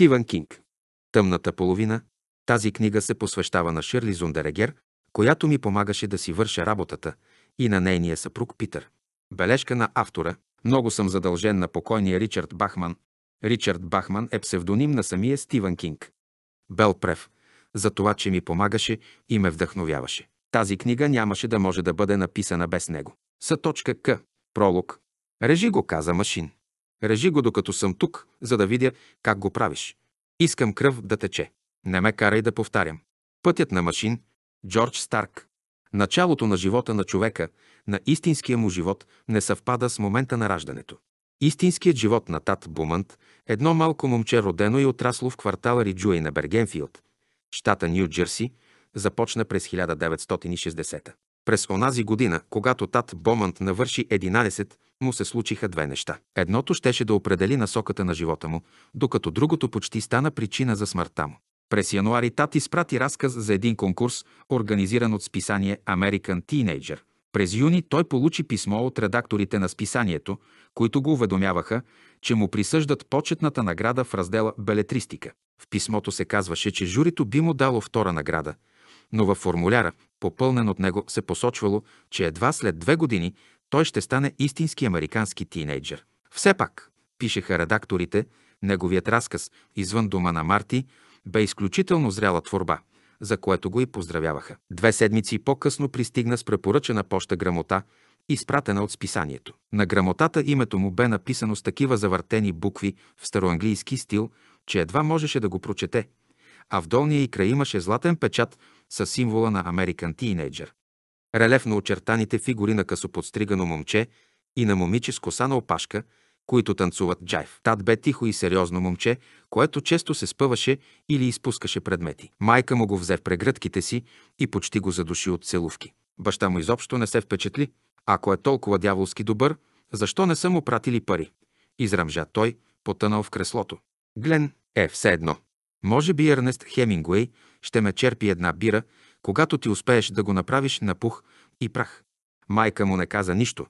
Стивън Кинг. Тъмната половина. Тази книга се посвещава на Шърли Зундерегер, която ми помагаше да си върша работата, и на нейния съпруг Питър. Бележка на автора. Много съм задължен на покойния Ричард Бахман. Ричард Бахман е псевдоним на самия Стивън Кинг. Бел Прев. За това, че ми помагаше и ме вдъхновяваше. Тази книга нямаше да може да бъде написана без него. Съточка К. Пролог. Режи го, каза Машин. Режи го докато съм тук, за да видя как го правиш. Искам кръв да тече. Не ме карай да повтарям. Пътят на машин. Джордж Старк. Началото на живота на човека, на истинския му живот, не съвпада с момента на раждането. Истинският живот на Тат Бумънт, едно малко момче родено и отрасло в квартала Риджуей на Бергенфилд, щата Нью Джерси, започна през 1960 През онази година, когато Тат Бумънт навърши 11, му се случиха две неща. Едното щеше да определи насоката на живота му, докато другото почти стана причина за смъртта му. През януари Тат изпрати разказ за един конкурс, организиран от списание American Teenager. През юни той получи писмо от редакторите на списанието, които го уведомяваха, че му присъждат почетната награда в раздела Белетристика. В писмото се казваше, че журито би му дало втора награда, но във формуляра, попълнен от него, се посочвало, че едва след две години той ще стане истински американски тинейджър. Все пак, пишеха редакторите, неговият разказ «Извън дома на Марти» бе изключително зряла творба, за което го и поздравяваха. Две седмици по-късно пристигна с препоръчена поща грамота, изпратена от списанието. На грамотата името му бе написано с такива завъртени букви в староанглийски стил, че едва можеше да го прочете, а в долния и край имаше златен печат с символа на American Teenager. Релефно очертаните фигури на късоподстригано момче и на момиче с коса на опашка, които танцуват джайв. Тат бе тихо и сериозно момче, което често се спъваше или изпускаше предмети. Майка му го взе в прегръдките си и почти го задуши от целувки. Баща му изобщо не се впечатли. Ако е толкова дяволски добър, защо не са му пратили пари? Израмжа той, потънал в креслото. Глен е все едно. Може би Ернест Хемингуей ще ме черпи една бира когато ти успееш да го направиш на пух и прах. Майка му не каза нищо,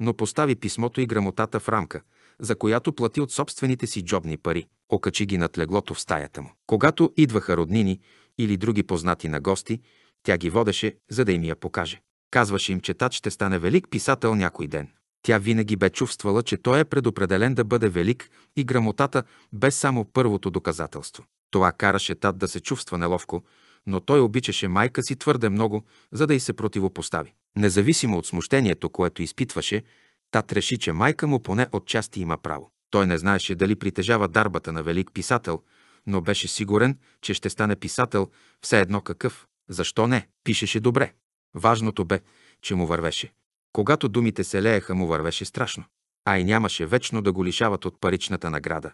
но постави писмото и грамотата в рамка, за която плати от собствените си джобни пари. Окачи ги над леглото в стаята му. Когато идваха роднини или други познати на гости, тя ги водеше, за да им я покаже. Казваше им, че тат ще стане велик писател някой ден. Тя винаги бе чувствала, че той е предопределен да бъде велик и грамотата бе само първото доказателство. Това караше Тат да се чувства неловко, но той обичаше майка си твърде много, за да й се противопостави. Независимо от смущението, което изпитваше, Тат реши, че майка му поне отчасти има право. Той не знаеше дали притежава дарбата на велик писател, но беше сигурен, че ще стане писател, все едно какъв. Защо не? Пишеше добре. Важното бе, че му вървеше. Когато думите се лееха, му вървеше страшно. А и нямаше вечно да го лишават от паричната награда,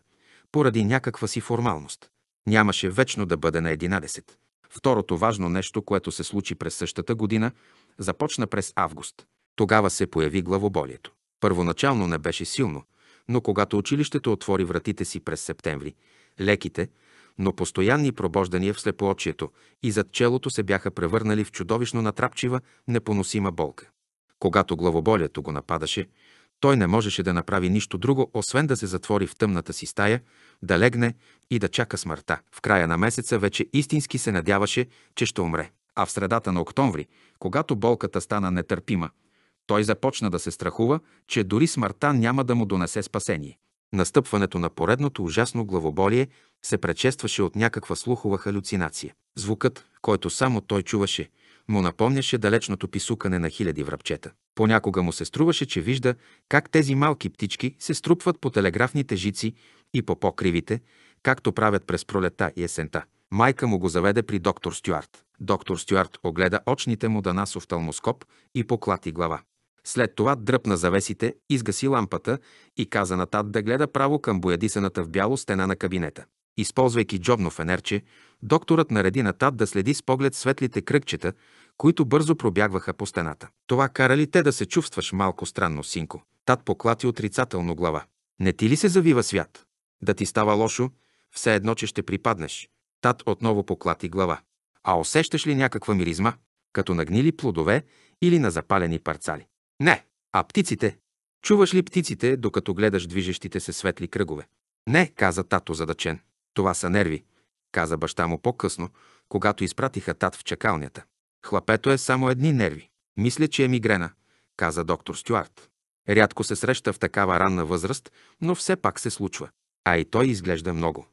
поради някаква си формалност. Нямаше вечно да бъде на Второто важно нещо, което се случи през същата година, започна през август. Тогава се появи главоболието. Първоначално не беше силно, но когато училището отвори вратите си през септември, леките, но постоянни пробождания в слепоочието и зад челото се бяха превърнали в чудовищно натрапчива, непоносима болка. Когато главоболието го нападаше, той не можеше да направи нищо друго, освен да се затвори в тъмната си стая, да легне и да чака смъртта. В края на месеца вече истински се надяваше, че ще умре. А в средата на октомври, когато болката стана нетърпима, той започна да се страхува, че дори смъртта няма да му донесе спасение. Настъпването на поредното ужасно главоболие се предшестваше от някаква слухова халюцинация. Звукът, който само той чуваше, му напомняше далечното писукане на хиляди връбчета. Понякога му се струваше, че вижда как тези малки птички се струпват по телеграфните жици и по покривите, както правят през пролета и есента. Майка му го заведе при доктор Стюарт. Доктор Стюарт огледа очните му данасов талмоскоп офталмоскоп и поклати глава. След това дръпна завесите, изгаси лампата и каза на тат да гледа право към боядисаната в бяло стена на кабинета. Използвайки джобно фенерче, докторът нареди на тат да следи с поглед светлите кръгчета, които бързо пробягваха по стената. Това кара ли те да се чувстваш малко странно, синко? Тат поклати отрицателно глава. Не ти ли се завива свят? Да ти става лошо, все едно, че ще припаднеш. Тат отново поклати глава. А усещаш ли някаква миризма, като нагнили плодове или на запалени парцали? Не. А птиците? Чуваш ли птиците, докато гледаш движещите се светли кръгове? Не, каза тато задачен. Това са нерви, каза баща му по-късно, когато изпратиха тат в чакалнята. Хлапето е само едни нерви. Мисля, че е мигрена, каза доктор Стюарт. Рядко се среща в такава ранна възраст, но все пак се случва. А и той изглежда много.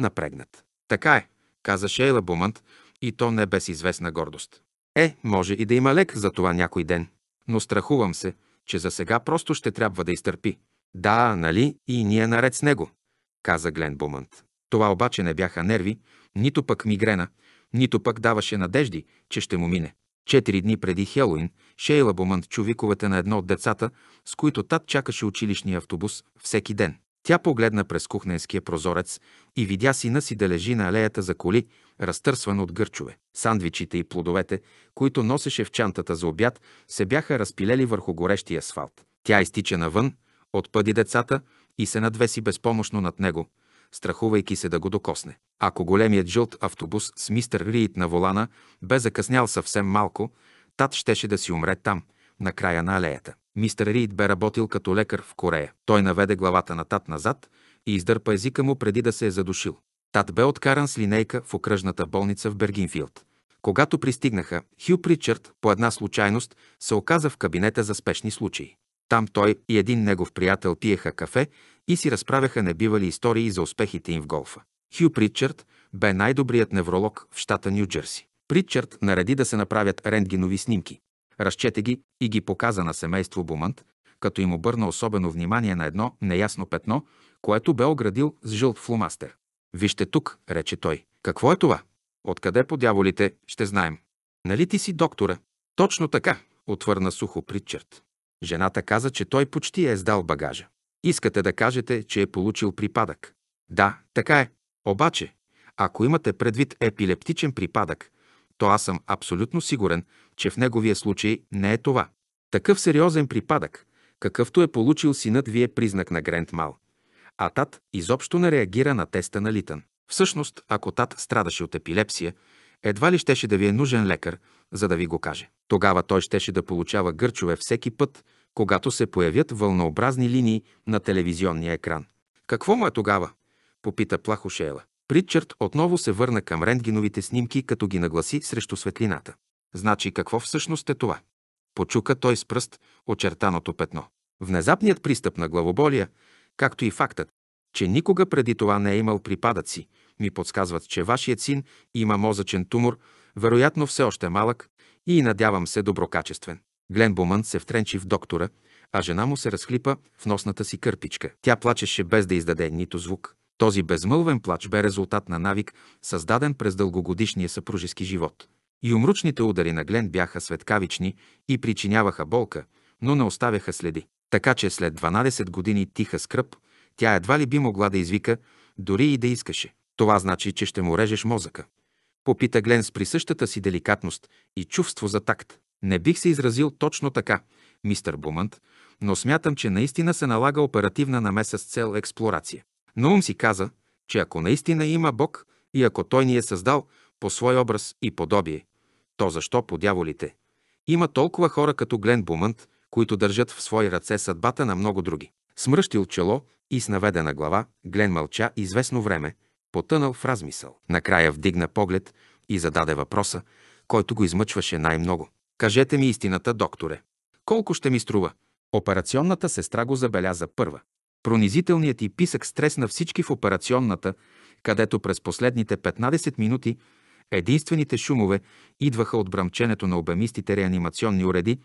Напрегнат. Така е, каза Шейла Бумант, и то не без известна гордост. Е, може и да има лек за това някой ден. Но страхувам се, че за сега просто ще трябва да изтърпи. Да, нали, и ние наред с него, каза Глен Бумант. Това обаче не бяха нерви, нито пък мигрена, нито пък даваше надежди, че ще му мине. Четири дни преди Хелоин Шейла Бомънт чу виковете на едно от децата, с които тат чакаше училищния автобус всеки ден. Тя погледна през кухненския прозорец и видя сина си да лежи на алеята за коли, разтърсван от гърчове. Сандвичите и плодовете, които носеше в чантата за обяд, се бяха разпилели върху горещия асфалт. Тя изтича навън, отпъди децата и се надвеси безпомощно над него – страхувайки се да го докосне. Ако големият жълт автобус с мистер Рийт на волана бе закъснял съвсем малко, тат щеше да си умре там, на края на алеята. Мистер Рид бе работил като лекар в Корея. Той наведе главата на Тат назад и издърпа езика му преди да се е задушил. Тат бе откаран с линейка в окръжната болница в Бергинфилд. Когато пристигнаха, Хю Причард по една случайност се оказа в кабинета за спешни случаи. Там той и един негов приятел пиеха кафе и си разправяха небивали истории за успехите им в голфа. Хю Притчард бе най-добрият невролог в щата Нью-Джерси. Притчард нареди да се направят рентгенови снимки. Разчете ги и ги показа на семейство Бумант, като им обърна особено внимание на едно неясно петно, което бе оградил с жълт фломастер. Вижте тук, рече той. Какво е това? Откъде по дяволите ще знаем? Нали ти си доктора? Точно така, отвърна сухо Притчард. Жената каза, че той почти е сдал багажа. Искате да кажете, че е получил припадък. Да, така е. Обаче, ако имате предвид епилептичен припадък, то аз съм абсолютно сигурен, че в неговия случай не е това. Такъв сериозен припадък, какъвто е получил синът ви е признак на Грент Мал. А Тат изобщо не реагира на теста на Литън. Всъщност, ако Тат страдаше от епилепсия, едва ли щеше да ви е нужен лекар, за да ви го каже. Тогава той щеше да получава гърчове всеки път, когато се появят вълнообразни линии на телевизионния екран. Какво му е тогава? попита плахо Шейла. Притчард отново се върна към рентгеновите снимки, като ги нагласи срещу светлината. Значи какво всъщност е това? Почука той с пръст очертаното петно. Внезапният пристъп на главоболия, както и фактът, че никога преди това не е имал припадъци, ми подсказват, че вашият син има мозъчен тумор вероятно все още е малък и, надявам се, доброкачествен. Глен Бомън се втренчи в доктора, а жена му се разхлипа в носната си кърпичка. Тя плачеше без да издаде нито звук. Този безмълвен плач бе резултат на навик, създаден през дългогодишния съпружески живот. И умручните удари на Глен бяха светкавични и причиняваха болка, но не оставяха следи. Така че след 12 години тиха скръп, тя едва ли би могла да извика, дори и да искаше. Това значи, че ще му режеш мозъка. Попита Глен с присъщата си деликатност и чувство за такт. Не бих се изразил точно така, мистър Бумънт, но смятам, че наистина се налага оперативна намеса с цел експлорация. Но ум си каза, че ако наистина има Бог и ако Той ни е създал по свой образ и подобие, то защо по дяволите? Има толкова хора като Глен Бумънт, които държат в свои ръце съдбата на много други. Смръщил чело и с наведена глава, Глен мълча известно време, Потънал в размисъл. Накрая вдигна поглед и зададе въпроса, който го измъчваше най-много. Кажете ми истината, докторе. Колко ще ми струва? Операционната сестра го забеляза първа. Пронизителният и писък стресна всички в операционната, където през последните 15 минути единствените шумове идваха от бръмченето на обемистите реанимационни уреди,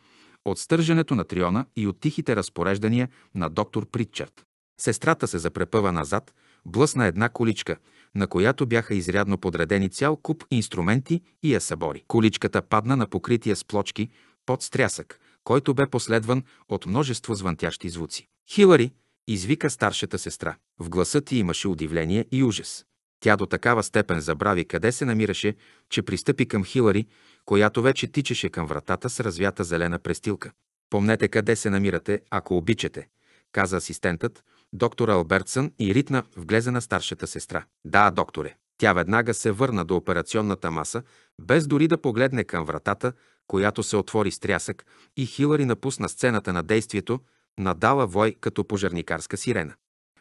от стърженето на триона и от тихите разпореждания на доктор Притчард. Сестрата се запрепъва назад, блъсна една количка на която бяха изрядно подредени цял куп инструменти и я събори. Количката падна на покритие с плочки под стрясък, който бе последван от множество звънтящи звуци. Хилари, извика старшата сестра. В гласа ти имаше удивление и ужас. Тя до такава степен забрави къде се намираше, че пристъпи към Хилари, която вече тичеше към вратата с развята зелена престилка. Помнете къде се намирате, ако обичате, каза асистентът, Доктор Албертсън и ритна вглезе на старшата сестра. Да, докторе. Тя веднага се върна до операционната маса, без дори да погледне към вратата, която се отвори с трясък и Хилари напусна сцената на действието, надала вой като пожарникарска сирена.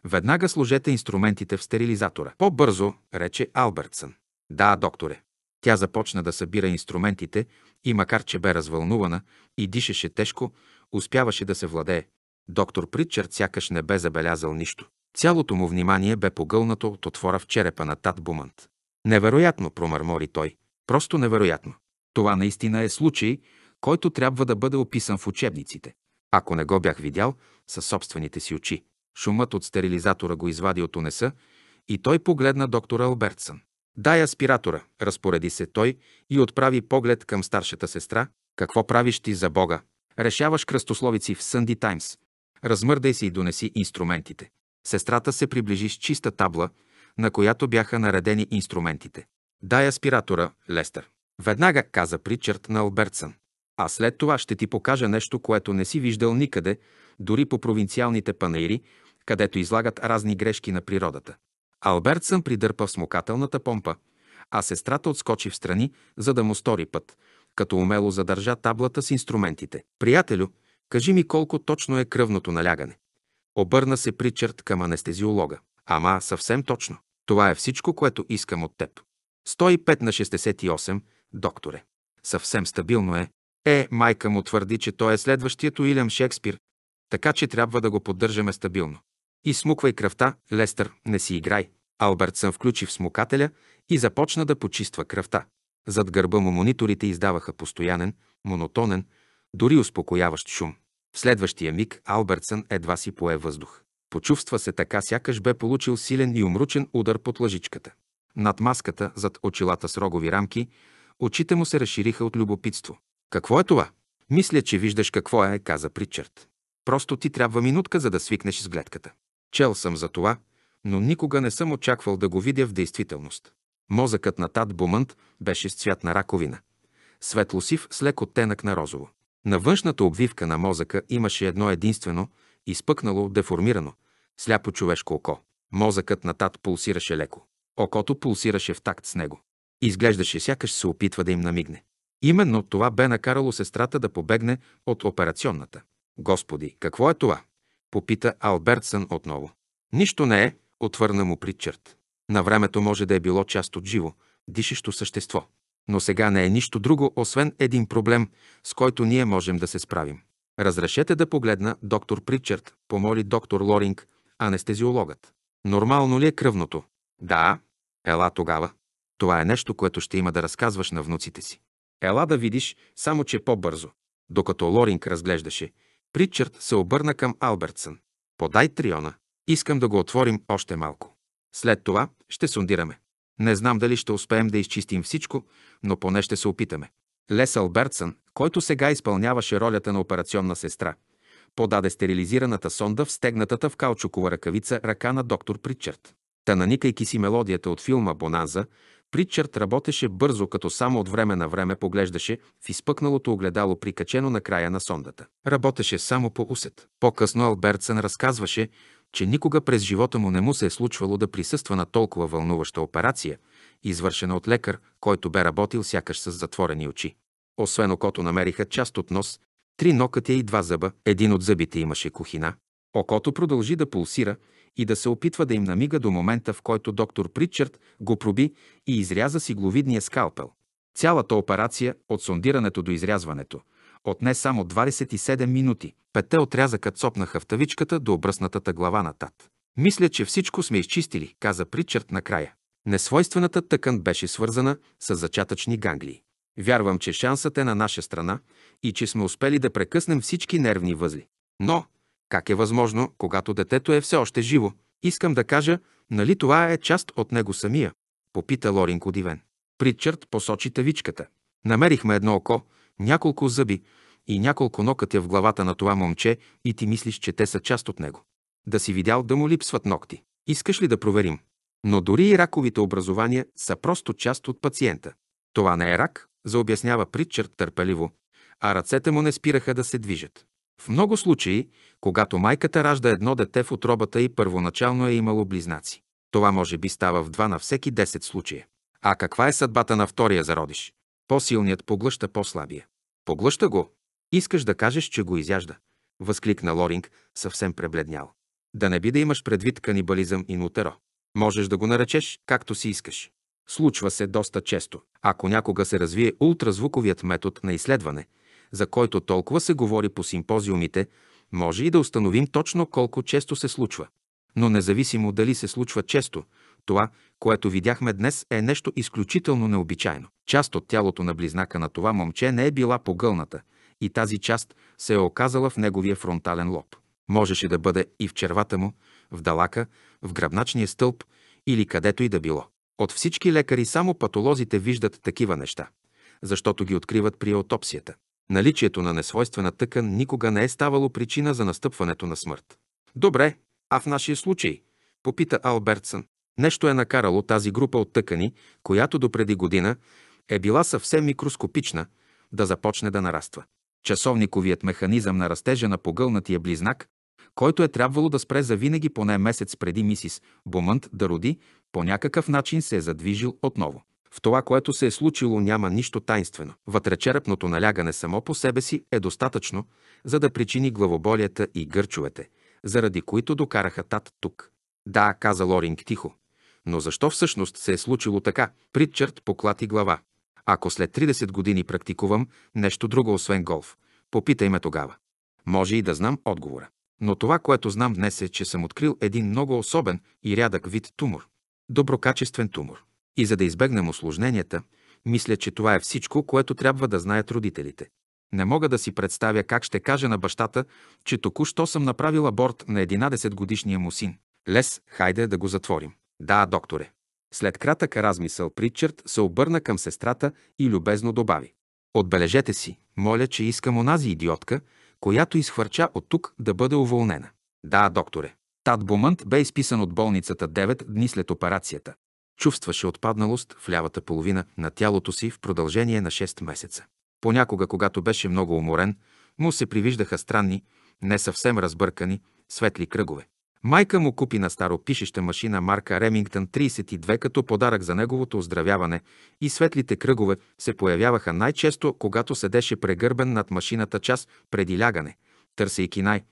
Веднага сложете инструментите в стерилизатора. По-бързо, рече Албертсън. Да, докторе. Тя започна да събира инструментите и макар че бе развълнувана и дишаше тежко, успяваше да се владее. Доктор Притчард сякаш не бе забелязал нищо. Цялото му внимание бе погълнато от отвора в черепа на Тат Бумант. Невероятно, промърмори той. Просто невероятно. Това наистина е случай, който трябва да бъде описан в учебниците. Ако не го бях видял със собствените си очи. Шумът от стерилизатора го извади от унеса и той погледна доктора Албертсън. Дай аспиратора, разпореди се той и отправи поглед към старшата сестра. Какво правиш ти за Бога? Решаваш кръстословици в Сънди Таймс. Размърдай се и донеси инструментите. Сестрата се приближи с чиста табла, на която бяха наредени инструментите. Дай аспиратора, Лестър. Веднага каза Причард на Албертсън. А след това ще ти покажа нещо, което не си виждал никъде, дори по провинциалните панаири, където излагат разни грешки на природата. Албертсън придърпа в смокателната помпа, а сестрата отскочи в страни, за да му стори път, като умело задържа таблата с инструментите. Приятелю, Кажи ми колко точно е кръвното налягане. Обърна се Причард към анестезиолога. Ама, съвсем точно. Това е всичко, което искам от теб. 105 на 68, докторе. Съвсем стабилно е. Е, майка му твърди, че той е следващият Уилям Шекспир, така че трябва да го поддържаме стабилно. И смуквай кръвта, Лестър, не си играй. Алберт съм включи в смукателя и започна да почиства кръвта. Зад гърба му мониторите издаваха постоянен, монотонен, дори успокояващ шум. В следващия миг Албертсън едва си пое въздух. Почувства се така, сякаш бе получил силен и умручен удар под лъжичката. Над маската, зад очилата с рогови рамки, очите му се разшириха от любопитство. Какво е това? Мисля, че виждаш какво е, каза Причард. Просто ти трябва минутка, за да свикнеш с гледката. Чел съм за това, но никога не съм очаквал да го видя в действителност. Мозъкът на Тат Бумънт беше с цвят на раковина. Светлосив с лек оттенък на розово. На външната обвивка на мозъка имаше едно единствено, изпъкнало, деформирано, сляпо човешко око. Мозъкът на тат пулсираше леко. Окото пулсираше в такт с него. Изглеждаше сякаш се опитва да им намигне. Именно това бе накарало сестрата да побегне от операционната. Господи, какво е това? Попита Албертсън отново. Нищо не е, отвърна му Причард. На времето може да е било част от живо, дишещо същество. Но сега не е нищо друго, освен един проблем, с който ние можем да се справим. Разрешете да погледна доктор Причард, помоли доктор Лоринг, анестезиологът. Нормално ли е кръвното? Да. Ела тогава. Това е нещо, което ще има да разказваш на внуците си. Ела да видиш, само че по-бързо. Докато Лоринг разглеждаше, Причард се обърна към Албертсън. Подай триона. Искам да го отворим още малко. След това ще сондираме. Не знам дали ще успеем да изчистим всичко, но поне ще се опитаме. Лес Албертсън, който сега изпълняваше ролята на операционна сестра, подаде стерилизираната сонда в стегнатата в каучукова ръкавица ръка на доктор Причард. Та наникайки си мелодията от филма «Бонанза», Причард работеше бързо, като само от време на време поглеждаше в изпъкналото огледало, прикачено на края на сондата. Работеше само по усет. По-късно Албертсън разказваше че никога през живота му не му се е случвало да присъства на толкова вълнуваща операция, извършена от лекар, който бе работил сякаш с затворени очи. Освен окото намериха част от нос, три нокътя и два зъба, един от зъбите имаше кухина. Окото продължи да пулсира и да се опитва да им намига до момента, в който доктор Причард го проби и изряза си скалпел. Цялата операция, от сондирането до изрязването – Отне само 27 минути. Петте отрязъка цопнаха в тавичката до обръснатата глава на тат. Мисля, че всичко сме изчистили, каза Причард накрая. Несвойствената тъкан беше свързана с зачатъчни ганглии. Вярвам, че шансът е на наша страна и че сме успели да прекъснем всички нервни възли. Но, как е възможно, когато детето е все още живо? Искам да кажа, нали това е част от него самия? Попита Лоринг удивен. Причард посочи тавичката. Намерихме едно око, няколко зъби и няколко нокътя в главата на това момче и ти мислиш, че те са част от него. Да си видял да му липсват ногти. Искаш ли да проверим? Но дори и раковите образования са просто част от пациента. Това не е рак, заобяснява Притчард търпеливо, а ръцете му не спираха да се движат. В много случаи, когато майката ражда едно дете в отробата и първоначално е имало близнаци. Това може би става в два на всеки 10 случая. А каква е съдбата на втория зародиш? По-силният поглъща по-слабия. Поглъща го. Искаш да кажеш, че го изяжда. Възкликна Лоринг, съвсем пребледнял. Да не би да имаш предвид канибализъм и нутеро. Можеш да го наречеш както си искаш. Случва се доста често, ако някога се развие ултразвуковият метод на изследване, за който толкова се говори по симпозиумите, може и да установим точно колко често се случва. Но независимо дали се случва често, това, което видяхме днес, е нещо изключително необичайно. Част от тялото на близнака на това момче не е била погълната и тази част се е оказала в неговия фронтален лоб. Можеше да бъде и в червата му, в далака, в гръбначния стълб или където и да било. От всички лекари само патолозите виждат такива неща, защото ги откриват при аутопсията. Наличието на несвойствена тъкан никога не е ставало причина за настъпването на смърт. Добре, а в нашия случай, попита Албертсън, нещо е накарало тази група от тъкани, която до преди година е била съвсем микроскопична, да започне да нараства. Часовниковият механизъм на растежа на погълнатия близнак, който е трябвало да спре завинаги поне месец преди мисис Бумънт да роди, по някакъв начин се е задвижил отново. В това, което се е случило, няма нищо тайнствено. Вътречерепното налягане само по себе си е достатъчно, за да причини главоболията и гърчовете, заради които докараха тат тук. Да, каза Лоринг тихо. Но защо всъщност се е случило така? Притчърт поклати глава. Ако след 30 години практикувам нещо друго, освен голф, попитай ме тогава. Може и да знам отговора. Но това, което знам днес е, че съм открил един много особен и рядък вид тумор. Доброкачествен тумор. И за да избегнем осложненията, мисля, че това е всичко, което трябва да знаят родителите. Не мога да си представя как ще кажа на бащата, че току-що съм направил аборт на 11-годишния му син. Лес, хайде да го затворим. Да, докторе. След кратък размисъл Причард се обърна към сестрата и любезно добави. Отбележете си, моля, че искам онази идиотка, която изхвърча от тук да бъде уволнена. Да, докторе. Тат Бумънт бе изписан от болницата 9 дни след операцията. Чувстваше отпадналост в лявата половина на тялото си в продължение на 6 месеца. Понякога, когато беше много уморен, му се привиждаха странни, не съвсем разбъркани, светли кръгове. Майка му купи на старо пишеща машина марка Ремингтън 32 като подарък за неговото оздравяване и светлите кръгове се появяваха най-често, когато седеше прегърбен над машината час преди лягане, търсейки най-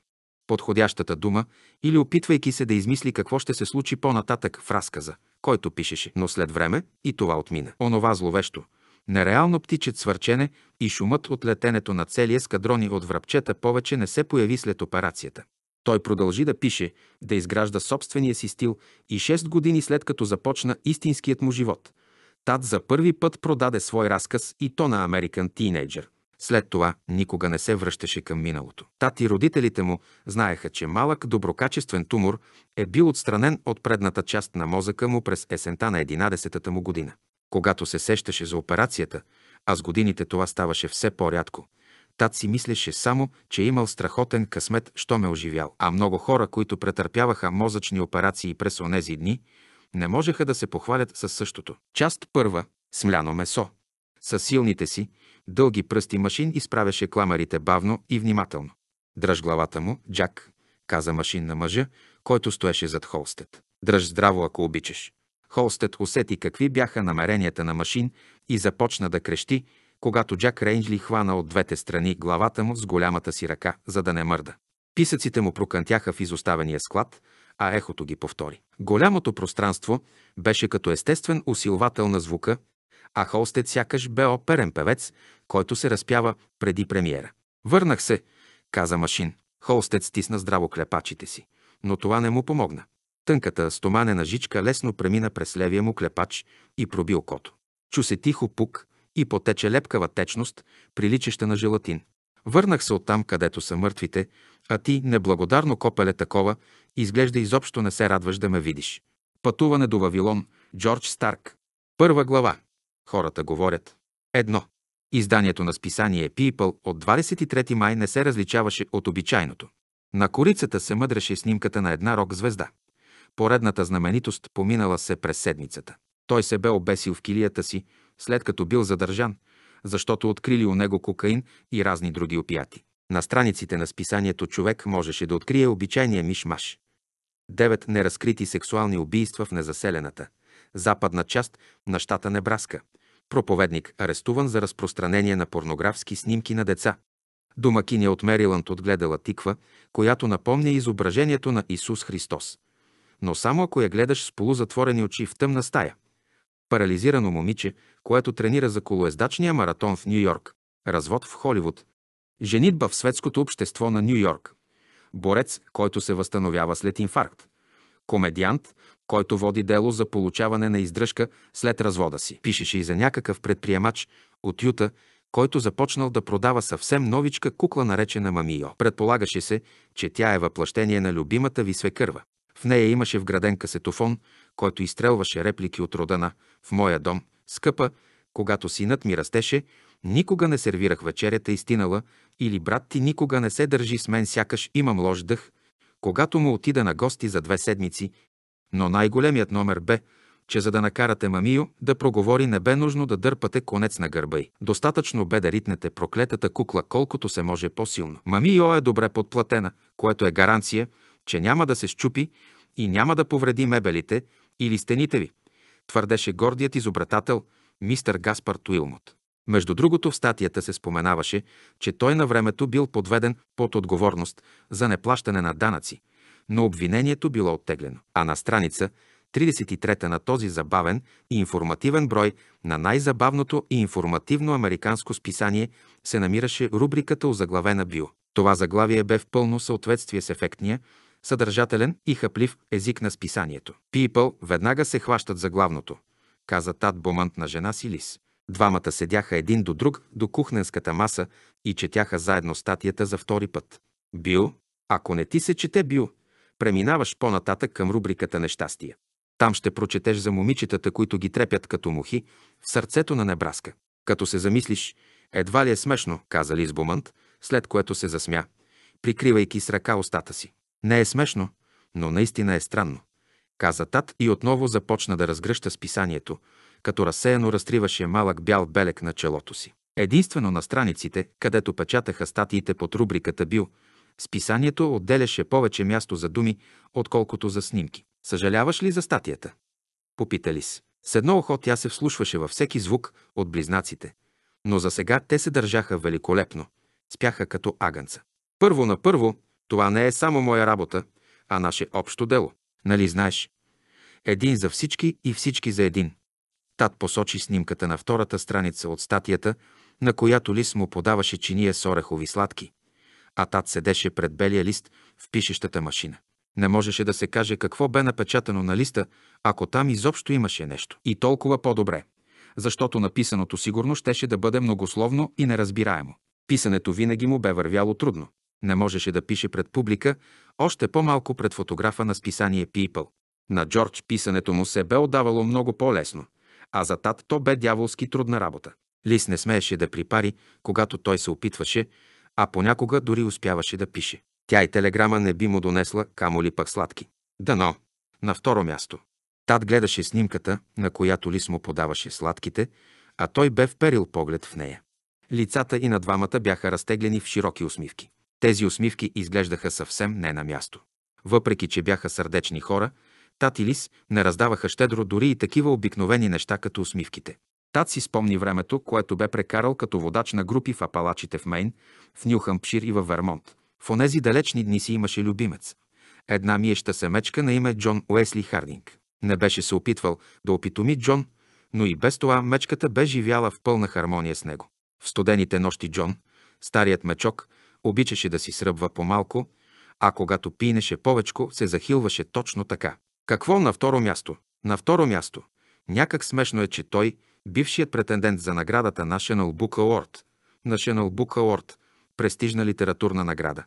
подходящата дума или опитвайки се да измисли какво ще се случи по-нататък в разказа, който пишеше. Но след време и това отмина. Онова зловещо, нереално птичет свърчене и шумът от летенето на целия скадрони от връбчета повече не се появи след операцията. Той продължи да пише, да изгражда собствения си стил и 6 години след като започна истинският му живот, Тат за първи път продаде свой разказ и то на American Teenager. След това никога не се връщаше към миналото. Тат и родителите му знаеха, че малък доброкачествен тумор е бил отстранен от предната част на мозъка му през есента на 11-та му година. Когато се сещаше за операцията, а с годините това ставаше все по-рядко – Тат си мислеше само, че е имал страхотен късмет, що ме оживял. А много хора, които претърпяваха мозъчни операции през онези дни, не можеха да се похвалят със същото. Част първа – смляно месо. Със силните си, дълги пръсти машин изправяше кламарите бавно и внимателно. Дръж главата му, Джак, каза машин на мъжа, който стоеше зад Холстет. Дръж здраво, ако обичаш. Холстет усети какви бяха намеренията на машин и започна да крещи, когато Джак Рейнджли хвана от двете страни главата му с голямата си ръка, за да не мърда. Писъците му прокантяха в изоставения склад, а ехото ги повтори. Голямото пространство беше като естествен усилвател на звука, а Холстед сякаш бе оперен певец, който се разпява преди премиера. Върнах се, каза Машин. Холстед стисна здраво клепачите си, но това не му помогна. Тънката стоманена жичка лесно премина през левия му клепач и проби окото. Чу се тихо пук, и потече лепкава течност, приличаща на желатин. Върнах се оттам, където са мъртвите, а ти, неблагодарно копеле такова, изглежда изобщо не се радваш да ме видиш. Пътуване до Вавилон, Джордж Старк. Първа глава. Хората говорят. Едно. Изданието на списание People от 23 май не се различаваше от обичайното. На корицата се мъдреше снимката на една рок-звезда. Поредната знаменитост поминала се през седмицата. Той се бе обесил в килията си, след като бил задържан, защото открили у него кокаин и разни други опияти. На страниците на списанието човек можеше да открие обичайния мишмаш. Девет неразкрити сексуални убийства в незаселената, западна част на щата Небраска. Проповедник арестуван за разпространение на порнографски снимки на деца. Домакиня от Мериланд отгледала тиква, която напомня изображението на Исус Христос. Но само ако я гледаш с полузатворени очи в тъмна стая. Парализирано момиче, което тренира за колоездачния маратон в Нью-Йорк. Развод в Холивуд. Женитба в светското общество на Нью-Йорк. Борец, който се възстановява след инфаркт. Комедиант, който води дело за получаване на издръжка след развода си. Пишеше и за някакъв предприемач от Юта, който започнал да продава съвсем новичка кукла, наречена Мамио. Предполагаше се, че тя е въплъщение на любимата ви свекърва. В нея имаше вграден касетофон, който изстрелваше реплики от рода на «В моя дом», Скъпа, когато синът ми растеше, никога не сервирах вечерята истинала. или брат ти никога не се държи с мен, сякаш имам лош дъх, когато му отида на гости за две седмици. Но най-големият номер бе, че за да накарате мамио да проговори, не бе нужно да дърпате конец на гърба й. Достатъчно бе да ритнете проклетата кукла колкото се може по-силно. Мамио е добре подплатена, което е гаранция, че няма да се щупи и няма да повреди мебелите или стените ви твърдеше гордият изобретател мистер Гаспар Туилмот. Между другото, в статията се споменаваше, че той на времето бил подведен под отговорност за неплащане на данъци, но обвинението било оттеглено. А на страница 33 на този забавен и информативен брой на най-забавното и информативно американско списание се намираше рубриката озаглавена Био. Това заглавие бе в пълно съответствие с ефектния, съдържателен и хъплив език на списанието. Пипъл веднага се хващат за главното, каза Тат Бомант на жена си Лис. Двамата седяха един до друг до кухненската маса и четяха заедно статията за втори път. Бил, ако не ти се чете Бил, преминаваш по-нататък към рубриката Нещастие. Там ще прочетеш за момичетата, които ги трепят като мухи в сърцето на Небраска. Като се замислиш, едва ли е смешно, каза Лис Бумант, след което се засмя, прикривайки с ръка устата си. Не е смешно, но наистина е странно, каза тат и отново започна да разгръща списанието, като разсеяно разтриваше малък бял белек на челото си. Единствено на страниците, където печатаха статиите под рубриката «Бил», списанието отделяше повече място за думи, отколкото за снимки. Съжаляваш ли за статията? Попита Лис. С едно охот тя се вслушваше във всеки звук от близнаците, но за сега те се държаха великолепно. Спяха като агънца. Първо на първо това не е само моя работа, а наше общо дело. Нали знаеш? Един за всички и всички за един. Тат посочи снимката на втората страница от статията, на която Лис му подаваше чиния с орехови сладки, а Тат седеше пред белия лист в пишещата машина. Не можеше да се каже какво бе напечатано на листа, ако там изобщо имаше нещо. И толкова по-добре, защото написаното сигурно щеше да бъде многословно и неразбираемо. Писането винаги му бе вървяло трудно. Не можеше да пише пред публика, още по-малко пред фотографа на списание People. На Джордж писането му се бе отдавало много по-лесно, а за тат то бе дяволски трудна работа. Лис не смееше да припари, когато той се опитваше, а понякога дори успяваше да пише. Тя и телеграма не би му донесла, камо ли пък сладки. Дано. На второ място. Тат гледаше снимката, на която Лис му подаваше сладките, а той бе вперил поглед в нея. Лицата и на двамата бяха разтеглени в широки усмивки. Тези усмивки изглеждаха съвсем не на място. Въпреки, че бяха сърдечни хора, Тат и Лис не раздаваха щедро дори и такива обикновени неща като усмивките. Тат си спомни времето, което бе прекарал като водач на групи в Апалачите в Мейн, в Нюхампшир и във Вермонт. В онези далечни дни си имаше любимец. Една миеща семечка на име Джон Уесли Хардинг. Не беше се опитвал да опитоми Джон, но и без това мечката бе живяла в пълна хармония с него. В студените нощи Джон, старият мечок, Обичаше да си сръбва по-малко, а когато пинеше повечко, се захилваше точно така. Какво на второ място? На второ място. Някак смешно е, че той, бившият претендент за наградата National Book Award, National Book Award, престижна литературна награда.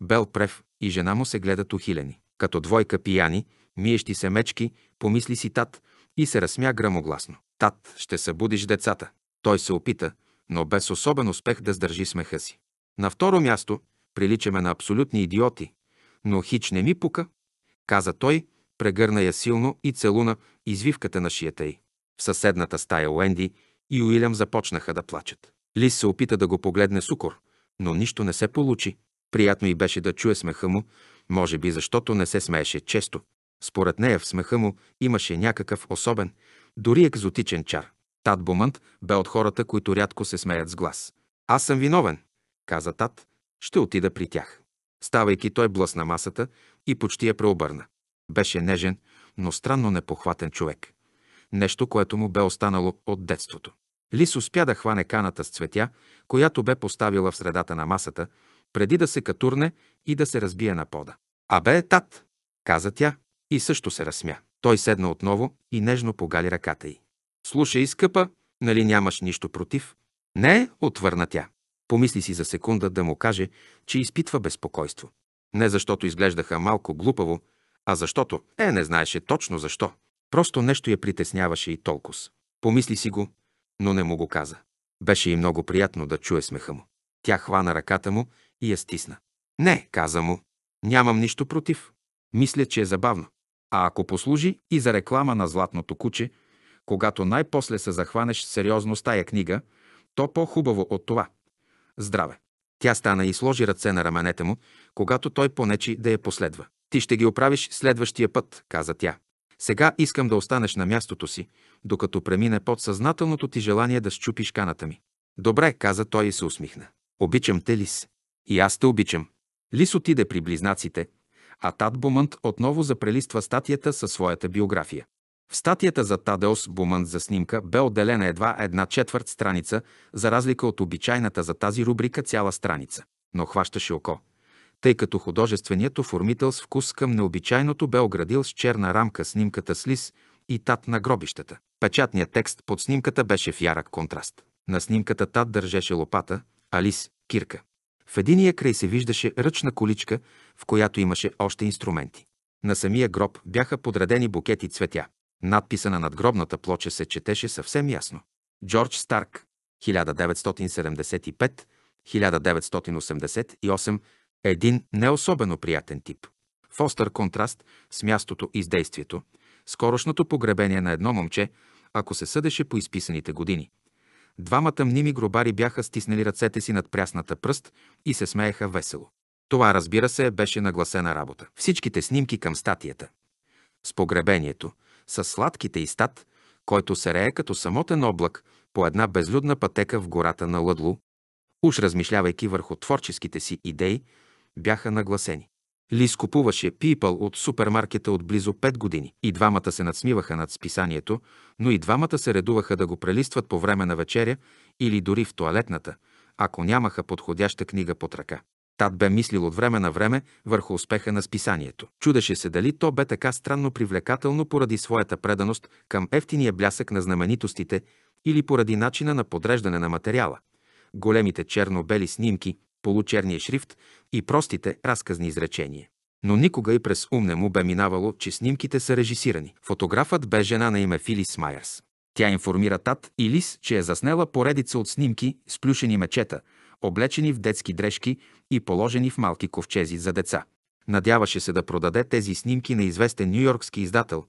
Бел Прев и жена му се гледат ухилени. Като двойка пияни, миещи се мечки, помисли си тат и се разсмя грамогласно. Тат, ще събудиш децата. Той се опита, но без особен успех да сдържи смеха си. На второ място, приличаме на абсолютни идиоти, но хич не ми пука, каза той, прегърна я силно и целуна извивката на шията й. В съседната стая Уенди и Уилям започнаха да плачат. Лис се опита да го погледне сукор, но нищо не се получи. Приятно и беше да чуе смеха му, може би защото не се смееше често. Според нея в смеха му имаше някакъв особен, дори екзотичен чар. Тат Бумънт бе от хората, които рядко се смеят с глас. Аз съм виновен, каза тат, ще отида при тях. Ставайки той блъсна масата и почти я преобърна. Беше нежен, но странно непохватен човек. Нещо, което му бе останало от детството. Лис успя да хване каната с цветя, която бе поставила в средата на масата, преди да се катурне и да се разбие на пода. Абе, тат, каза тя и също се разсмя. Той седна отново и нежно погали ръката й. Слушай, скъпа, нали нямаш нищо против? Не, отвърна тя. Помисли си за секунда да му каже, че изпитва безпокойство. Не защото изглеждаха малко глупаво, а защото, е, не знаеше точно защо. Просто нещо я притесняваше и толкова. Помисли си го, но не му го каза. Беше и много приятно да чуе смеха му. Тя хвана ръката му и я стисна. Не, каза му, нямам нищо против. Мисля, че е забавно. А ако послужи и за реклама на златното куче, когато най-после се захванеш сериозно с тая книга, то по-хубаво от това здраве. Тя стана и сложи ръце на раменете му, когато той понечи да я последва. Ти ще ги оправиш следващия път, каза тя. Сега искам да останеш на мястото си, докато премине подсъзнателното ти желание да щупиш каната ми. Добре, каза той и се усмихна. Обичам те, Лис. И аз те обичам. Лис отиде при близнаците, а Тат Бумънт отново запрелиства статията със своята биография. В статията за Тадеос Буман за снимка бе отделена едва една четвърт страница, за разлика от обичайната за тази рубрика цяла страница, но хващаше око, тъй като художественият оформител с вкус към необичайното бе оградил с черна рамка снимката с лис и тат на гробищата. Печатният текст под снимката беше в ярък контраст. На снимката тат държеше лопата, а лис – кирка. В единия край се виждаше ръчна количка, в която имаше още инструменти. На самия гроб бяха подредени букети цветя. Надписа на надгробната плоча се четеше съвсем ясно. Джордж Старк, 1975-1988, един не особено приятен тип. В остър контраст с мястото и с действието, скорошното погребение на едно момче, ако се съдеше по изписаните години. Двамата мними гробари бяха стиснали ръцете си над прясната пръст и се смееха весело. Това, разбира се, беше нагласена работа. Всичките снимки към статията. С погребението – с сладките и стат, който се рее като самотен облак по една безлюдна пътека в гората на Лъдло, уж размишлявайки върху творческите си идеи, бяха нагласени. Лис купуваше пипъл от супермаркета от близо 5 години. И двамата се надсмиваха над списанието, но и двамата се редуваха да го прелистват по време на вечеря или дори в туалетната, ако нямаха подходяща книга под ръка. Тат бе мислил от време на време върху успеха на списанието. Чудеше се дали то бе така странно привлекателно поради своята преданост към ефтиния блясък на знаменитостите или поради начина на подреждане на материала. Големите черно-бели снимки, получерния шрифт и простите разказни изречения. Но никога и през ум не му бе минавало, че снимките са режисирани. Фотографът бе жена на име Филис Майерс. Тя информира Тат и Лис, че е заснела поредица от снимки с плюшени мечета – облечени в детски дрежки и положени в малки ковчези за деца. Надяваше се да продаде тези снимки на известен нью-йоркски издател,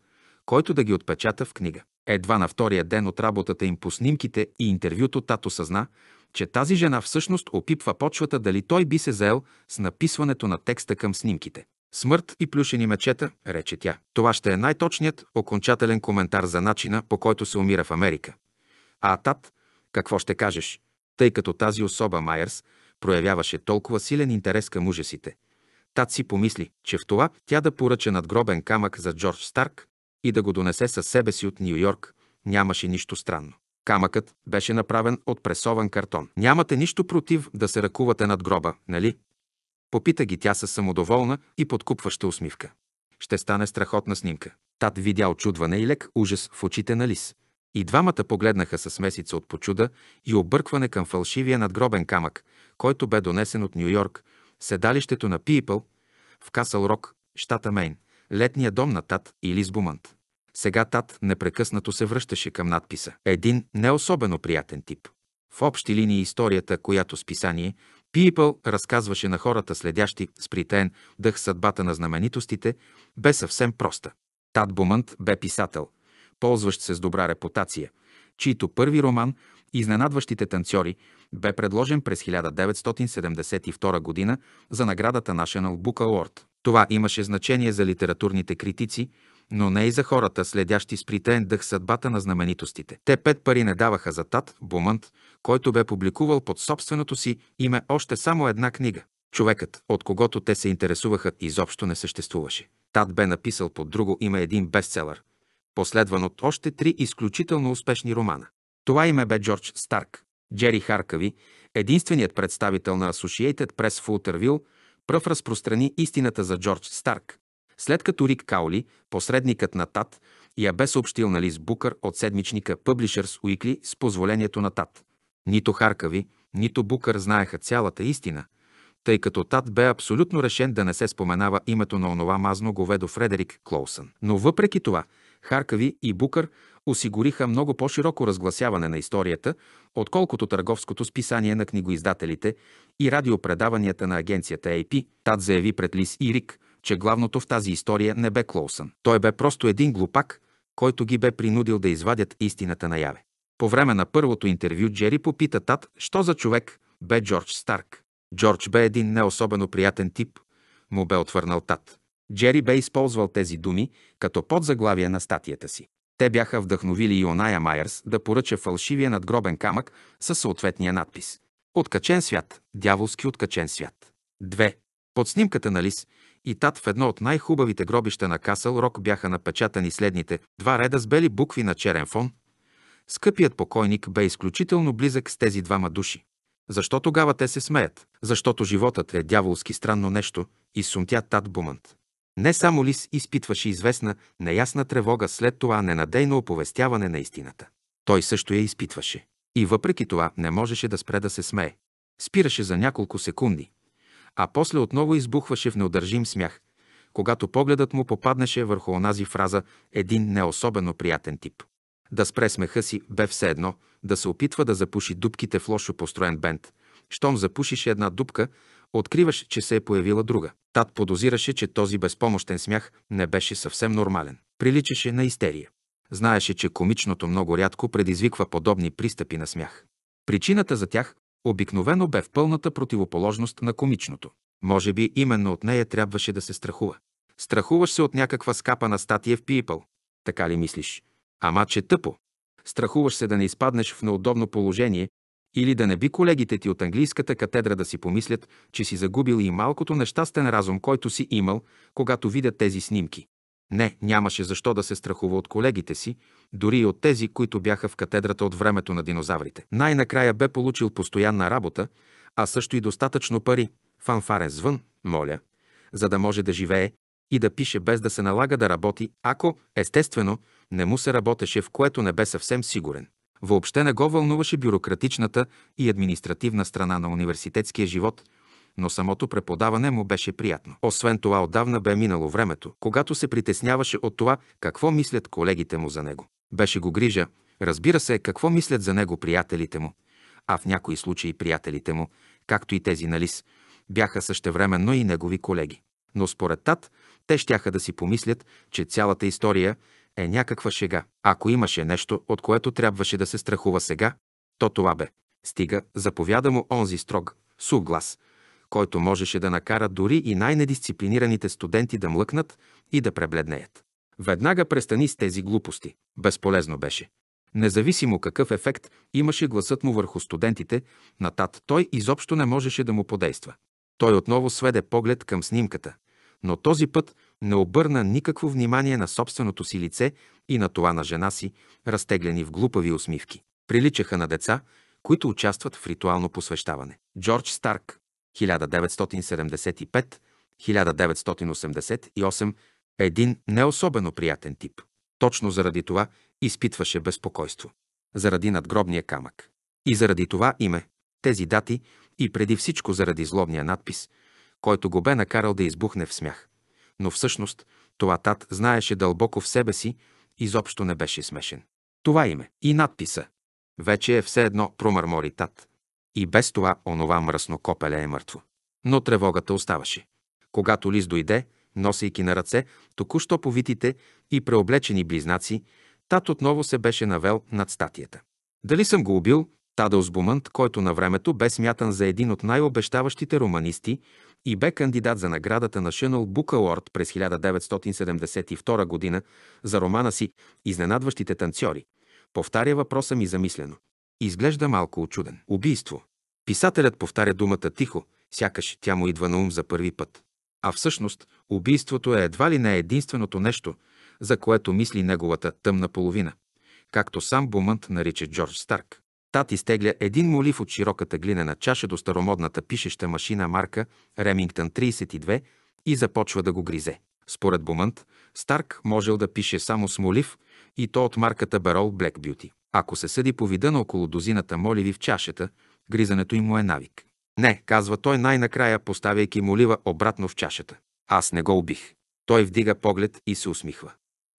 който да ги отпечата в книга. Едва на втория ден от работата им по снимките и интервюто тато съзна, че тази жена всъщност опипва почвата дали той би се заел с написването на текста към снимките. Смърт и плюшени мечета, рече тя. Това ще е най-точният окончателен коментар за начина, по който се умира в Америка. А Атат, какво ще кажеш? тъй като тази особа Майерс проявяваше толкова силен интерес към ужасите. Тат си помисли, че в това тя да поръча надгробен камък за Джордж Старк и да го донесе със себе си от Нью-Йорк, нямаше нищо странно. Камъкът беше направен от пресован картон. Нямате нищо против да се ръкувате над гроба, нали? Попита ги тя със самодоволна и подкупваща усмивка. Ще стане страхотна снимка. Тат видя очудване и лек ужас в очите на Лис. И двамата погледнаха с смесица от почуда и объркване към фалшивия надгробен камък, който бе донесен от Нью-Йорк, седалището на Пипъл, в Касъл Рок, щата Мейн, летния дом на Тат или Сбумант. Сега Тат непрекъснато се връщаше към надписа. Един не особено приятен тип. В общи линии историята, която с писание Пипъл разказваше на хората следящи с притен дъх съдбата на знаменитостите, бе съвсем проста. Тат Бумънт бе писател – ползващ се с добра репутация, чийто първи роман «Изненадващите танцори» бе предложен през 1972 г. за наградата National Book Award. Това имаше значение за литературните критици, но не и за хората, следящи с притен дъх съдбата на знаменитостите. Те пет пари не даваха за Тат Бумънт, който бе публикувал под собственото си име още само една книга. Човекът, от когото те се интересуваха, изобщо не съществуваше. Тат бе написал под друго име един бестселър, последван от още три изключително успешни романа. Това име бе Джордж Старк. Джери Харкави, единственият представител на Associated Press в Утервил, пръв разпространи истината за Джордж Старк. След като Рик Каули, посредникът на ТАТ, я бе съобщил на Лиз Букър от седмичника Publishers Уикли с позволението на ТАТ. Нито Харкави, нито Букър знаеха цялата истина, тъй като ТАТ бе абсолютно решен да не се споменава името на онова мазно говедо Фредерик Клоусън. Но въпреки това, Харкави и Букър осигуриха много по-широко разгласяване на историята, отколкото търговското списание на книгоиздателите и радиопредаванията на агенцията AP. Тат заяви пред Лис и Рик, че главното в тази история не бе Клоусън. Той бе просто един глупак, който ги бе принудил да извадят истината наяве. По време на първото интервю Джери попита Тат, що за човек бе Джордж Старк. Джордж бе един не особено приятен тип, му бе отвърнал Тат. Джери бе използвал тези думи като подзаглавие на статията си. Те бяха вдъхновили и Оная Майерс да поръча фалшивия надгробен камък със съответния надпис. Откачен свят, дяволски откачен свят. 2. Под снимката на Лис и Тат в едно от най-хубавите гробища на Касъл Рок бяха напечатани следните два реда с бели букви на черен фон. Скъпият покойник бе изключително близък с тези двама души. Защо тогава те се смеят? Защото животът е дяволски странно нещо и сумтя Тат Бумант. Не само Лис изпитваше известна неясна тревога след това ненадейно оповестяване на истината. Той също я изпитваше. И въпреки това не можеше да спре да се смее. Спираше за няколко секунди, а после отново избухваше в неудържим смях, когато погледът му попаднеше върху онази фраза «един не особено приятен тип». Да спре смеха си бе все едно, да се опитва да запуши дубките в лошо построен бент. Щом запушише една дупка, Откриваш, че се е появила друга. Тат подозираше, че този безпомощен смях не беше съвсем нормален. Приличаше на истерия. Знаеше, че комичното много рядко предизвиква подобни пристъпи на смях. Причината за тях обикновено бе в пълната противоположност на комичното. Може би именно от нея трябваше да се страхува. Страхуваш се от някаква скапана статия в People. Така ли мислиш? Ама че тъпо. Страхуваш се да не изпаднеш в неудобно положение или да не би колегите ти от английската катедра да си помислят, че си загубил и малкото нещастен разум, който си имал, когато видят тези снимки. Не, нямаше защо да се страхува от колегите си, дори и от тези, които бяха в катедрата от времето на динозаврите. Най-накрая бе получил постоянна работа, а също и достатъчно пари, фанфарен звън, моля, за да може да живее и да пише без да се налага да работи, ако, естествено, не му се работеше, в което не бе съвсем сигурен. Въобще не го вълнуваше бюрократичната и административна страна на университетския живот, но самото преподаване му беше приятно. Освен това, отдавна бе минало времето, когато се притесняваше от това какво мислят колегите му за него. Беше го грижа, разбира се, какво мислят за него приятелите му, а в някои случаи приятелите му, както и тези на Лис, бяха същевременно и негови колеги. Но според Тат, те щяха да си помислят, че цялата история е някаква шега. Ако имаше нещо, от което трябваше да се страхува сега, то това бе. Стига, заповяда му онзи строг, сух глас, който можеше да накара дори и най-недисциплинираните студенти да млъкнат и да пребледнеят. Веднага престани с тези глупости. Безполезно беше. Независимо какъв ефект имаше гласът му върху студентите, натат той изобщо не можеше да му подейства. Той отново сведе поглед към снимката, но този път не обърна никакво внимание на собственото си лице и на това на жена си, разтеглени в глупави усмивки. Приличаха на деца, които участват в ритуално посвещаване. Джордж Старк, 1975-1988, един не особено приятен тип. Точно заради това изпитваше безпокойство. Заради надгробния камък. И заради това име, тези дати и преди всичко заради злобния надпис, който го бе накарал да избухне в смях но всъщност това тат знаеше дълбоко в себе си, изобщо не беше смешен. Това име и надписа вече е все едно промърмори тат. И без това онова мръсно копеле е мъртво. Но тревогата оставаше. Когато Лис дойде, носейки на ръце току-що повитите и преоблечени близнаци, тат отново се беше навел над статията. Дали съм го убил, Тадеус Бумънт, който на времето бе смятан за един от най-обещаващите романисти и бе кандидат за наградата на Шенъл Букалорд през 1972 година за романа си «Изненадващите танцори», повтаря въпроса ми замислено. Изглежда малко очуден. Убийство. Писателят повтаря думата тихо, сякаш тя му идва на ум за първи път. А всъщност, убийството е едва ли не единственото нещо, за което мисли неговата тъмна половина, както сам Бумънт нарича Джордж Старк. Тат изтегля един молив от широката глинена чаша до старомодната пишеща машина марка Ремингтън 32 и започва да го гризе. Според Бумънт, Старк можел да пише само с молив и то от марката Берол Black Beauty. Ако се съди по вида на около дозината моливи в чашата, гризането им му е навик. Не, казва той най-накрая, поставяйки молива обратно в чашата. Аз не го убих. Той вдига поглед и се усмихва.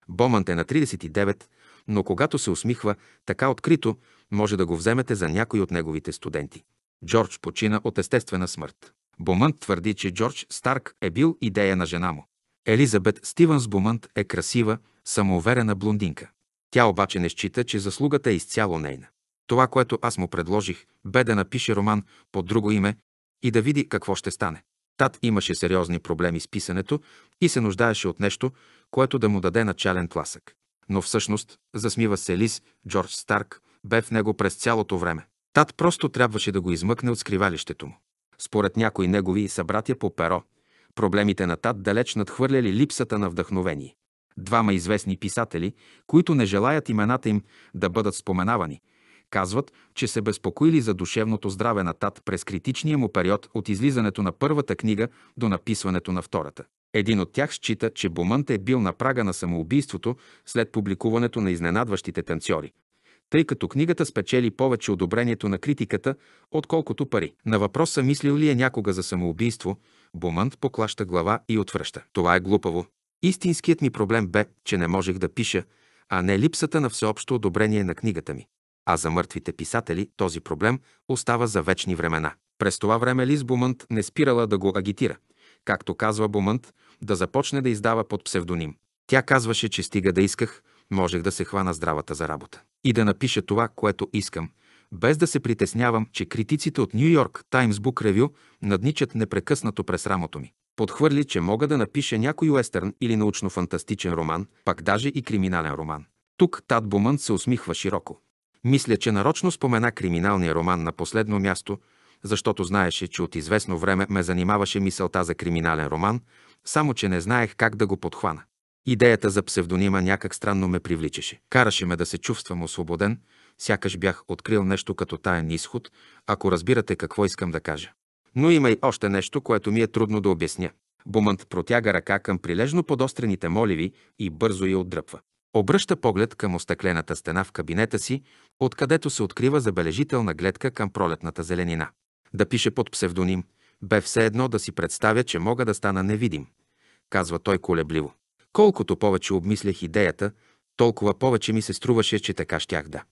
Бомънт е на 39, но когато се усмихва така открито, може да го вземете за някой от неговите студенти. Джордж почина от естествена смърт. Бомънт твърди, че Джордж Старк е бил идея на жена му. Елизабет Стивенс Бомънт е красива, самоуверена блондинка. Тя обаче не счита, че заслугата е изцяло нейна. Това, което аз му предложих, бе да напише роман под друго име и да види какво ще стане. Тат имаше сериозни проблеми с писането и се нуждаеше от нещо, което да му даде начален тласък. Но всъщност, засмива се Лис, Джордж Старк, бе в него през цялото време. Тат просто трябваше да го измъкне от скривалището му. Според някои негови събратя е по перо, проблемите на Тат далеч надхвърляли липсата на вдъхновение. Двама известни писатели, които не желаят имената им да бъдат споменавани, казват, че се безпокоили за душевното здраве на Тат през критичния му период от излизането на първата книга до написването на втората. Един от тях счита, че Бумънт е бил на прага на самоубийството след публикуването на изненадващите танцори, тъй като книгата спечели повече одобрението на критиката, отколкото пари. На въпроса мислил ли е някога за самоубийство, Бумънт поклаща глава и отвръща. Това е глупаво. Истинският ми проблем бе, че не можех да пиша, а не липсата на всеобщо одобрение на книгата ми. А за мъртвите писатели този проблем остава за вечни времена. През това време Лиз Бумънт не спирала да го агитира. Както казва Бумънт, да започне да издава под псевдоним. Тя казваше, че стига да исках, можех да се хвана здравата за работа и да напиша това, което искам, без да се притеснявам, че критиците от Нью Йорк Таймс Бук Ревю надничат непрекъснато през рамото ми. Подхвърли, че мога да напиша някой уестърн или научно-фантастичен роман, пак даже и криминален роман. Тук Тат Бумън се усмихва широко. Мисля, че нарочно спомена криминалния роман на последно място, защото знаеше, че от известно време ме занимаваше мисълта за криминален роман, само че не знаех как да го подхвана. Идеята за псевдонима някак странно ме привличаше. Караше ме да се чувствам освободен, сякаш бях открил нещо като таен изход, ако разбирате какво искам да кажа. Но има и още нещо, което ми е трудно да обясня. Бумънт протяга ръка към прилежно подострените моливи и бързо я отдръпва. Обръща поглед към остъклената стена в кабинета си, откъдето се открива забележителна гледка към пролетната зеленина. Да пише под псевдоним, бе все едно да си представя, че мога да стана невидим, казва той колебливо. Колкото повече обмислях идеята, толкова повече ми се струваше, че така щях да.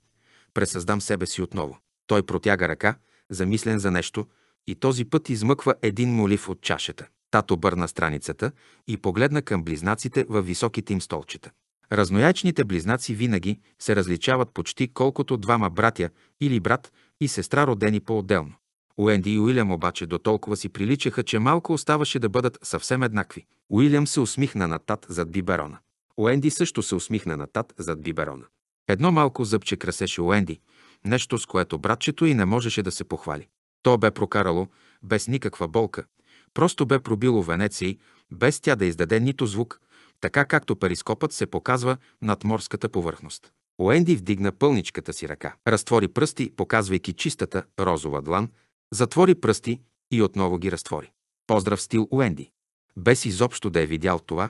Пресъздам себе си отново. Той протяга ръка, замислен за нещо, и този път измъква един молив от чашата. Тато бърна страницата и погледна към близнаците във високите им столчета. Разноячните близнаци винаги се различават почти колкото двама братя или брат и сестра родени по-отделно. Уенди и Уилям обаче до толкова си приличаха, че малко оставаше да бъдат съвсем еднакви. Уилям се усмихна на тат зад биберона. Уенди също се усмихна на тат зад биберона. Едно малко зъбче красеше Уенди, нещо с което братчето и не можеше да се похвали. То бе прокарало без никаква болка, просто бе пробило и без тя да издаде нито звук, така както перископът се показва над морската повърхност. Уенди вдигна пълничката си ръка, разтвори пръсти, показвайки чистата розова длан Затвори пръсти и отново ги разтвори. Поздрав стил Уенди. Без изобщо да е видял това,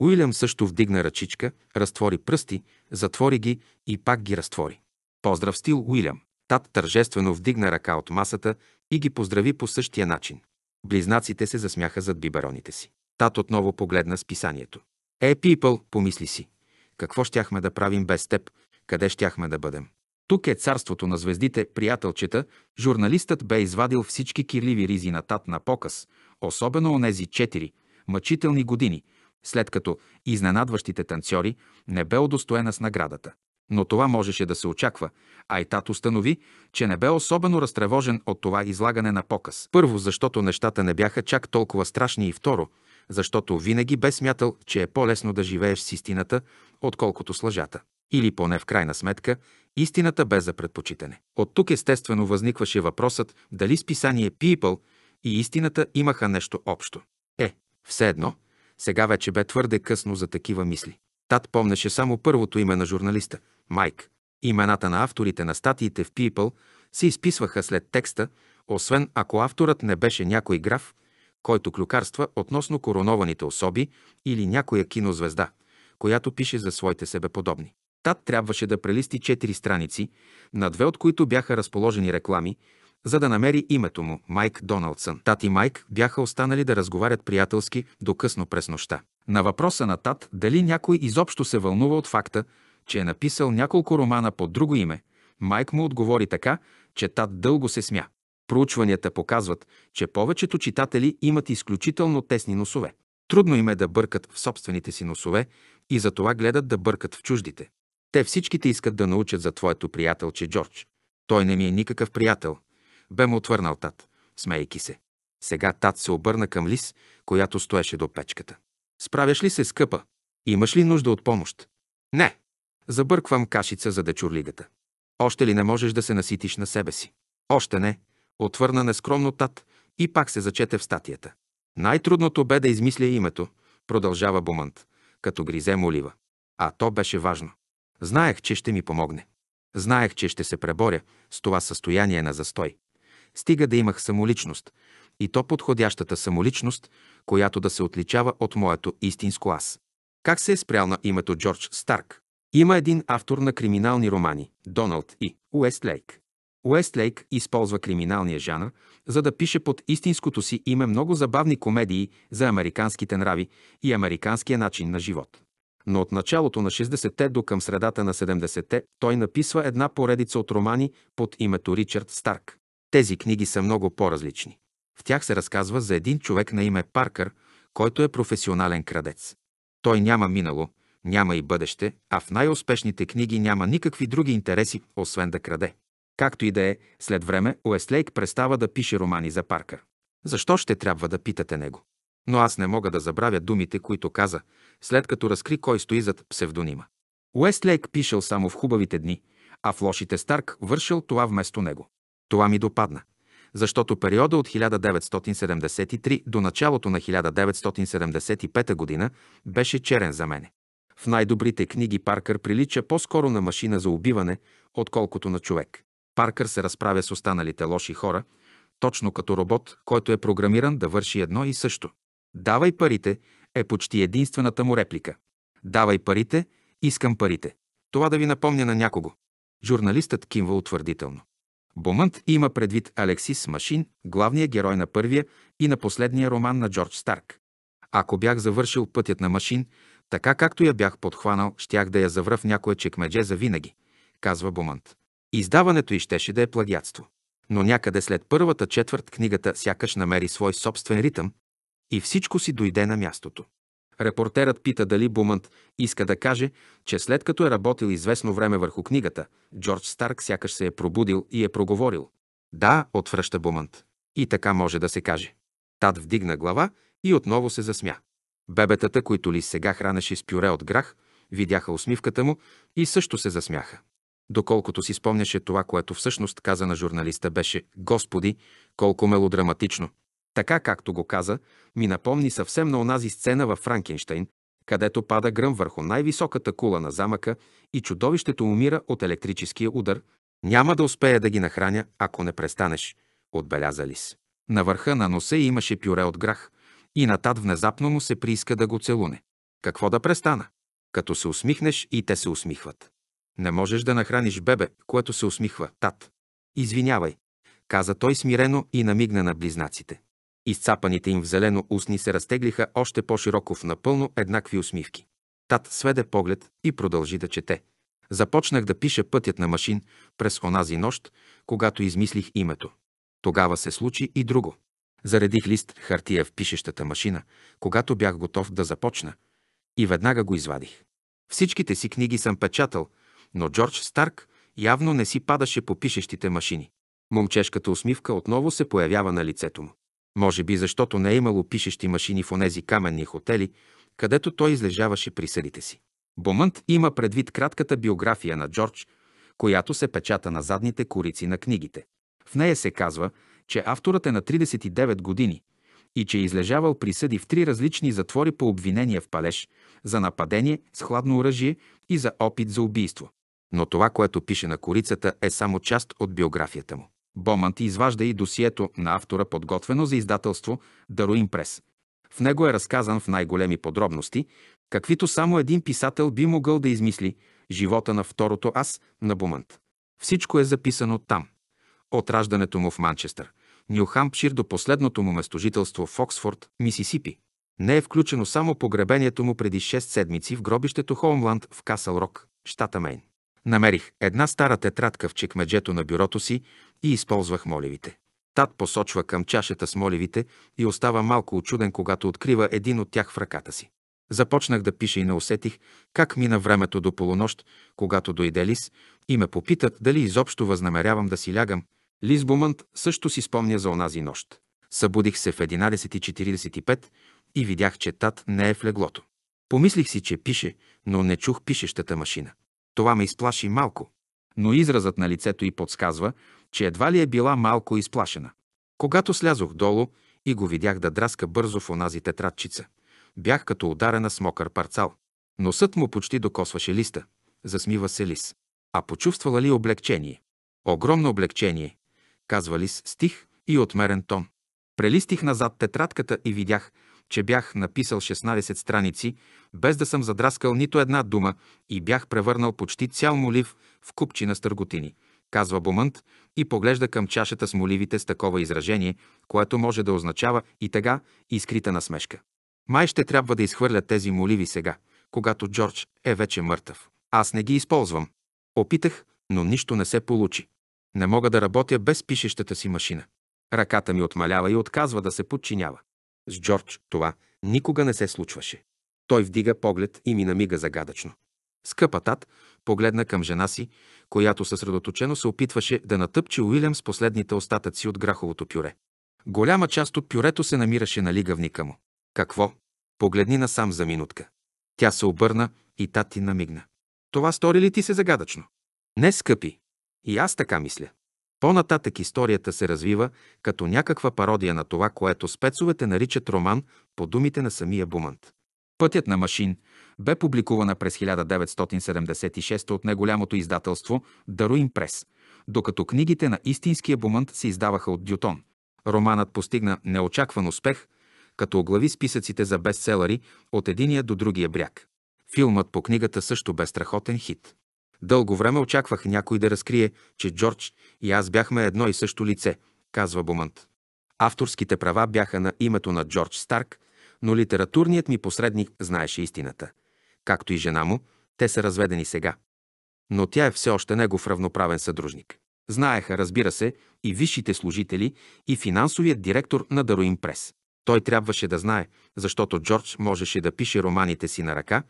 Уилям също вдигна ръчичка, разтвори пръсти, затвори ги и пак ги разтвори. Поздрав стил Уилям. Тат тържествено вдигна ръка от масата и ги поздрави по същия начин. Близнаците се засмяха зад бибероните си. Тат отново погледна списанието. Е, пипъл, помисли си. Какво щяхме да правим без теб? Къде щяхме да бъдем? Тук е царството на звездите, приятелчета, журналистът бе извадил всички кирливи ризи на тат на показ, особено онези четири, мъчителни години, след като изненадващите танцори не бе удостоена с наградата. Но това можеше да се очаква, а и тат установи, че не бе особено разтревожен от това излагане на показ. Първо, защото нещата не бяха чак толкова страшни и второ, защото винаги бе смятал, че е по-лесно да живееш с истината, отколкото с лъжата или поне в крайна сметка, истината без за предпочитане. От тук естествено възникваше въпросът дали списание People и истината имаха нещо общо. Е, все едно, сега вече бе твърде късно за такива мисли. Тат помнеше само първото име на журналиста – Майк. Имената на авторите на статиите в People се изписваха след текста, освен ако авторът не беше някой граф, който клюкарства относно коронованите особи или някоя кинозвезда, която пише за своите себеподобни. Тат трябваше да прелисти четири страници, на две от които бяха разположени реклами, за да намери името му – Майк Доналдсън. Тат и Майк бяха останали да разговарят приятелски до късно през нощта. На въпроса на Тат дали някой изобщо се вълнува от факта, че е написал няколко романа под друго име, Майк му отговори така, че Тат дълго се смя. Проучванията показват, че повечето читатели имат изключително тесни носове. Трудно им е да бъркат в собствените си носове и затова гледат да бъркат в чуждите. Те всичките искат да научат за твоето приятелче Джордж. Той не ми е никакъв приятел, бе му отвърнал тат, смейки се. Сега тат се обърна към Лис, която стоеше до печката. Справяш ли се, скъпа? Имаш ли нужда от помощ? Не. Забърквам кашица за дечурлигата. Още ли не можеш да се наситиш на себе си? Още не. Отвърна нескромно тат и пак се зачете в статията. Най-трудното бе да измисля името, продължава Бумант, като гризе молива. А то беше важно. Знаех, че ще ми помогне. Знаех, че ще се преборя с това състояние на застой. Стига да имах самоличност, и то подходящата самоличност, която да се отличава от моето истинско аз. Как се е спрял на името Джордж Старк? Има един автор на криминални романи – Доналд И. Уестлейк. Уестлейк използва криминалния жанр, за да пише под истинското си име много забавни комедии за американските нрави и американския начин на живот но от началото на 60-те до към средата на 70-те той написва една поредица от романи под името Ричард Старк. Тези книги са много по-различни. В тях се разказва за един човек на име Паркър, който е професионален крадец. Той няма минало, няма и бъдеще, а в най-успешните книги няма никакви други интереси, освен да краде. Както и да е, след време Уеслейк престава да пише романи за Паркър. Защо ще трябва да питате него? Но аз не мога да забравя думите, които каза, след като разкри кой стои зад псевдонима. Уестлейк пишел само в хубавите дни, а в лошите Старк вършил това вместо него. Това ми допадна, защото периода от 1973 до началото на 1975 година беше черен за мене. В най-добрите книги Паркър прилича по-скоро на машина за убиване, отколкото на човек. Паркър се разправя с останалите лоши хора, точно като робот, който е програмиран да върши едно и също. Давай парите, е почти единствената му реплика. Давай парите, искам парите. Това да ви напомня на някого. Журналистът кимва утвърдително. Бомънт има предвид Алексис Машин, главния герой на първия и на последния роман на Джордж Старк. Ако бях завършил пътят на Машин, така както я бях подхванал, щях да я завръв някое чекмедже за винаги, казва Бомънт. Издаването и щеше да е плагиатство. Но някъде след първата четвърт книгата сякаш намери свой собствен ритъм, и всичко си дойде на мястото. Репортерът пита дали Бумънт иска да каже, че след като е работил известно време върху книгата, Джордж Старк сякаш се е пробудил и е проговорил. Да, отвръща Бумънт. И така може да се каже. Тад вдигна глава и отново се засмя. Бебетата, които ли сега хранеше с пюре от грах, видяха усмивката му и също се засмяха. Доколкото си спомняше това, което всъщност каза на журналиста, беше «Господи, колко мелодраматично!» Така както го каза, ми напомни съвсем на онази сцена във Франкенштейн, където пада гръм върху най-високата кула на замъка и чудовището умира от електрическия удар. Няма да успея да ги нахраня, ако не престанеш, отбеляза Лис. На върха на носа имаше пюре от грах и натад внезапно му се прииска да го целуне. Какво да престана? Като се усмихнеш и те се усмихват. Не можеш да нахраниш бебе, което се усмихва, тат. Извинявай, каза той смирено и намигна на близнаците. Изцапаните им в зелено устни се разтеглиха още по-широко в напълно еднакви усмивки. Тат сведе поглед и продължи да чете. Започнах да пиша пътят на машин през онази нощ, когато измислих името. Тогава се случи и друго. Заредих лист хартия в пишещата машина, когато бях готов да започна, и веднага го извадих. Всичките си книги съм печатал, но Джордж Старк явно не си падаше по пишещите машини. Момчешката усмивка отново се появява на лицето му. Може би защото не е имало пишещи машини в онези каменни хотели, където той излежаваше присъдите си. Бомънт има предвид кратката биография на Джордж, която се печата на задните корици на книгите. В нея се казва, че авторът е на 39 години и че е излежавал присъди в три различни затвори по обвинение в палеж, за нападение с хладно оръжие и за опит за убийство. Но това, което пише на корицата, е само част от биографията му. Бомант изважда и досието на автора, подготвено за издателство Даро Прес. В него е разказан в най-големи подробности, каквито само един писател би могъл да измисли живота на второто аз на Бомант. Всичко е записано там. От раждането му в Манчестър, Нюхампшир до последното му местожителство в Оксфорд, Мисисипи. Не е включено само погребението му преди 6 седмици в гробището Хоумланд в Касъл Рок, щата Мейн. Намерих една стара тетрадка в чекмеджето на бюрото си, и използвах моливите. Тат посочва към чашата с моливите и остава малко очуден, когато открива един от тях в ръката си. Започнах да пиша и не усетих как мина времето до полунощ, когато дойде Лис и ме попита дали изобщо възнамерявам да си лягам. Лис Бумънт също си спомня за онази нощ. Събудих се в 11.45 и видях, че Тат не е в леглото. Помислих си, че пише, но не чух пишещата машина. Това ме изплаши малко. Но изразът на лицето й подсказва, че едва ли е била малко изплашена. Когато слязох долу и го видях да драска бързо в онази тетрадчица, бях като ударена с мокър парцал. Носът му почти докосваше листа. Засмива се Лис. А почувствала ли облегчение? Огромно облегчение, казва Лис стих и отмерен тон. Прелистих назад тетрадката и видях, че бях написал 16 страници, без да съм задраскал нито една дума и бях превърнал почти цял молив в купчина с търготини, казва Бумънт и поглежда към чашата с моливите с такова изражение, което може да означава и тъга, искрита насмешка. Май ще трябва да изхвърля тези моливи сега, когато Джордж е вече мъртъв. Аз не ги използвам. Опитах, но нищо не се получи. Не мога да работя без пишещата си машина. Ръката ми отмалява и отказва да се подчинява. С Джордж това никога не се случваше. Той вдига поглед и ми намига загадъчно. Скъпа тат погледна към жена си, която съсредоточено се опитваше да натъпче Уилям с последните остатъци от граховото пюре. Голяма част от пюрето се намираше на лигавника му. Какво? Погледни насам за минутка. Тя се обърна и Тати намигна. Това стори ли ти се загадъчно? Не, скъпи. И аз така мисля. По-нататък историята се развива като някаква пародия на това, което спецовете наричат роман по думите на самия Бумант. Пътят на машин – бе публикувана през 1976 от неголямото издателство Даруин Прес, докато книгите на истинския бумънт се издаваха от Дютон. Романът постигна неочакван успех, като оглави списъците за бестселери от единия до другия бряг. Филмът по книгата също бе страхотен хит. Дълго време очаквах някой да разкрие, че Джордж и аз бяхме едно и също лице, казва Бумънт. Авторските права бяха на името на Джордж Старк, но литературният ми посредник знаеше истината както и жена му, те са разведени сега. Но тя е все още негов равноправен съдружник. Знаеха, разбира се, и висшите служители, и финансовият директор на Прес. Той трябваше да знае, защото Джордж можеше да пише романите си на ръка,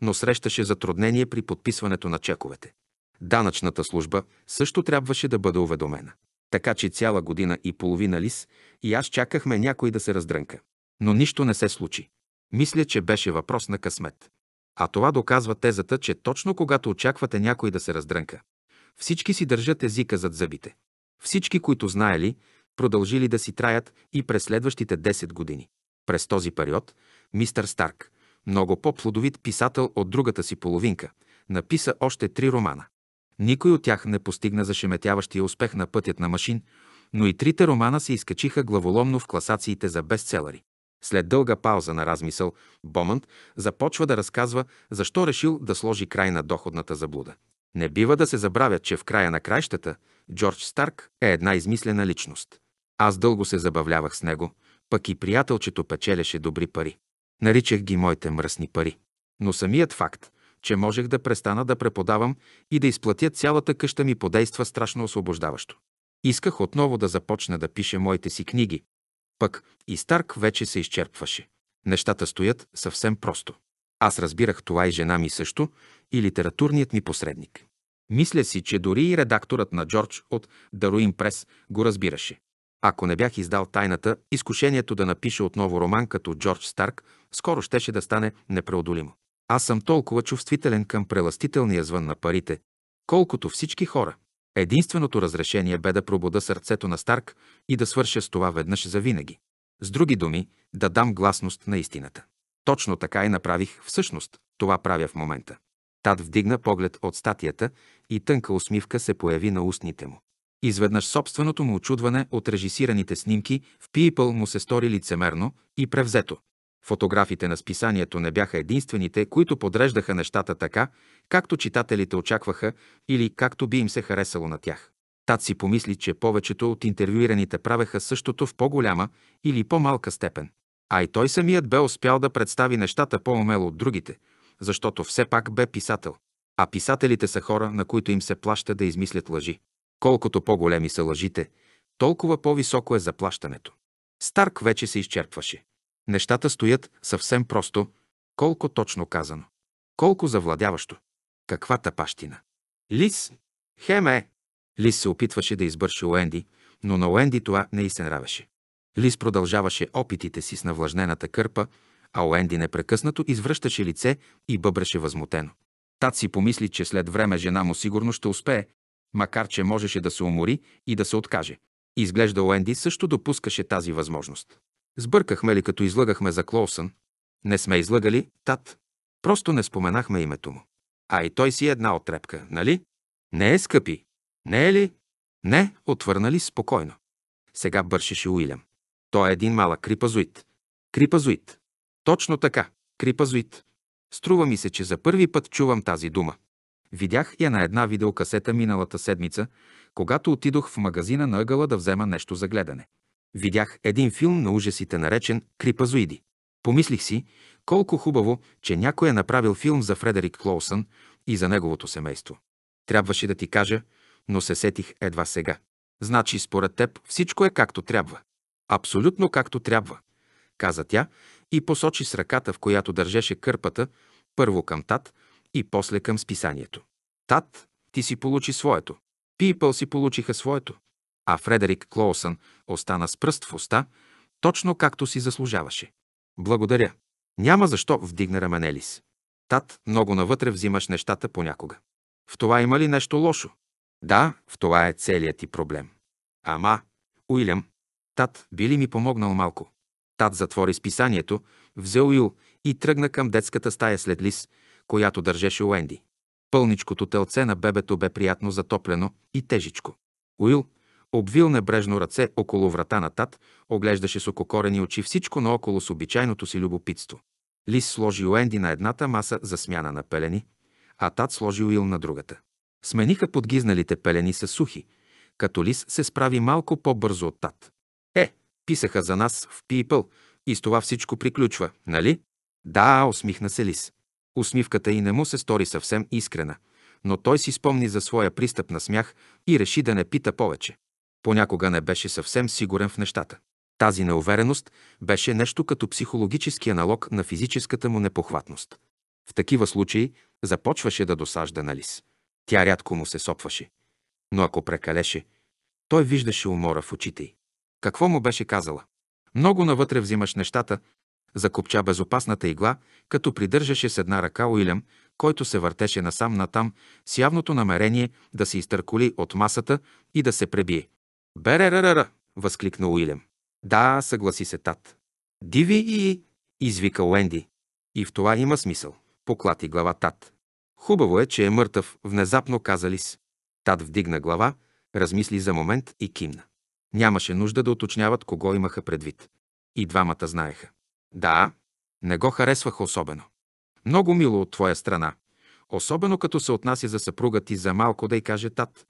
но срещаше затруднение при подписването на чековете. Данъчната служба също трябваше да бъде уведомена. Така че цяла година и половина лис и аз чакахме някой да се раздрънка. Но нищо не се случи. Мисля, че беше въпрос на късмет. А това доказва тезата, че точно когато очаквате някой да се раздрънка, всички си държат езика зад зъбите. Всички, които знаели, продължили да си траят и през следващите 10 години. През този период мистър Старк, много по-плодовит писател от другата си половинка, написа още три романа. Никой от тях не постигна зашеметяващия успех на пътят на машин, но и трите романа се изкачиха главоломно в класациите за бестселери. След дълга пауза на размисъл, Бомънд започва да разказва защо решил да сложи край на доходната заблуда. Не бива да се забравя, че в края на краищата Джордж Старк е една измислена личност. Аз дълго се забавлявах с него, пък и приятелчето печелеше добри пари. Наричах ги моите мръсни пари. Но самият факт, че можех да престана да преподавам и да изплатя цялата къща ми подейства страшно освобождаващо. Исках отново да започна да пиша моите си книги, пък и Старк вече се изчерпваше. Нещата стоят съвсем просто. Аз разбирах това и жена ми също, и литературният ми посредник. Мисля си, че дори и редакторът на Джордж от Даруин Прес го разбираше. Ако не бях издал тайната, изкушението да напиша отново роман като Джордж Старк скоро щеше да стане непреодолимо. Аз съм толкова чувствителен към преластителния звън на парите, колкото всички хора. Единственото разрешение бе да пробуда сърцето на Старк и да свърша с това веднъж завинаги. С други думи, да дам гласност на истината. Точно така и направих всъщност, това правя в момента. Тад вдигна поглед от статията и тънка усмивка се появи на устните му. Изведнъж собственото му очудване от режисираните снимки в пиипъл му се стори лицемерно и превзето. Фотографите на списанието не бяха единствените, които подреждаха нещата така, както читателите очакваха или както би им се харесало на тях. Тат си помисли, че повечето от интервюираните правеха същото в по-голяма или по-малка степен. А и той самият бе успял да представи нещата по-умело от другите, защото все пак бе писател. А писателите са хора, на които им се плаща да измислят лъжи. Колкото по-големи са лъжите, толкова по-високо е заплащането. Старк вече се изчерпваше. Нещата стоят съвсем просто, колко точно казано, колко завладяващо. Каква тапащина! Лис! Хеме! Лис се опитваше да избърши Уенди, но на Уенди това не и се нравеше. Лис продължаваше опитите си с навлажнената кърпа, а Уенди непрекъснато извръщаше лице и бъбреше възмутено. Тат си помисли, че след време жена му сигурно ще успее, макар че можеше да се умори и да се откаже. Изглежда Уенди също допускаше тази възможност. Сбъркахме ли като излъгахме за Клоусън? Не сме излъгали, Тат. Просто не споменахме името му. А и той си е една отрепка, нали? Не е, скъпи. Не е ли? Не, отвърнали спокойно. Сега бършеше Уилям. Той е един малък крипазоид. Крипазоид. Точно така. Крипазоид. Струва ми се, че за първи път чувам тази дума. Видях я на една видеокасета миналата седмица, когато отидох в магазина на ъгъла да взема нещо за гледане. Видях един филм на ужасите, наречен Крипазоиди. Помислих си, колко хубаво, че някой е направил филм за Фредерик Клоусън и за неговото семейство. Трябваше да ти кажа, но се сетих едва сега. Значи, според теб, всичко е както трябва. Абсолютно както трябва, каза тя и посочи с ръката, в която държеше кърпата, първо към тат и после към списанието. Тат, ти си получи своето. Пипъл си получиха своето. А Фредерик Клоусън остана с пръст в уста, точно както си заслужаваше. Благодаря. Няма защо вдигне раменелис. Тат, много навътре взимаш нещата понякога. В това има ли нещо лошо? Да, в това е целият ти проблем. Ама, Уилям, тат би ли ми помогнал малко? Тат затвори списанието, взе Уил и тръгна към детската стая след лис, която държеше Уенди. Пълничкото телце на бебето бе приятно затоплено и тежичко. Уил, Обвил небрежно ръце около врата на тат, оглеждаше с ококорени очи всичко наоколо с обичайното си любопитство. Лис сложи Уенди на едната маса за смяна на пелени, а тат сложи Уил на другата. Смениха подгизналите пелени са сухи, като Лис се справи малко по-бързо от тат. Е, писаха за нас в пипъл и с това всичко приключва, нали? Да, усмихна се Лис. Усмивката и не му се стори съвсем искрена, но той си спомни за своя пристъп на смях и реши да не пита повече. Понякога не беше съвсем сигурен в нещата. Тази неувереност беше нещо като психологически аналог на физическата му непохватност. В такива случаи започваше да досажда на Лис. Тя рядко му се сопваше. Но ако прекалеше, той виждаше умора в очите й. Какво му беше казала? Много навътре взимаш нещата, закопча безопасната игла, като придържаше с една ръка Уилям, който се въртеше насам-натам с явното намерение да се изтърколи от масата и да се пребие. Береререра, възкликна Уилям. Да, съгласи се Тат. Диви и... извика Уенди. И в това има смисъл. Поклати глава Тат. Хубаво е, че е мъртъв, внезапно каза Лис. Тат вдигна глава, размисли за момент и кимна. Нямаше нужда да уточняват кого имаха предвид. И двамата знаеха. Да, не го харесваха особено. Много мило от твоя страна. Особено като се отнася за съпруга ти за малко да й каже тат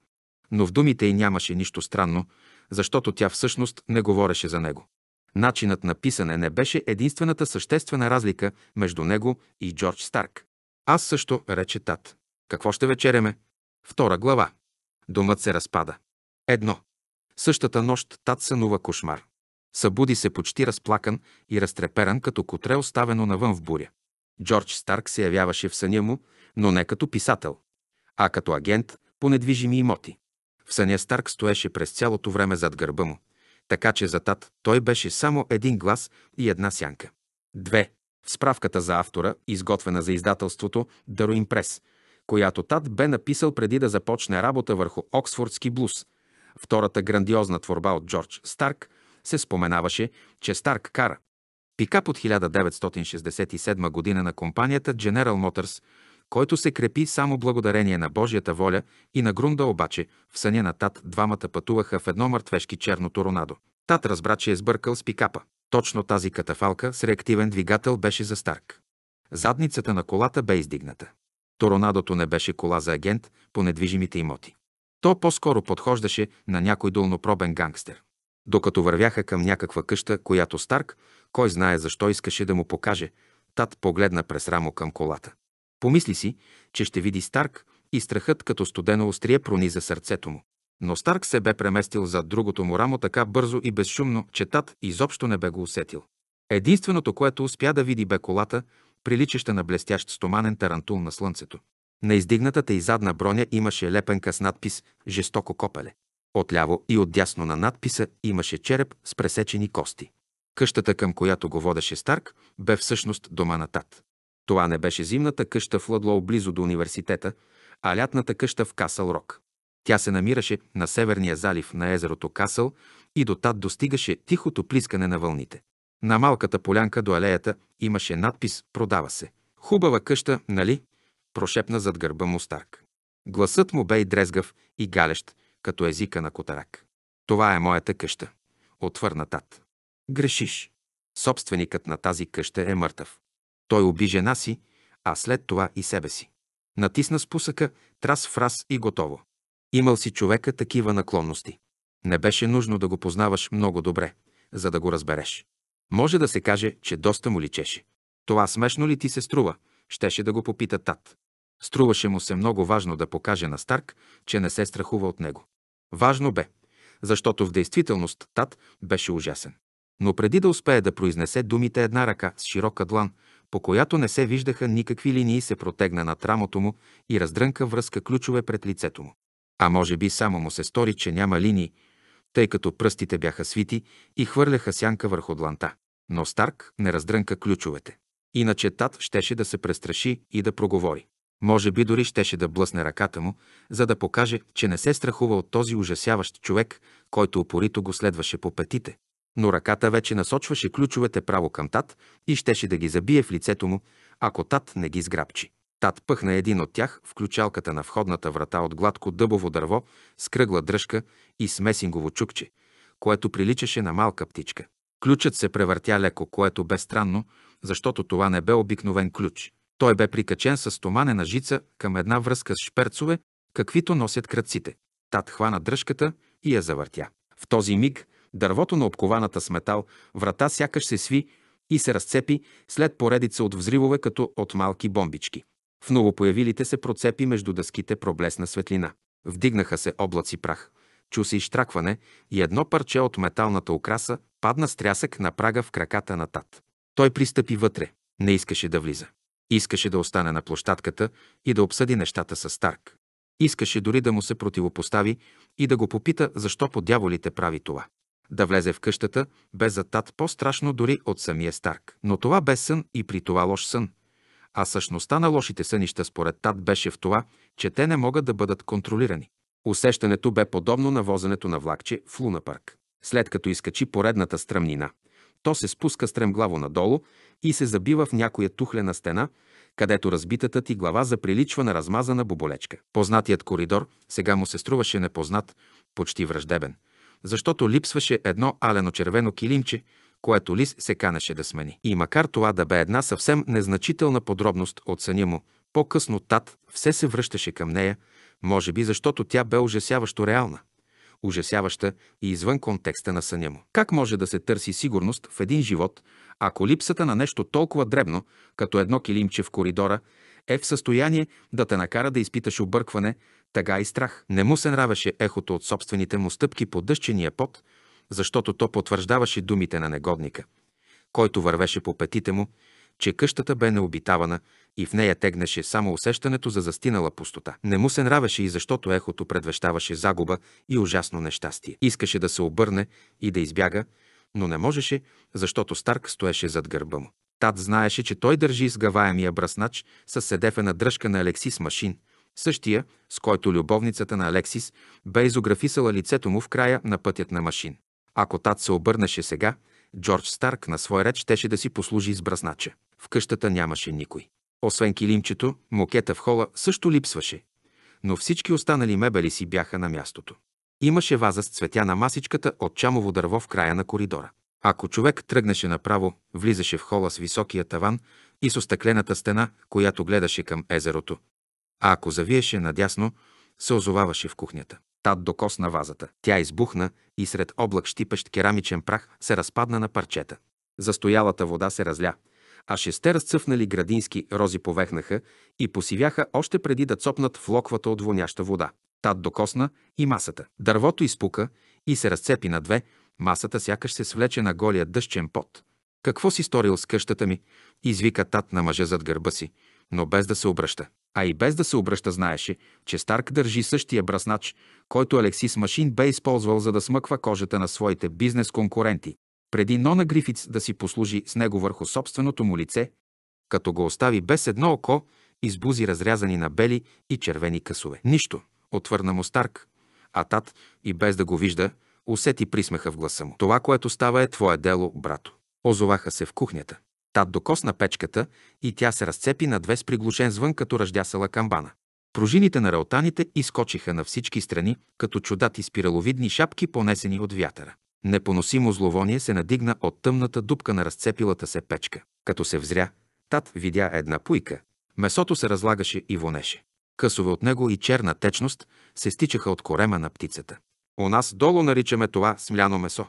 но в думите й нямаше нищо странно, защото тя всъщност не говореше за него. Начинът на писане не беше единствената съществена разлика между него и Джордж Старк. Аз също, рече Тат. Какво ще вечереме? Втора глава. Домът се разпада. Едно. Същата нощ Тат сънува кошмар. Събуди се почти разплакан и разтреперан като котре оставено навън в буря. Джордж Старк се явяваше в съня му, но не като писател, а като агент по недвижими имоти. В съня Старк стоеше през цялото време зад гърба му, така че за тат той беше само един глас и една сянка. 2. В справката за автора, изготвена за издателството Даро Импрес, която Тат бе написал преди да започне работа върху Оксфордски блуз, втората грандиозна творба от Джордж Старк, се споменаваше, че Старк кара. Пикап от 1967 година на компанията General Motors който се крепи само благодарение на Божията воля и на грунда обаче, в съня на Тат двамата пътуваха в едно мъртвешки черно торонадо. Тат разбра, че е сбъркал с пикапа. Точно тази катафалка с реактивен двигател беше за Старк. Задницата на колата бе издигната. Торонадото не беше кола за агент по недвижимите имоти. То по-скоро подхождаше на някой дълнопробен гангстер. Докато вървяха към някаква къща, която Старк, кой знае защо искаше да му покаже, Тат погледна през рамо към колата. Помисли си, че ще види Старк и страхът като студено острие прониза сърцето му. Но Старк се бе преместил зад другото му рамо така бързо и безшумно, че Тат изобщо не бе го усетил. Единственото, което успя да види бе колата, приличаща на блестящ стоманен тарантул на слънцето. На издигнатата и задна броня имаше лепенка с надпис «Жестоко копеле». Отляво и отдясно на надписа имаше череп с пресечени кости. Къщата, към която го водеше Старк, бе всъщност дома на Тат. Това не беше зимната къща в Ладлоу близо до университета, а лятната къща в Касъл Рок. Тя се намираше на северния залив на езерото Касъл и до тат достигаше тихото плискане на вълните. На малката полянка до алеята имаше надпис «Продава се». Хубава къща, нали? Прошепна зад гърба му Старк. Гласът му бе и дрезгав и галещ, като езика на котарак. Това е моята къща. Отвърна тат. Грешиш. Собственикът на тази къща е мъртъв. Той уби жена си, а след това и себе си. Натисна спусъка, трас в раз и готово. Имал си човека такива наклонности. Не беше нужно да го познаваш много добре, за да го разбереш. Може да се каже, че доста му личеше. Това смешно ли ти се струва? Щеше да го попита тат. Струваше му се много важно да покаже на Старк, че не се страхува от него. Важно бе, защото в действителност тат беше ужасен. Но преди да успее да произнесе думите една ръка с широка длан по която не се виждаха никакви линии, се протегна над рамото му и раздрънка връзка ключове пред лицето му. А може би само му се стори, че няма линии, тъй като пръстите бяха свити и хвърляха сянка върху дланта. Но Старк не раздрънка ключовете. Иначе Тат щеше да се престраши и да проговори. Може би дори щеше да блъсне ръката му, за да покаже, че не се страхува от този ужасяващ човек, който упорито го следваше по петите но ръката вече насочваше ключовете право към Тат и щеше да ги забие в лицето му, ако Тат не ги сграбчи. Тат пъхна един от тях в ключалката на входната врата от гладко дъбово дърво с кръгла дръжка и с месингово чукче, което приличаше на малка птичка. Ключът се превъртя леко, което бе странно, защото това не бе обикновен ключ. Той бе прикачен с стоманена жица към една връзка с шперцове, каквито носят кръците. Тат хвана дръжката и я завъртя. В този миг Дървото на обкованата с метал врата сякаш се сви и се разцепи след поредица от взривове като от малки бомбички. В новопоявилите се процепи между дъските проблесна светлина. Вдигнаха се облаци прах. Чу се изтракване и едно парче от металната украса падна с трясък на прага в краката на тат. Той пристъпи вътре. Не искаше да влиза. Искаше да остане на площадката и да обсъди нещата с Старк. Искаше дори да му се противопостави и да го попита защо по дяволите прави това да влезе в къщата, бе за тат по-страшно дори от самия Старк. Но това бе сън и при това лош сън. А същността на лошите сънища според тат беше в това, че те не могат да бъдат контролирани. Усещането бе подобно на возенето на влакче в Луна парк. След като изкачи поредната стръмнина, то се спуска стремглаво надолу и се забива в някоя тухлена стена, където разбитата ти глава заприличва на размазана боболечка. Познатият коридор сега му се струваше непознат, почти враждебен – защото липсваше едно алено червено килимче, което Лис се канеше да смени. И макар това да бе една съвсем незначителна подробност от съня му, по-късно Тат все се връщаше към нея, може би защото тя бе ужасяващо реална, ужасяваща и извън контекста на съня му. Как може да се търси сигурност в един живот, ако липсата на нещо толкова дребно, като едно килимче в коридора, е в състояние да те накара да изпиташ объркване, тъга и страх. Не му се нравеше ехото от собствените му стъпки по дъщения пот, защото то потвърждаваше думите на негодника, който вървеше по петите му, че къщата бе необитавана и в нея тегнеше само усещането за застинала пустота. Не му се нравеше и защото ехото предвещаваше загуба и ужасно нещастие. Искаше да се обърне и да избяга, но не можеше, защото Старк стоеше зад гърба му. Тат знаеше, че той държи сгаваемия браснач с седефена дръжка на Алексис машин – Същия, с който любовницата на Алексис бе изографисала лицето му в края на пътят на машин. Ако тат се обърнаше сега, Джордж Старк на свой реч щеше да си послужи с бразнача. В къщата нямаше никой. Освен килимчето, мокета в хола също липсваше, но всички останали мебели си бяха на мястото. Имаше ваза с цветя на масичката от чамово дърво в края на коридора. Ако човек тръгнеше направо, влизаше в хола с високия таван и с остъклената стена, която гледаше към езерото а ако завиеше надясно, се озоваваше в кухнята. Тат докосна вазата. Тя избухна и сред облак щипещ керамичен прах се разпадна на парчета. Застоялата вода се разля, а шесте разцъфнали градински рози повехнаха и посивяха още преди да цопнат в локвата от воняща вода. Тат докосна и масата. Дървото изпука и се разцепи на две, масата сякаш се свлече на голия дъщен пот. Какво си сторил с къщата ми? Извика тат на мъжа зад гърба си, но без да се обръща. А и без да се обръща знаеше, че Старк държи същия браснач, който Алексис Машин бе използвал за да смъква кожата на своите бизнес-конкуренти. Преди Нона Грифиц да си послужи с него върху собственото му лице, като го остави без едно око и разрязани на бели и червени късове. Нищо, отвърна му Старк, а тат и без да го вижда, усети присмеха в гласа му. Това, което става е твое дело, брато. Озоваха се в кухнята. Тат докосна печката и тя се разцепи на две с приглушен звън, като ръждясала камбана. Пружините на раотаните изкочиха на всички страни, като чудати спираловидни шапки, понесени от вятъра. Непоносимо зловоние се надигна от тъмната дупка на разцепилата се печка. Като се взря, Тат видя една пуйка. Месото се разлагаше и вонеше. Късове от него и черна течност се стичаха от корема на птицата. У нас долу наричаме това смляно месо,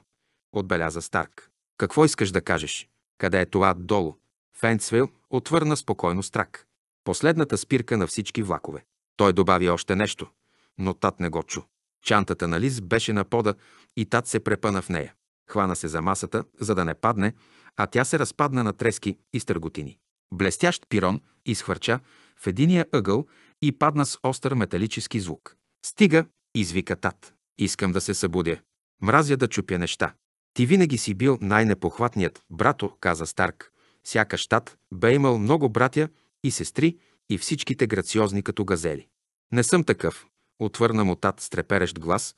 отбеляза Старк. Какво искаш да кажеш? Къде е това долу? Фенцвейл отвърна спокойно страк. Последната спирка на всички влакове. Той добави още нещо, но тат не го чу. Чантата на Лиз беше на пода и тат се препъна в нея. Хвана се за масата, за да не падне, а тя се разпадна на трески и стърготини. Блестящ пирон изхвърча в единия ъгъл и падна с остър металически звук. Стига, извика тат. Искам да се събудя. Мразя да чупя неща. Ти винаги си бил най-непохватният, брато, каза Старк. Всяка щат бе имал много братя и сестри и всичките грациозни като газели. Не съм такъв, отвърна му тат с треперещ глас,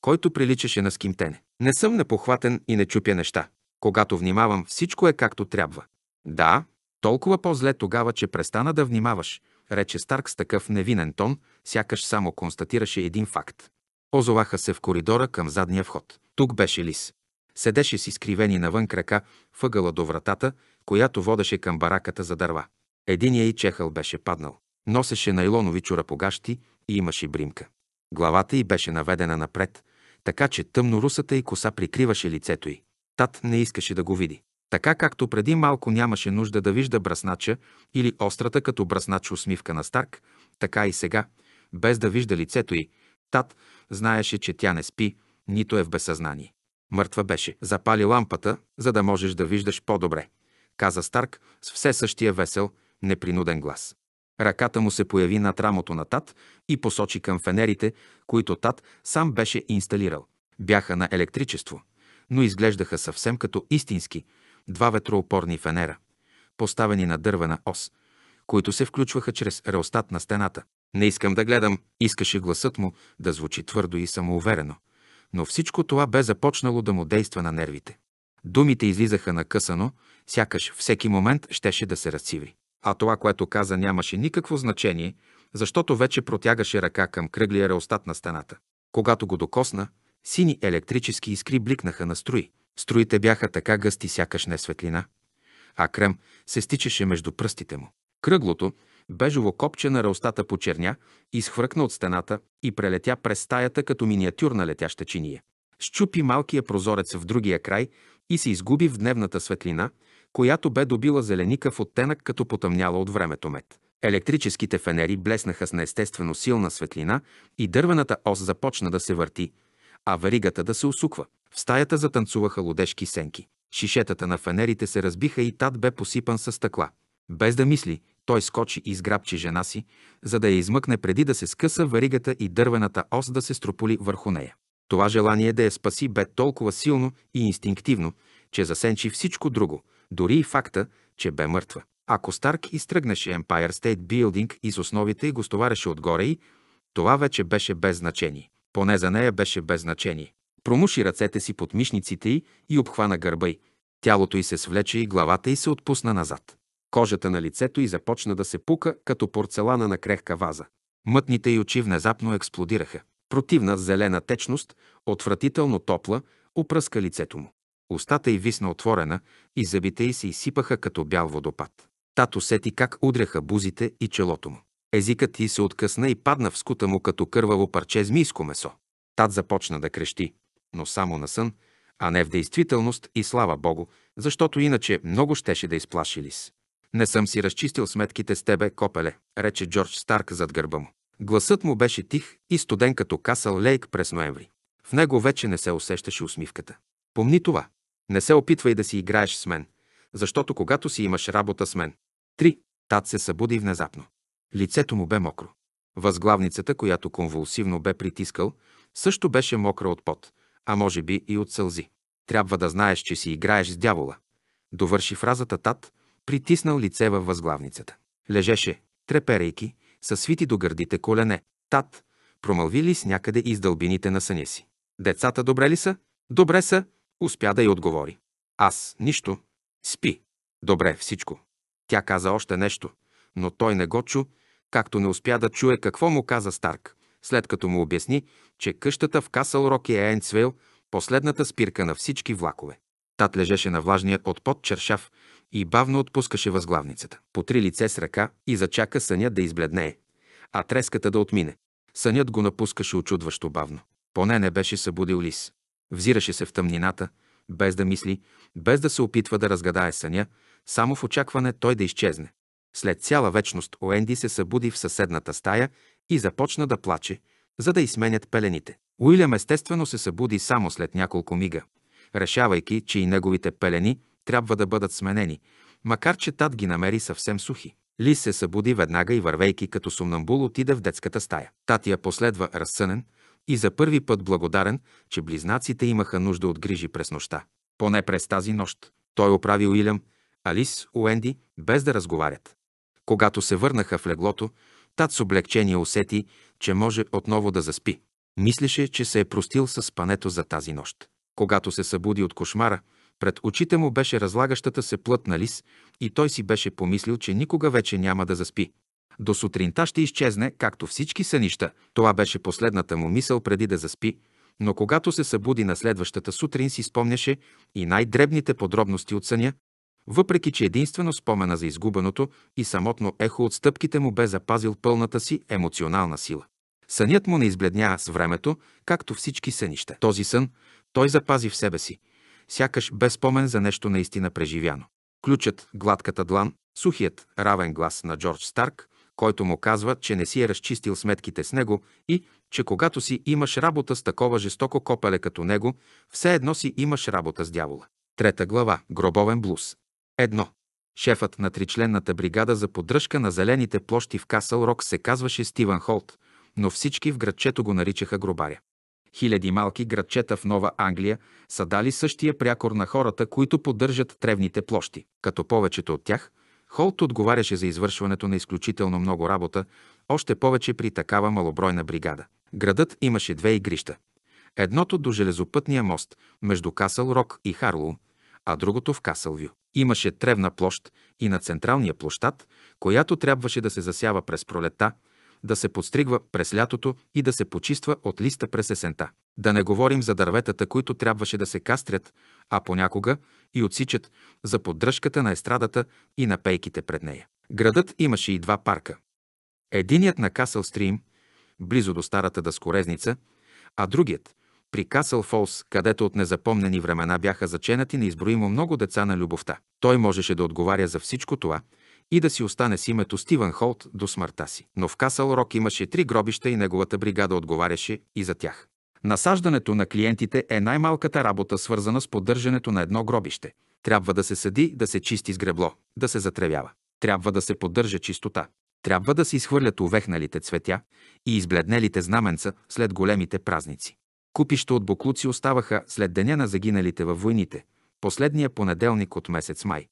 който приличаше на скимтене. Не съм непохватен и не чупя неща. Когато внимавам, всичко е както трябва. Да, толкова по-зле тогава, че престана да внимаваш, рече Старк с такъв невинен тон, сякаш само констатираше един факт. Озоваха се в коридора към задния вход. Тук беше Лис. Седеше с изкривени навън крака въгъла до вратата, която водеше към бараката за дърва. Единия и чехъл беше паднал. Носеше найлонови чурапогащи и имаше бримка. Главата й беше наведена напред, така че тъмно русата и коса прикриваше лицето й. Тат не искаше да го види. Така както преди малко нямаше нужда да вижда браснача или острата като браснач усмивка на Старк, така и сега, без да вижда лицето й, Тат знаеше, че тя не спи, нито е в безсъзнание. Мъртва беше. Запали лампата, за да можеш да виждаш по-добре, каза Старк с все същия весел, непринуден глас. Ръката му се появи над рамото на Тат и посочи към фенерите, които Тат сам беше инсталирал. Бяха на електричество, но изглеждаха съвсем като истински два ветроопорни фенера, поставени на дървена ос, които се включваха чрез реостат на стената. Не искам да гледам, искаше гласът му да звучи твърдо и самоуверено – но всичко това бе започнало да му действа на нервите. Думите излизаха накъсано, сякаш всеки момент щеше да се разсиври. А това, което каза, нямаше никакво значение, защото вече протягаше ръка към кръглия реостат на стената. Когато го докосна, сини електрически искри бликнаха на струи. Струите бяха така гъсти, сякаш не светлина, а крем се стичаше между пръстите му. Кръглото, Бежово копче на по почерня, изхвъркна от стената и прелетя през стаята като миниатюрна летяща чиния. Щупи малкия прозорец в другия край и се изгуби в дневната светлина, която бе добила зеленика в оттенък като потъмняла от времето мед. Електрическите фенери блеснаха с неестествено силна светлина и дървената ос започна да се върти, а варигата да се усуква. В стаята затанцуваха лодешки сенки. Шишетата на фенерите се разбиха и тат бе посипан със стъкла. Без да мисли, той скочи и изграбчи жена си, за да я измъкне преди да се скъса варигата и дървената ос да се строполи върху нея. Това желание да я спаси бе толкова силно и инстинктивно, че засенчи всичко друго, дори и факта, че бе мъртва. Ако Старк изтръгнеше Empire State Building из основите и го стовареше отгоре и, това вече беше без значение. Поне за нея беше без значение. Промуши ръцете си под мишниците й и обхвана гърба й. Тялото й се свлече и главата й се отпусна назад. Кожата на лицето й започна да се пука като порцелана на крехка ваза. Мътните й очи внезапно експлодираха. Противна зелена течност, отвратително топла, опръска лицето му. Устата й висна отворена и зъбите й се изсипаха като бял водопад. Тато сети как удряха бузите и челото му. Езикът й се откъсна и падна в скута му като кърваво парче змийско месо. Тат започна да крещи, но само на сън, а не в действителност и слава Богу, защото иначе много щеше да изплаши лис. Не съм си разчистил сметките с тебе, копеле, рече Джордж Старк зад гърба му. Гласът му беше тих и студен като касъл лейк през ноември. В него вече не се усещаше усмивката. Помни това. Не се опитвай да си играеш с мен, защото когато си имаш работа с мен. Три. Тат се събуди внезапно. Лицето му бе мокро. Възглавницата, която конвулсивно бе притискал, също беше мокра от пот, а може би и от сълзи. Трябва да знаеш, че си играеш с дявола. Довърши фразата Тат, притиснал лице във възглавницата. Лежеше, треперейки, със свити до гърдите колене. Тат, промълви ли с някъде из дълбините на съня си. Децата добре ли са? Добре са, успя да й отговори. Аз, нищо. Спи. Добре, всичко. Тя каза още нещо, но той не го чу, както не успя да чуе какво му каза Старк, след като му обясни, че къщата в Касъл Рок е Енцвейл последната спирка на всички влакове. Тат лежеше на влажния от пот чершав, и бавно отпускаше възглавницата. Потри лице с ръка и зачака съня да избледнее, а треската да отмине. Сънят го напускаше очудващо бавно. Поне не беше събудил лис. Взираше се в тъмнината, без да мисли, без да се опитва да разгадае съня, само в очакване той да изчезне. След цяла вечност Оенди се събуди в съседната стая и започна да плаче, за да изменят пелените. Уилям естествено се събуди само след няколко мига, решавайки, че и неговите пелени трябва да бъдат сменени, макар че тат ги намери съвсем сухи. Ли се събуди веднага и вървейки като сумнамбул отиде в детската стая. Татия последва разсънен и за първи път благодарен, че близнаците имаха нужда от грижи през нощта. Поне през тази нощ. Той оправи Уилям, Алис, Уенди, без да разговарят. Когато се върнаха в леглото, Тат с облегчение усети, че може отново да заспи. Мислеше, че се е простил с спането за тази нощ. Когато се събуди от кошмара, пред очите му беше разлагащата се плът на лис и той си беше помислил, че никога вече няма да заспи. До сутринта ще изчезне, както всички сънища. Това беше последната му мисъл преди да заспи, но когато се събуди на следващата сутрин си спомняше и най-дребните подробности от съня, въпреки че единствено спомена за изгубеното и самотно ехо от стъпките му бе запазил пълната си емоционална сила. Сънят му не избледня с времето, както всички сънища. Този сън той запази в себе си – сякаш без спомен за нещо наистина преживяно. Ключът, гладката длан, сухият, равен глас на Джордж Старк, който му казва, че не си е разчистил сметките с него и, че когато си имаш работа с такова жестоко копеле като него, все едно си имаш работа с дявола. Трета глава. Гробовен блуз. Едно. Шефът на тричленната бригада за поддръжка на зелените площи в Касъл Рок се казваше Стивън Холт, но всички в градчето го наричаха гробаря. Хиляди малки градчета в Нова Англия са дали същия прякор на хората, които поддържат тревните площи. Като повечето от тях, Холт отговаряше за извършването на изключително много работа, още повече при такава малобройна бригада. Градът имаше две игрища. Едното до железопътния мост между Касъл Рок и Харлоу, а другото в Касълвю. Имаше тревна площ и на централния площад, която трябваше да се засява през пролета – да се подстригва през лятото и да се почиства от листа през есента. Да не говорим за дърветата, които трябваше да се кастрят, а понякога и отсичат за поддръжката на естрадата и на пейките пред нея. Градът имаше и два парка. Единият на Касъл Стрим, близо до старата дъскорезница, а другият при Касъл Фолс, където от незапомнени времена бяха заченати неизброимо много деца на любовта. Той можеше да отговаря за всичко това – и да си остане с името Стивън Холт до смъртта си. Но в Касъл Рок имаше три гробища и неговата бригада отговаряше и за тях. Насаждането на клиентите е най-малката работа, свързана с поддържането на едно гробище. Трябва да се съди, да се чисти с гребло, да се затревява. Трябва да се поддържа чистота. Трябва да се изхвърлят увехналите цветя и избледнелите знаменца след големите празници. Купища от буклуци оставаха след деня на загиналите във войните, последния понеделник от месец май.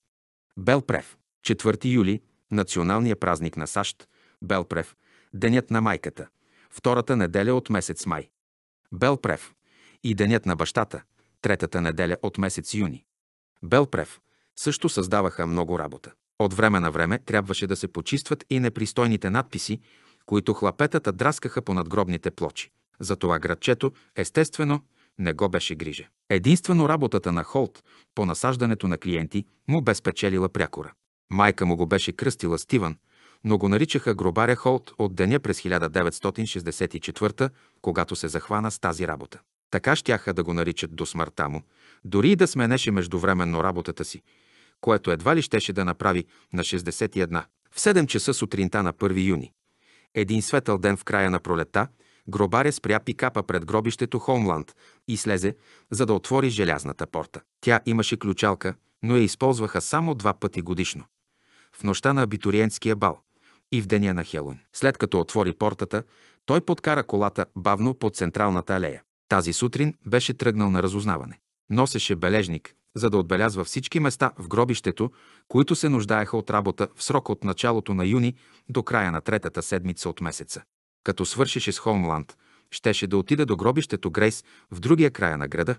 Белпрев. 4 юли – националния празник на САЩ, Белпрев, Денят на майката, втората неделя от месец май. Белпрев и Денят на бащата, третата неделя от месец юни. Белпрев също създаваха много работа. От време на време трябваше да се почистват и непристойните надписи, които хлапетата драскаха по надгробните плочи. Затова градчето, естествено, не го беше грижа. Единствено работата на Холт по насаждането на клиенти му бе спечелила прякора. Майка му го беше кръстила Стиван, но го наричаха гробаря Холт от деня през 1964, когато се захвана с тази работа. Така щяха да го наричат до смъртта му, дори и да сменеше междувременно работата си, което едва ли щеше да направи на 61. В 7 часа сутринта на 1 юни. Един светъл ден в края на пролета, гробаря спря пикапа пред гробището Холмланд и слезе, за да отвори желязната порта. Тя имаше ключалка, но я използваха само два пъти годишно в нощта на абитуриентския бал и в деня на Хелуин. След като отвори портата, той подкара колата бавно по централната алея. Тази сутрин беше тръгнал на разузнаване. Носеше бележник, за да отбелязва всички места в гробището, които се нуждаеха от работа в срок от началото на юни до края на третата седмица от месеца. Като свършеше с Холмланд, щеше да отида до гробището Грейс в другия края на града,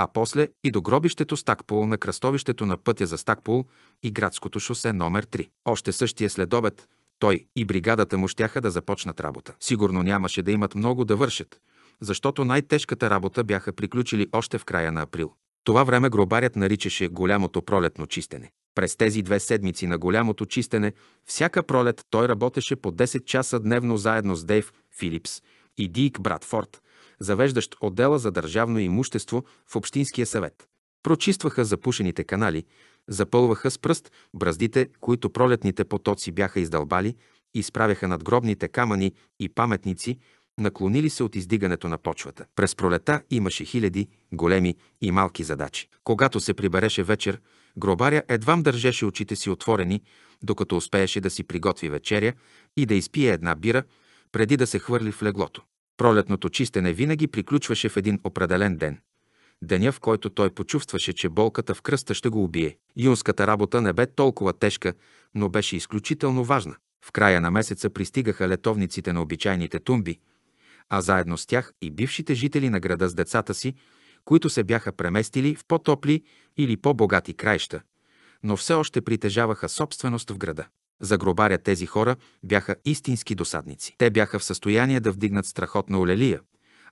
а после и до гробището Стакпол на кръстовището на пътя за Стакпол и градското шосе номер 3. Още същия следобед той и бригадата му щяха да започнат работа. Сигурно нямаше да имат много да вършат, защото най-тежката работа бяха приключили още в края на април. Това време гробарят наричаше голямото пролетно чистене. През тези две седмици на голямото чистене, всяка пролет той работеше по 10 часа дневно заедно с Дейв Филипс и Дик Братфорд, завеждащ отдела за държавно имущество в Общинския съвет. Прочистваха запушените канали, запълваха с пръст браздите, които пролетните потоци бяха издълбали, изправяха гробните камъни и паметници, наклонили се от издигането на почвата. През пролета имаше хиляди големи и малки задачи. Когато се прибереше вечер, гробаря едвам държеше очите си отворени, докато успееше да си приготви вечеря и да изпие една бира, преди да се хвърли в леглото. Пролетното чистене винаги приключваше в един определен ден. Деня, в който той почувстваше, че болката в кръста ще го убие. Юнската работа не бе толкова тежка, но беше изключително важна. В края на месеца пристигаха летовниците на обичайните тумби, а заедно с тях и бившите жители на града с децата си, които се бяха преместили в по-топли или по-богати краища, но все още притежаваха собственост в града. За гробаря тези хора бяха истински досадници. Те бяха в състояние да вдигнат страхотна олелия.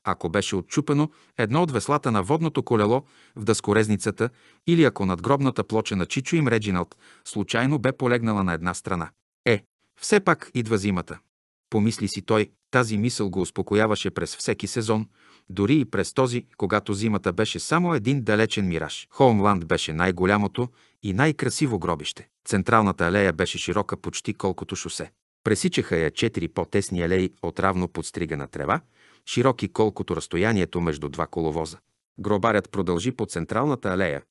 Ако беше отчупено едно от веслата на водното колело в дъскорезницата или ако надгробната плоча на Чичо им Реджиналд случайно бе полегнала на една страна. Е, все пак идва зимата. Помисли си той, тази мисъл го успокояваше през всеки сезон, дори и през този, когато зимата беше само един далечен мираж. Хоумланд беше най-голямото и най-красиво гробище. Централната алея беше широка почти колкото шосе. Пресичаха я четири по-тесни алеи от равно подстригана трева, широки колкото разстоянието между два коловоза. Гробарят продължи по централната алея,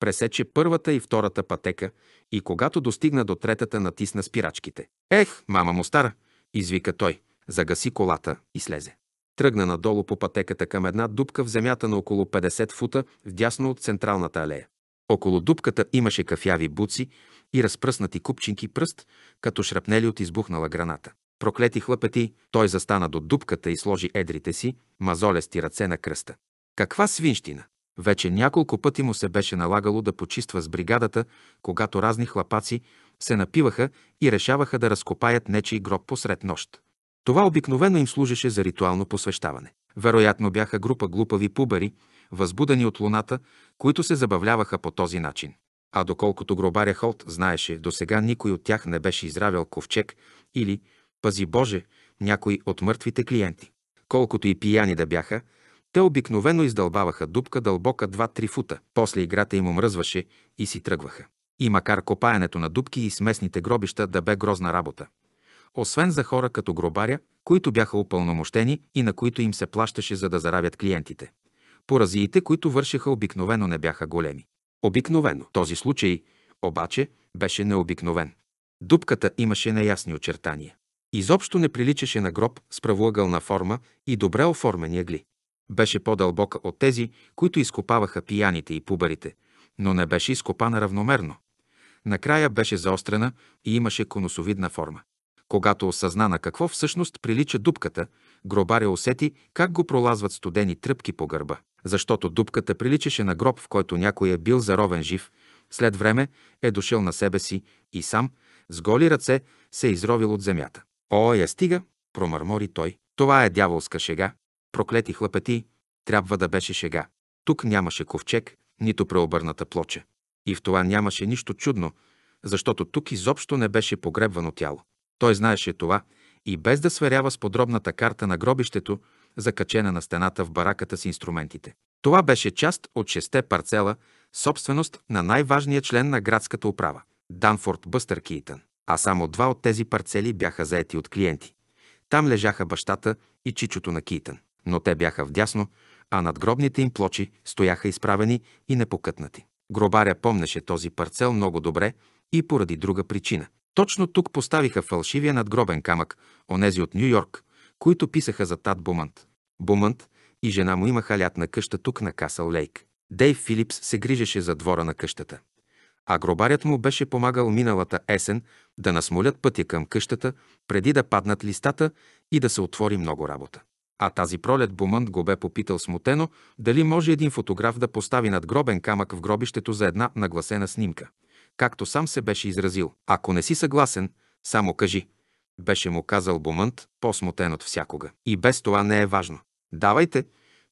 пресече първата и втората пътека и когато достигна до третата, натисна спирачките. «Ех, мама му стара!» извика той, загаси колата и слезе. Тръгна надолу по пътеката към една дупка в земята на около 50 фута, вдясно от централната алея. Около дупката имаше кафяви буци и разпръснати купчинки пръст, като шрапнели от избухнала граната. Проклети хлъпети, той застана до дупката и сложи едрите си, мазолести ръце на кръста. Каква свинщина! Вече няколко пъти му се беше налагало да почиства с бригадата, когато разни хлапаци се напиваха и решаваха да разкопаят нечий гроб посред нощ. Това обикновено им служеше за ритуално посвещаване. Вероятно бяха група глупави пубари, възбудени от луната, които се забавляваха по този начин. А доколкото гробаря Холт знаеше, до сега никой от тях не беше изравял ковчег или, пази Боже, някой от мъртвите клиенти. Колкото и пияни да бяха, те обикновено издълбаваха дупка дълбока 2-3 фута. После играта им омръзваше и си тръгваха. И макар копаенето на дубки и смесните гробища да бе грозна работа, освен за хора като гробаря, които бяха упълномощени и на които им се плащаше за да заравят клиентите. Поразиите, които вършеха обикновено не бяха големи. Обикновено. Този случай, обаче, беше необикновен. Дупката имаше неясни очертания. Изобщо не приличаше на гроб с правоъгълна форма и добре оформени ъгли. Беше по-дълбока от тези, които изкопаваха пияните и пубарите, но не беше изкопана равномерно. Накрая беше заострена и имаше конусовидна форма. Когато осъзна на какво всъщност прилича дупката, гробаря усети как го пролазват студени тръпки по гърба защото дупката приличаше на гроб, в който някой е бил заровен жив, след време е дошъл на себе си и сам, с голи ръце, се е изровил от земята. О, я стига, промърмори той. Това е дяволска шега. Проклети хлапети, трябва да беше шега. Тук нямаше ковчег, нито преобърната плоча. И в това нямаше нищо чудно, защото тук изобщо не беше погребвано тяло. Той знаеше това и без да сверява с подробната карта на гробището, закачена на стената в бараката с инструментите. Това беше част от шесте парцела, собственост на най-важния член на градската управа – Данфорд Бъстър Кейтън. А само два от тези парцели бяха заети от клиенти. Там лежаха бащата и чичото на Кейтън. Но те бяха вдясно, а надгробните им плочи стояха изправени и непокътнати. Гробаря помнеше този парцел много добре и поради друга причина. Точно тук поставиха фалшивия надгробен камък, онези от Нью Йорк, които писаха за тат Бумънт. Бумънт и жена му имаха лятна къща тук на Касъл Лейк. Дейв Филипс се грижеше за двора на къщата. А гробарят му беше помагал миналата есен да насмолят пътя към къщата, преди да паднат листата и да се отвори много работа. А тази пролет Бумънт го бе попитал смутено дали може един фотограф да постави над гробен камък в гробището за една нагласена снимка. Както сам се беше изразил. Ако не си съгласен, само кажи – беше му казал Бумънт, по-смутен от всякога. И без това не е важно. Давайте,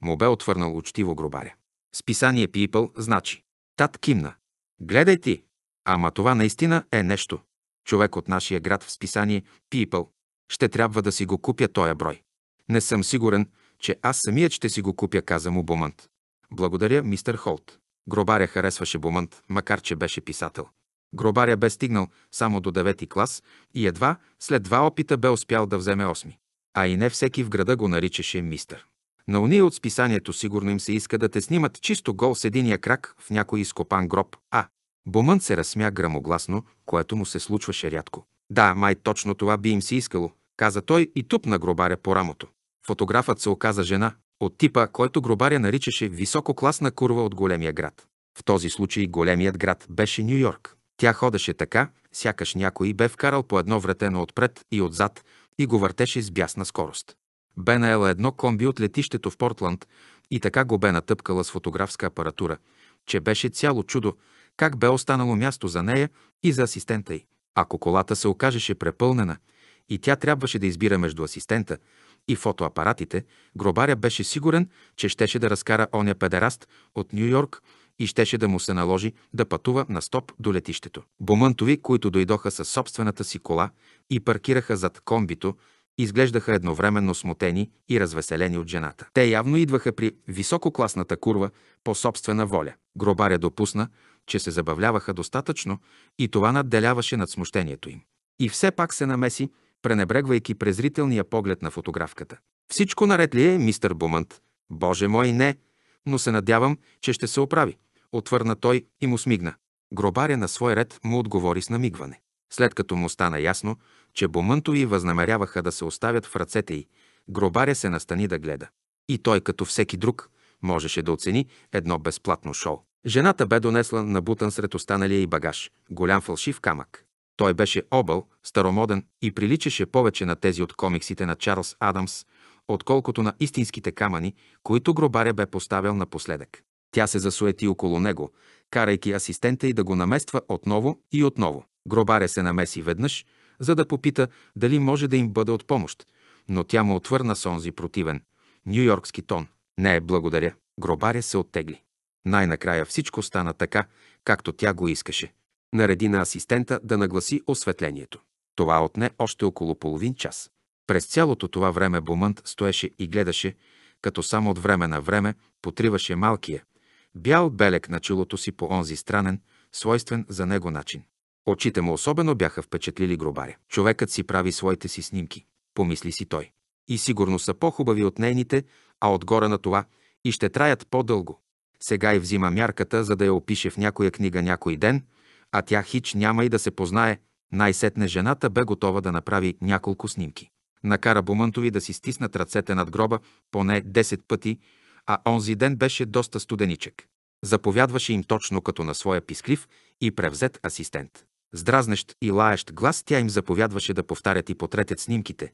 му бе отвърнал учтиво гробаря. Списание People значи. Тат кимна. Гледай ти. Ама това наистина е нещо. Човек от нашия град в списание People. Ще трябва да си го купя тоя брой. Не съм сигурен, че аз самият ще си го купя, каза му Бумънт. Благодаря, мистер Холт. Гробаря харесваше Бумънт, макар че беше писател. Гробаря бе стигнал само до 9 клас и едва след два опита бе успял да вземе осми. А и не всеки в града го наричаше мистър. На уния от списанието сигурно им се иска да те снимат чисто гол с единия крак в някой изкопан гроб. А. Бомън се разсмя грамогласно, което му се случваше рядко. Да, май точно това би им се искало, каза той и тупна гробаря по рамото. Фотографът се оказа жена, от типа, който гробаря наричаше висококласна курва от големия град. В този случай големият град беше Нью Йорк. Тя ходеше така, сякаш някой бе вкарал по едно вратено отпред и отзад и го въртеше с бясна скорост. Бе наела едно комби от летището в Портланд и така го бе натъпкала с фотографска апаратура, че беше цяло чудо как бе останало място за нея и за асистента й. Ако колата се окажеше препълнена и тя трябваше да избира между асистента и фотоапаратите, гробаря беше сигурен, че щеше да разкара оня педераст от Нью-Йорк и щеше да му се наложи да пътува на стоп до летището. Бомънтови, които дойдоха със собствената си кола и паркираха зад комбито, изглеждаха едновременно смутени и развеселени от жената. Те явно идваха при висококласната курва по собствена воля. Гробаря допусна, че се забавляваха достатъчно и това надделяваше над смущението им. И все пак се намеси, пренебрегвайки презрителния поглед на фотографката. Всичко наред ли е, мистър Бумънт? Боже мой, не, но се надявам, че ще се оправи отвърна той и му смигна. Гробаря на свой ред му отговори с намигване. След като му стана ясно, че бомънтови възнамеряваха да се оставят в ръцете й, гробаря се настани да гледа. И той, като всеки друг, можеше да оцени едно безплатно шоу. Жената бе донесла набутан сред останалия и багаж, голям фалшив камък. Той беше объл, старомоден и приличаше повече на тези от комиксите на Чарлз Адамс, отколкото на истинските камъни, които гробаря бе поставял напоследък. Тя се засуети около него, карайки асистента и да го намества отново и отново. Гробаря се намеси веднъж, за да попита дали може да им бъде от помощ, но тя му отвърна с онзи противен, нью-йоркски тон. Не е благодаря. Гробаря се оттегли. Най-накрая всичко стана така, както тя го искаше. Нареди на асистента да нагласи осветлението. Това отне още около половин час. През цялото това време Бумънт стоеше и гледаше, като само от време на време потриваше малкия, бял белек на челото си по онзи странен, свойствен за него начин. Очите му особено бяха впечатлили гробаря. Човекът си прави своите си снимки, помисли си той. И сигурно са по-хубави от нейните, а отгоре на това и ще траят по-дълго. Сега и взима мярката, за да я опише в някоя книга някой ден, а тя хич няма и да се познае. Най-сетне жената бе готова да направи няколко снимки. Накара Бумънтови да си стиснат ръцете над гроба поне 10 пъти а онзи ден беше доста студеничек. Заповядваше им точно като на своя писклив и превзет асистент. С дразнещ и лаещ глас тя им заповядваше да повтарят и потретят снимките,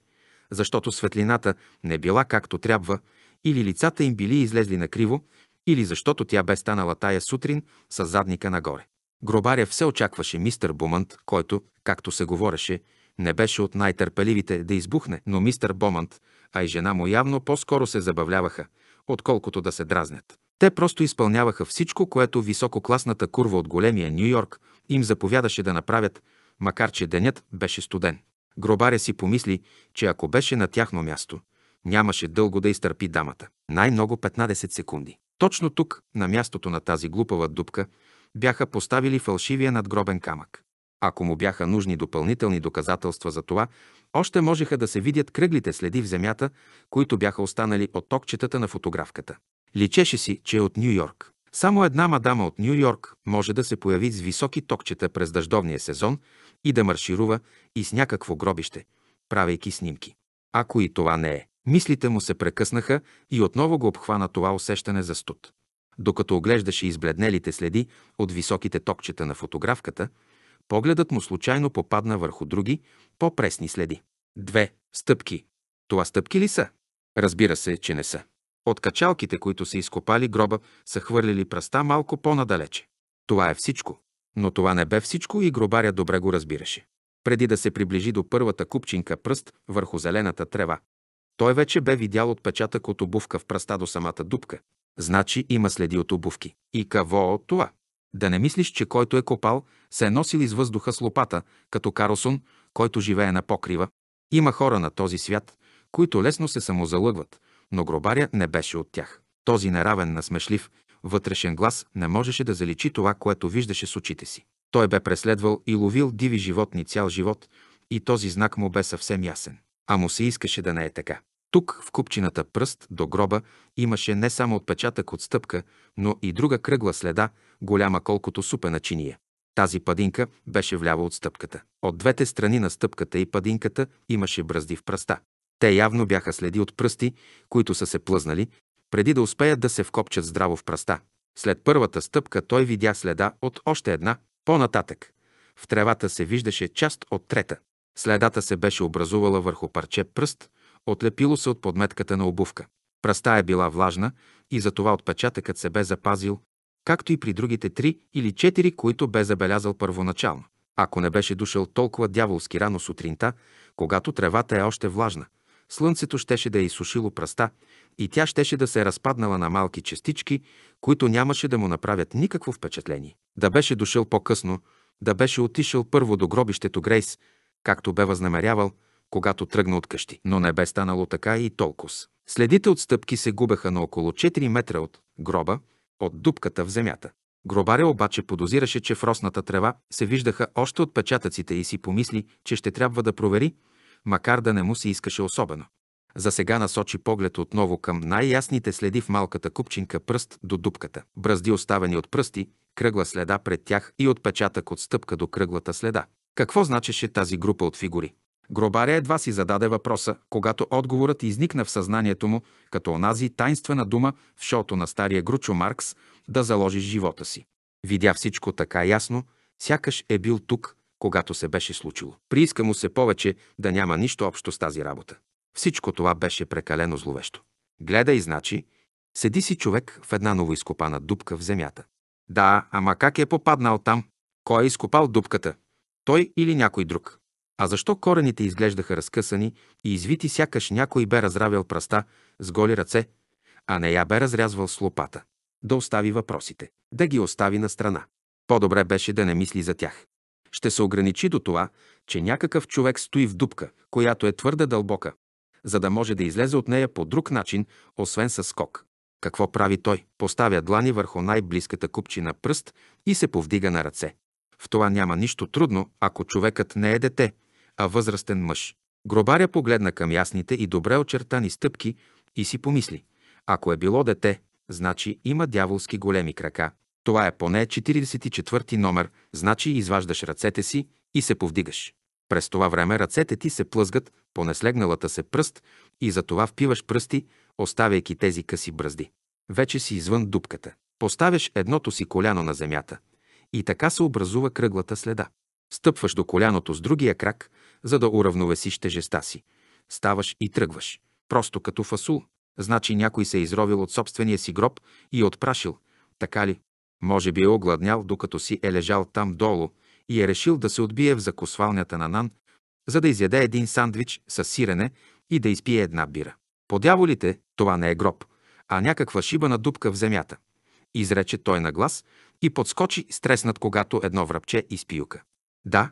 защото светлината не била както трябва, или лицата им били излезли накриво, или защото тя бе станала тая сутрин с задника нагоре. Гробаря все очакваше мистър Бумънт, който, както се говореше, не беше от най-търпеливите да избухне, но мистър Бомънт, а и жена му явно по-скоро се забавляваха, отколкото да се дразнят. Те просто изпълняваха всичко, което висококласната курва от големия Нью Йорк им заповядаше да направят, макар че денят беше студен. Гробаря си помисли, че ако беше на тяхно място, нямаше дълго да изтърпи дамата. Най-много 15 секунди. Точно тук, на мястото на тази глупава дупка, бяха поставили фалшивия надгробен камък. Ако му бяха нужни допълнителни доказателства за това, още можеха да се видят кръглите следи в земята, които бяха останали от токчетата на фотографката. Личеше си, че е от Нью Йорк. Само една мадама от Нью Йорк може да се появи с високи токчета през дъждовния сезон и да марширува и с някакво гробище, правейки снимки. Ако и това не е. Мислите му се прекъснаха и отново го обхвана това усещане за студ. Докато оглеждаше избледнелите следи от високите токчета на фотографката, Погледът му случайно попадна върху други, по-пресни следи. Две стъпки. Това стъпки ли са? Разбира се, че не са. От качалките, които са изкопали гроба, са хвърлили пръста малко по-надалече. Това е всичко. Но това не бе всичко и гробаря добре го разбираше. Преди да се приближи до първата купчинка пръст върху зелената трева, той вече бе видял отпечатък от обувка в пръста до самата дупка. Значи има следи от обувки. И какво от това? Да не мислиш, че който е копал, се е носил из въздуха с лопата, като Карлсон, който живее на покрива. Има хора на този свят, които лесно се самозалъгват, но гробаря не беше от тях. Този неравен, насмешлив, вътрешен глас не можеше да заличи това, което виждаше с очите си. Той бе преследвал и ловил диви животни цял живот и този знак му бе съвсем ясен. А му се искаше да не е така. Тук, в купчината пръст до гроба, имаше не само отпечатък от стъпка, но и друга кръгла следа, голяма колкото супена чиния. Тази падинка беше вляво от стъпката. От двете страни на стъпката и падинката имаше бръзди в пръста. Те явно бяха следи от пръсти, които са се плъзнали, преди да успеят да се вкопчат здраво в пръста. След първата стъпка той видя следа от още една, по-нататък. В тревата се виждаше част от трета. Следата се беше образувала върху парче пръст, отлепило се от подметката на обувка. Пръста е била влажна и затова отпечатъкът се бе запазил, както и при другите три или четири, които бе забелязал първоначално. Ако не беше дошъл толкова дяволски рано сутринта, когато тревата е още влажна, слънцето щеше да е изсушило пръста и тя щеше да се е разпаднала на малки частички, които нямаше да му направят никакво впечатление. Да беше дошъл по-късно, да беше отишъл първо до гробището Грейс, както бе възнамерявал, когато тръгна от къщи. Но не бе станало така и толкова. Следите от стъпки се губеха на около 4 метра от гроба, от дупката в земята. Гробаря обаче подозираше, че в росната трева се виждаха още отпечатъците и си помисли, че ще трябва да провери, макар да не му се искаше особено. За сега насочи поглед отново към най-ясните следи в малката купчинка пръст до дупката. Бръзди, оставени от пръсти, кръгла следа пред тях и отпечатък от стъпка до кръглата следа. Какво значеше тази група от фигури? Гробаря едва си зададе въпроса, когато отговорът изникна в съзнанието му, като онази тайнствена дума в шоуто на стария Гручо Маркс да заложиш живота си. Видя всичко така ясно, сякаш е бил тук, когато се беше случило. Прииска му се повече да няма нищо общо с тази работа. Всичко това беше прекалено зловещо. Гледай, значи, седи си човек в една новоизкопана дупка в земята. Да, ама как е попаднал там? Кой е изкопал дупката? Той или някой друг? А защо корените изглеждаха разкъсани и извити, сякаш някой бе разравял пръста с голи ръце, а не я бе разрязвал с лопата? Да остави въпросите, да ги остави на страна. По-добре беше да не мисли за тях. Ще се ограничи до това, че някакъв човек стои в дупка, която е твърде дълбока, за да може да излезе от нея по друг начин, освен със скок. Какво прави той? Поставя длани върху най-близката купчина пръст и се повдига на ръце. В това няма нищо трудно, ако човекът не е дете – а възрастен мъж. Гробаря погледна към ясните и добре очертани стъпки и си помисли. Ако е било дете, значи има дяволски големи крака. Това е поне 44 ти номер, значи изваждаш ръцете си и се повдигаш. През това време ръцете ти се плъзгат по неслегналата се пръст и затова впиваш пръсти, оставяйки тези къси бръзди. Вече си извън дупката. Поставяш едното си коляно на земята и така се образува кръглата следа. Стъпваш до коляното с другия крак, за да уравновесиш тежеста си. Ставаш и тръгваш. Просто като фасул. Значи някой се е изровил от собствения си гроб и е отпрашил. Така ли? Може би е огладнял, докато си е лежал там долу и е решил да се отбие в закосвалнята на Нан, за да изяде един сандвич с сирене и да изпие една бира. По дяволите, това не е гроб, а някаква шибана дупка в земята. Изрече той на глас и подскочи стреснат, когато едно връбче изпиюка. Да,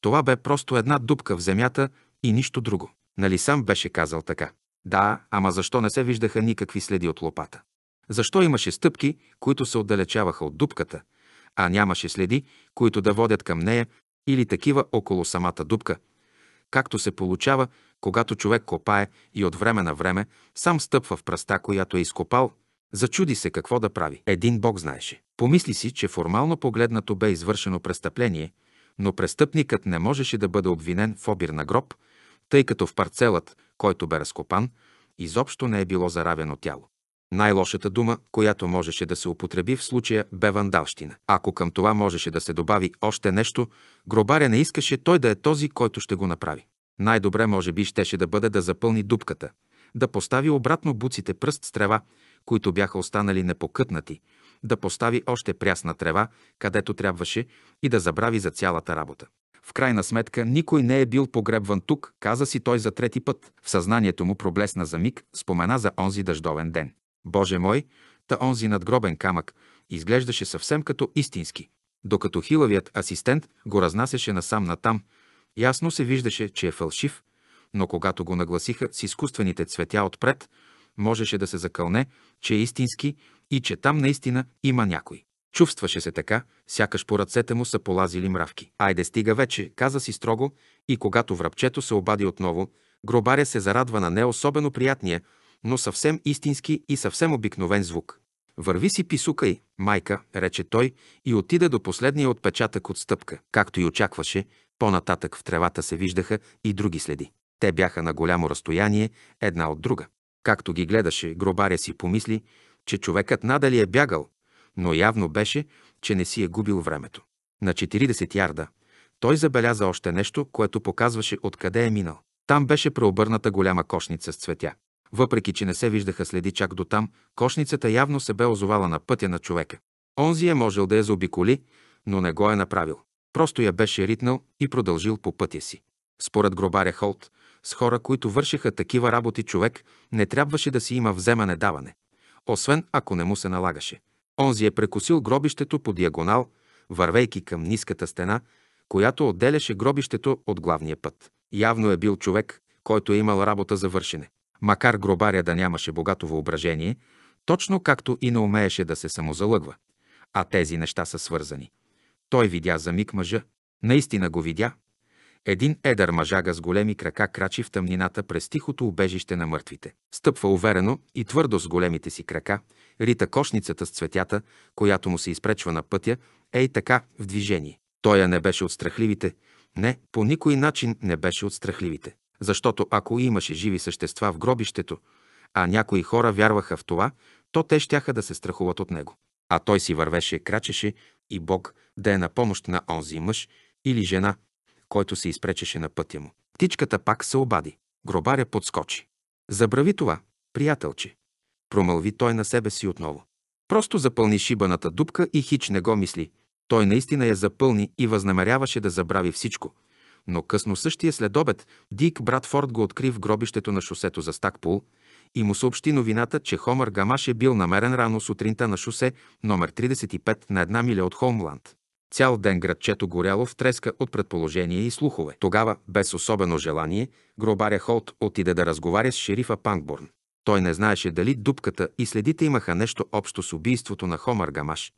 това бе просто една дупка в земята и нищо друго. Нали сам беше казал така? Да, ама защо не се виждаха никакви следи от лопата? Защо имаше стъпки, които се отдалечаваха от дупката, а нямаше следи, които да водят към нея или такива около самата дупка, както се получава, когато човек копае и от време на време сам стъпва в пръста, която е изкопал, зачуди се какво да прави. Един бог знаеше. Помисли си, че формално погледнато бе извършено престъпление – но престъпникът не можеше да бъде обвинен в обир на гроб, тъй като в парцелът, който бе разкопан, изобщо не е било заравено тяло. Най-лошата дума, която можеше да се употреби в случая, бе вандалщина. Ако към това можеше да се добави още нещо, гробаря не искаше той да е този, който ще го направи. Най-добре може би щеше да бъде да запълни дупката, да постави обратно буците пръст с трева, които бяха останали непокътнати, да постави още прясна трева, където трябваше, и да забрави за цялата работа. В крайна сметка никой не е бил погребван тук, каза си той за трети път. В съзнанието му проблесна за миг, спомена за онзи дъждовен ден. Боже мой, та онзи надгробен камък изглеждаше съвсем като истински. Докато хилавият асистент го разнасяше насам натам, ясно се виждаше, че е фалшив, но когато го нагласиха с изкуствените цветя отпред, можеше да се закълне, че е истински и че там наистина има някой. Чувстваше се така, сякаш по ръцете му са полазили мравки. Айде, стига вече, каза си строго, и когато връбчето се обади отново, гробаря се зарадва на не особено приятния, но съвсем истински и съвсем обикновен звук. Върви си писукай, майка, рече той и отида до последния отпечатък от стъпка. Както и очакваше, по-нататък в тревата се виждаха и други следи. Те бяха на голямо разстояние една от друга. Както ги гледаше, гробаря си помисли, че човекът надали е бягал, но явно беше, че не си е губил времето. На 40 ярда той забеляза още нещо, което показваше откъде е минал. Там беше преобърната голяма кошница с цветя. Въпреки, че не се виждаха следи чак до там, кошницата явно се бе озовала на пътя на човека. Онзи е можел да я заобиколи, но не го е направил. Просто я беше ритнал и продължил по пътя си. Според гробаря Холт, с хора, които вършиха такива работи, човек не трябваше да си има вземане-даване освен ако не му се налагаше. Онзи е прекусил гробището по диагонал, вървейки към ниската стена, която отделяше гробището от главния път. Явно е бил човек, който е имал работа за вършене. Макар гробаря да нямаше богато въображение, точно както и не умееше да се самозалъгва. А тези неща са свързани. Той видя за миг мъжа. Наистина го видя, един едър мъжага с големи крака крачи в тъмнината през тихото убежище на мъртвите. Стъпва уверено и твърдо с големите си крака, рита кошницата с цветята, която му се изпречва на пътя, е и така в движение. Той не беше от страхливите. Не, по никой начин не беше от страхливите. Защото ако имаше живи същества в гробището, а някои хора вярваха в това, то те щяха да се страхуват от него. А той си вървеше, крачеше и Бог да е на помощ на онзи мъж или жена – който се изпречеше на пътя му. Птичката пак се обади. Гробаря подскочи. Забрави това, приятелче. Промълви той на себе си отново. Просто запълни шибаната дупка и хич не го мисли. Той наистина я запълни и възнамеряваше да забрави всичко. Но късно същия следобед Дик Братфорд го откри в гробището на шосето за Стакпул и му съобщи новината, че Хомър Гамаш е бил намерен рано сутринта на шосе номер 35 на една миля от Холмланд. Цял ден градчето горяло в треска от предположения и слухове. Тогава, без особено желание, гробаря Холт отиде да разговаря с шерифа Панкборн. Той не знаеше дали дупката и следите имаха нещо общо с убийството на Хомар Гамаш,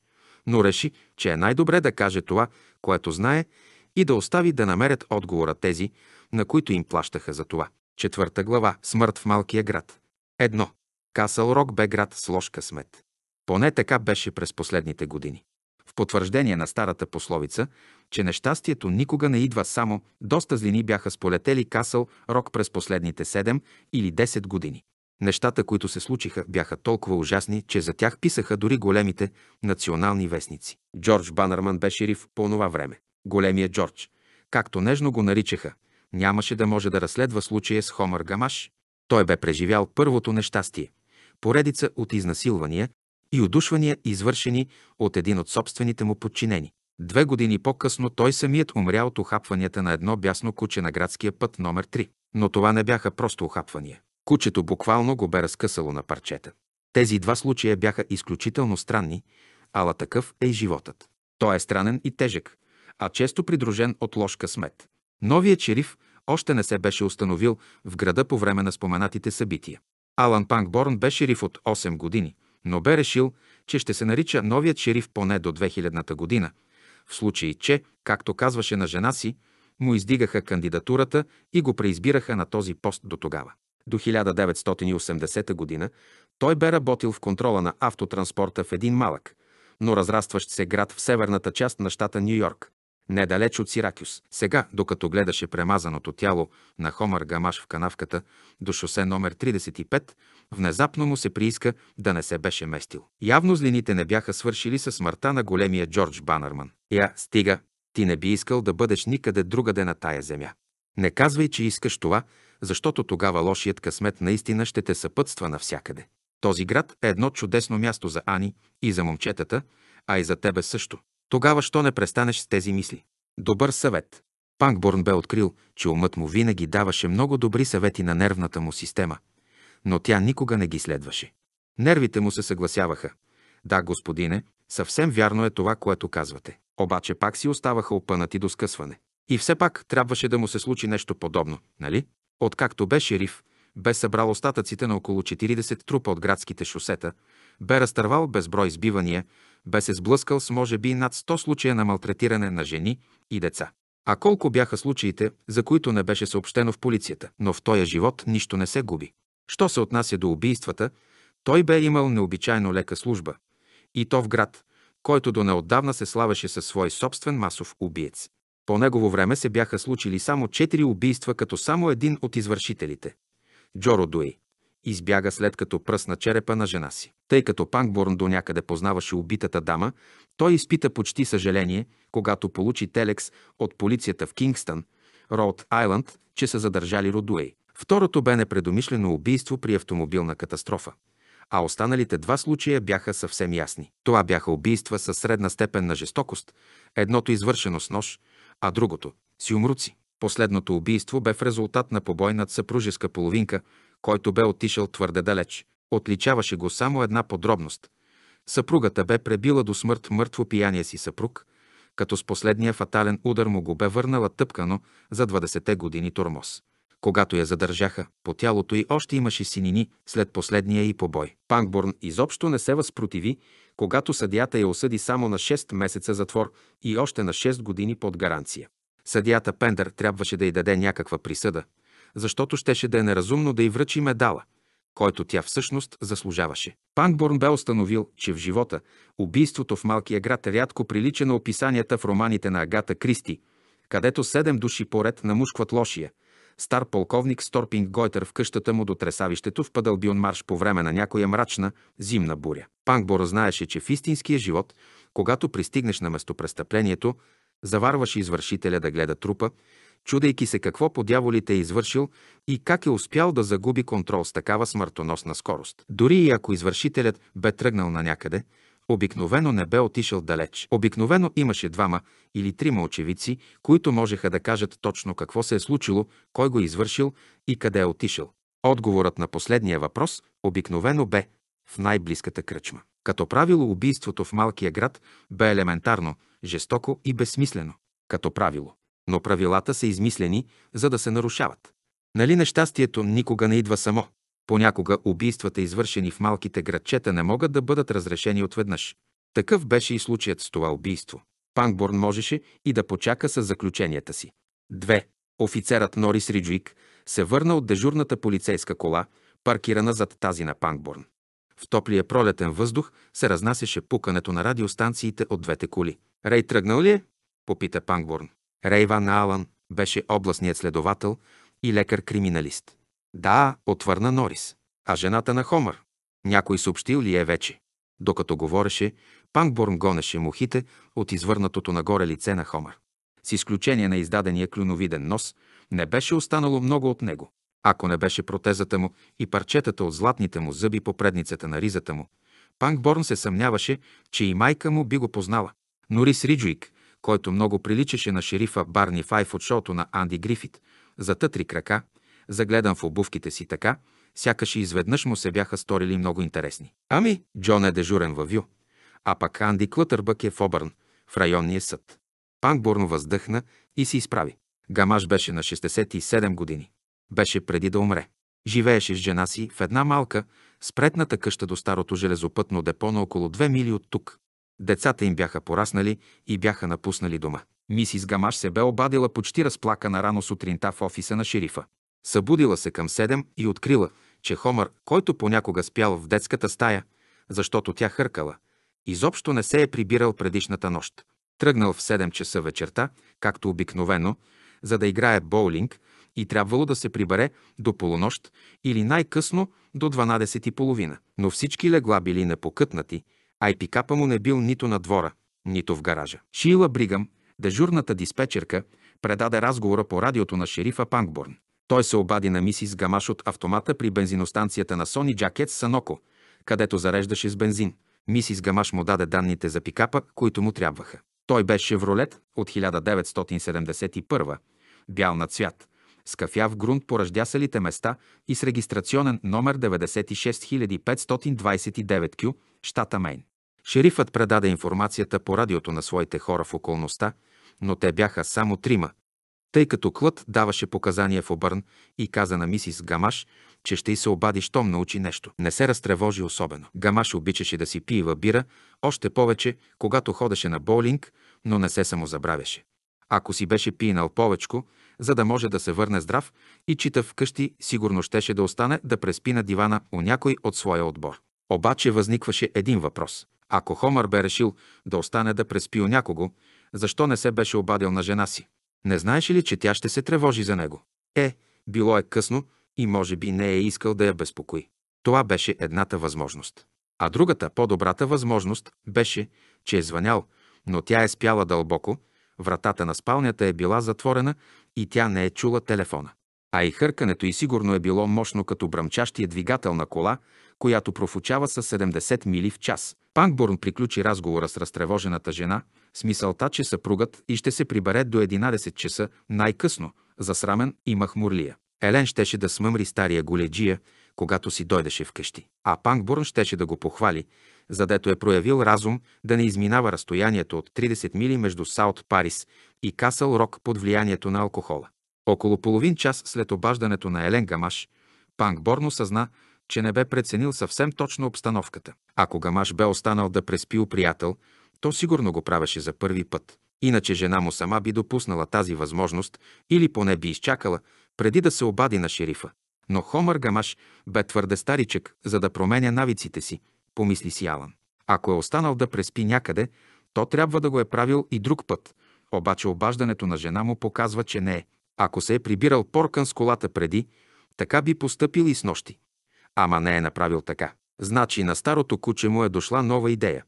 но реши, че е най-добре да каже това, което знае и да остави да намерят отговора тези, на които им плащаха за това. Четвърта глава – Смърт в малкия град. Едно. Касъл Рок бе град с лош късмет. Поне така беше през последните години потвърждение на старата пословица, че нещастието никога не идва само, доста злини бяха сполетели Касъл Рок през последните 7 или 10 години. Нещата, които се случиха, бяха толкова ужасни, че за тях писаха дори големите национални вестници. Джордж Банърман беше риф по онова време. Големия Джордж, както нежно го наричаха, нямаше да може да разследва случая с Хомър Гамаш. Той бе преживял първото нещастие – поредица от изнасилвания, и удушвания, извършени от един от собствените му подчинени. Две години по-късно той самият умря от охапванията на едно бясно куче на градския път номер 3. Но това не бяха просто охапвания. Кучето буквално го бе разкъсало на парчета. Тези два случая бяха изключително странни, ала такъв е и животът. Той е странен и тежък, а често придружен от лош късмет. Новият чериф още не се беше установил в града по време на споменатите събития. Алан Панкборн беше шериф от 8 години – но бе решил, че ще се нарича новият шериф поне до 2000-та година, в случай, че, както казваше на жена си, му издигаха кандидатурата и го преизбираха на този пост до тогава. До 1980 година той бе работил в контрола на автотранспорта в един малък, но разрастващ се град в северната част на щата Нью-Йорк, недалеч от Сиракюс. Сега, докато гледаше премазаното тяло на Хомър Гамаш в канавката до шосе номер 35, внезапно му се прииска да не се беше местил. Явно злините не бяха свършили със смъртта на големия Джордж Банърман. Я, стига, ти не би искал да бъдеш никъде другаде на тая земя. Не казвай, че искаш това, защото тогава лошият късмет наистина ще те съпътства навсякъде. Този град е едно чудесно място за Ани и за момчетата, а и за тебе също. Тогава що не престанеш с тези мисли? Добър съвет. Панкборн бе открил, че умът му винаги даваше много добри съвети на нервната му система, но тя никога не ги следваше. Нервите му се съгласяваха. Да, господине, съвсем вярно е това, което казвате. Обаче пак си оставаха опънати до скъсване. И все пак трябваше да му се случи нещо подобно, нали? Откакто бе шериф, бе събрал остатъците на около 40 трупа от градските шосета, бе разтървал безброй избивания, бе се сблъскал с може би над 100 случая на малтретиране на жени и деца. А колко бяха случаите, за които не беше съобщено в полицията, но в този живот нищо не се губи. Що се отнася до убийствата, той бе имал необичайно лека служба. И то в град, който до неотдавна се славеше със свой собствен масов убиец. По негово време се бяха случили само четири убийства, като само един от извършителите – Джоро Дуи. Избяга след като пръсна черепа на жена си. Тъй като Панкборн до някъде познаваше убитата дама, той изпита почти съжаление, когато получи телекс от полицията в Кингстън, Роуд Айланд, че са задържали Родуей. Второто бе непредомишлено убийство при автомобилна катастрофа, а останалите два случая бяха съвсем ясни. Това бяха убийства със средна степен на жестокост, едното извършено с нож, а другото – с умруци. Последното убийство бе в резултат на побой над съпружеска половинка, който бе отишъл твърде далеч. Отличаваше го само една подробност. Съпругата бе пребила до смърт мъртво пияния си съпруг, като с последния фатален удар му го бе върнала тъпкано за 20-те години тормоз. Когато я задържаха, по тялото й още имаше синини след последния и побой. Панкбурн изобщо не се възпротиви, когато съдията я осъди само на 6 месеца затвор и още на 6 години под гаранция. Съдията Пендър трябваше да й даде някаква присъда, защото щеше да е неразумно да й връчи медала – който тя всъщност заслужаваше. Панкборн бе установил, че в живота убийството в малкия град рядко прилича на описанията в романите на Агата Кристи, където седем души поред намушкват лошия, стар полковник Сторпинг Гойтер в къщата му до тресавището в Падълбион марш по време на някоя мрачна, зимна буря. Панкбор знаеше, че в истинския живот, когато пристигнеш на местопрестъплението, заварваш извършителя да гледа трупа, чудейки се какво по дяволите е извършил и как е успял да загуби контрол с такава смъртоносна скорост. Дори и ако извършителят бе тръгнал на някъде, обикновено не бе отишъл далеч. Обикновено имаше двама или трима очевидци, които можеха да кажат точно какво се е случило, кой го е извършил и къде е отишъл. Отговорът на последния въпрос обикновено бе в най-близката кръчма. Като правило убийството в малкия град бе елементарно, жестоко и безсмислено. Като правило но правилата са измислени, за да се нарушават. Нали нещастието никога не идва само? Понякога убийствата, извършени в малките градчета, не могат да бъдат разрешени отведнъж. Такъв беше и случаят с това убийство. Пангборн можеше и да почака с заключенията си. 2. Офицерът Норис Риджуик се върна от дежурната полицейска кола, паркирана зад тази на Пангборн. В топлия пролетен въздух се разнасяше пукането на радиостанциите от двете коли. Рей тръгнал ли е? попита Пангборн. Рейван Алан беше областният следовател и лекар-криминалист. Да, отвърна Норис. А жената на Хомър? Някой съобщил ли е вече? Докато говореше, Панкборн гонеше мухите от извърнатото нагоре лице на Хомър. С изключение на издадения клюновиден нос, не беше останало много от него. Ако не беше протезата му и парчетата от златните му зъби по предницата на ризата му, Панкборн се съмняваше, че и майка му би го познала. Норис Риджуик който много приличаше на шерифа Барни Файф от шоуто на Анди Грифит, за тътри крака, загледан в обувките си така, сякаш и изведнъж му се бяха сторили много интересни. Ами, Джон е дежурен във Вю, а пък Анди Клътърбък е в Обърн, в районния съд. Панкбурно въздъхна и се изправи. Гамаш беше на 67 години. Беше преди да умре. Живееше с жена си в една малка, спретната къща до старото железопътно депо на около 2 мили от тук. Децата им бяха пораснали и бяха напуснали дома. Мисис Гамаш се бе обадила почти разплакана рано сутринта в офиса на шерифа. Събудила се към 7 и открила, че Хомър, който понякога спял в детската стая, защото тя хъркала, изобщо не се е прибирал предишната нощ. Тръгнал в 7 часа вечерта, както обикновено, за да играе боулинг и трябвало да се прибере до полунощ или най-късно до 12.30. Но всички легла били непокътнати – а и пикапа му не бил нито на двора, нито в гаража. Шила Бригам, дежурната диспетчерка, предаде разговора по радиото на шерифа Панкборн. Той се обади на мисис Гамаш от автомата при бензиностанцията на Сони Джакет Саноко, където зареждаше с бензин. Мисис Гамаш му даде данните за пикапа, които му трябваха. Той беше Шевролет от 1971, бял на цвят с кафяв грунт по ръждясалите места и с регистрационен номер 96529Q, щата Мейн. Шерифът предаде информацията по радиото на своите хора в околността, но те бяха само трима, тъй като Клът даваше показания в Обърн и каза на мисис Гамаш, че ще й се обади, щом научи нещо. Не се разтревожи особено. Гамаш обичаше да си пива бира, още повече, когато ходеше на боулинг, но не се самозабравяше. Ако си беше пинал повечко, за да може да се върне здрав и чита вкъщи сигурно щеше да остане да преспи на дивана у някой от своя отбор. Обаче възникваше един въпрос. Ако Хомър бе решил да остане да преспи у някого, защо не се беше обадил на жена си? Не знаеше ли, че тя ще се тревожи за него? Е, било е късно и може би не е искал да я безпокои. Това беше едната възможност. А другата, по-добрата възможност беше, че е звънял, но тя е спяла дълбоко, вратата на спалнята е била затворена и тя не е чула телефона. А и хъркането и сигурно е било мощно като бръмчащия двигател на кола, която профучава с 70 мили в час. Панкбурн приключи разговора с разтревожената жена с мисълта, че съпругът и ще се прибере до 11 часа най-късно, засрамен и махмурлия. Елен щеше да смъмри стария голеджия, когато си дойдеше вкъщи. А Панкбурн щеше да го похвали, задето е проявил разум да не изминава разстоянието от 30 мили между Саут Парис и Касъл Рок под влиянието на алкохола. Около половин час след обаждането на Елен Гамаш, Панк Борно съзна, че не бе преценил съвсем точно обстановката. Ако Гамаш бе останал да преспи у приятел, то сигурно го правеше за първи път. Иначе жена му сама би допуснала тази възможност или поне би изчакала, преди да се обади на шерифа. Но Хомър Гамаш бе твърде старичък, за да променя навиците си – помисли си Алан. Ако е останал да преспи някъде, то трябва да го е правил и друг път, обаче обаждането на жена му показва, че не е. Ако се е прибирал поркан с колата преди, така би постъпил и с нощи. Ама не е направил така. Значи на старото куче му е дошла нова идея,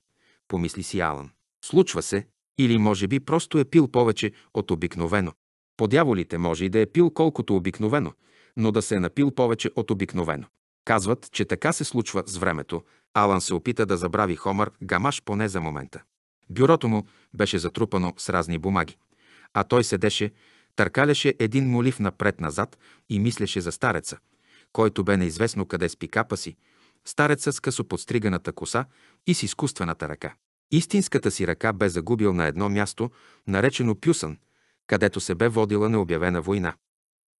помисли си Алан. Случва се, или може би просто е пил повече от обикновено. По дяволите може и да е пил колкото обикновено, но да се е напил повече от обикновено. Казват, че така се случва с времето. Алан се опита да забрави Хомър Гамаш поне за момента. Бюрото му беше затрупано с разни бумаги, а той седеше, търкаляше един молив напред-назад и мислеше за стареца, който бе неизвестно къде с пикапа си, стареца с късо подстриганата коса и с изкуствената ръка. Истинската си ръка бе загубил на едно място, наречено Пюсън, където се бе водила необявена война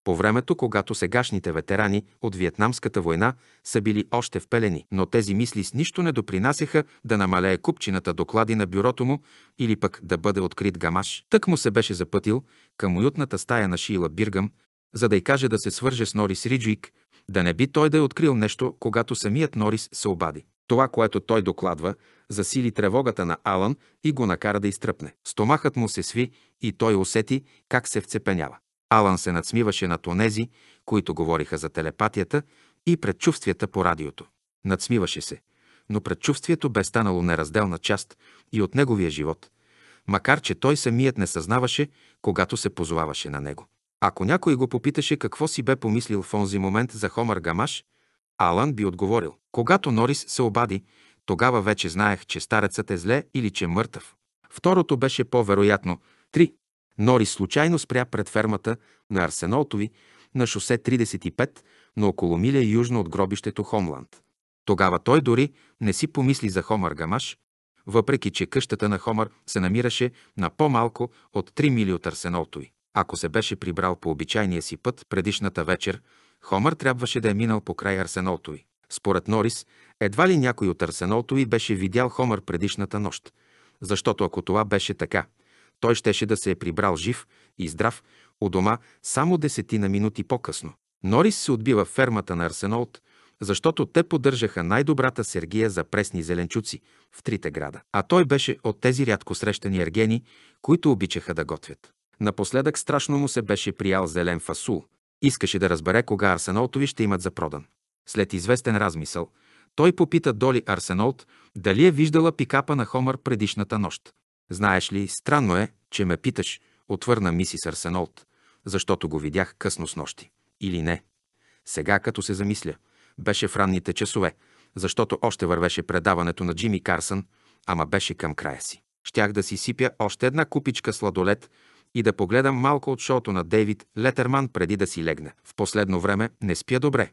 по времето, когато сегашните ветерани от Виетнамската война са били още в пелени, но тези мисли с нищо не допринасяха да намалее купчината доклади на бюрото му или пък да бъде открит гамаш. Тък му се беше запътил към уютната стая на Шила Биргам, за да й каже да се свърже с Норис Риджуик, да не би той да е открил нещо, когато самият Норис се обади. Това, което той докладва, засили тревогата на Алан и го накара да изтръпне. Стомахът му се сви и той усети как се вцепенява. Алан се надсмиваше над онези, които говориха за телепатията и предчувствията по радиото. Надсмиваше се, но предчувствието бе станало неразделна част и от неговия живот, макар че той самият не съзнаваше, когато се позоваваше на него. Ако някой го попиташе какво си бе помислил в онзи момент за Хомър Гамаш, Алан би отговорил. Когато Норис се обади, тогава вече знаех, че старецът е зле или че мъртъв. Второто беше по-вероятно. Три. Нори случайно спря пред фермата на Арсенолтови на шосе 35, но около миля южно от гробището Хомланд. Тогава той дори не си помисли за Хомър Гамаш, въпреки че къщата на Хомър се намираше на по-малко от 3 мили от Арсенолтови. Ако се беше прибрал по обичайния си път предишната вечер, Хомър трябваше да е минал по край Арсенолтови. Според Норис, едва ли някой от Арсенолтови беше видял Хомър предишната нощ, защото ако това беше така, той щеше да се е прибрал жив и здрав у дома само десетина минути по-късно. Норис се отбива в фермата на Арсенолт, защото те поддържаха най-добрата сергия за пресни зеленчуци в трите града. А той беше от тези рядко срещани ергени, които обичаха да готвят. Напоследък страшно му се беше приял зелен фасул. Искаше да разбере кога Арсенолтови ще имат за продан. След известен размисъл, той попита Доли Арсенолт дали е виждала пикапа на Хомър предишната нощ. Знаеш ли, странно е, че ме питаш, отвърна мисис Арсенолт, защото го видях късно с нощи. Или не? Сега, като се замисля, беше в ранните часове, защото още вървеше предаването на Джими Карсън, ама беше към края си. Щях да си сипя още една купичка сладолет и да погледам малко от шоуто на Дейвид Летерман преди да си легна. В последно време не спя добре,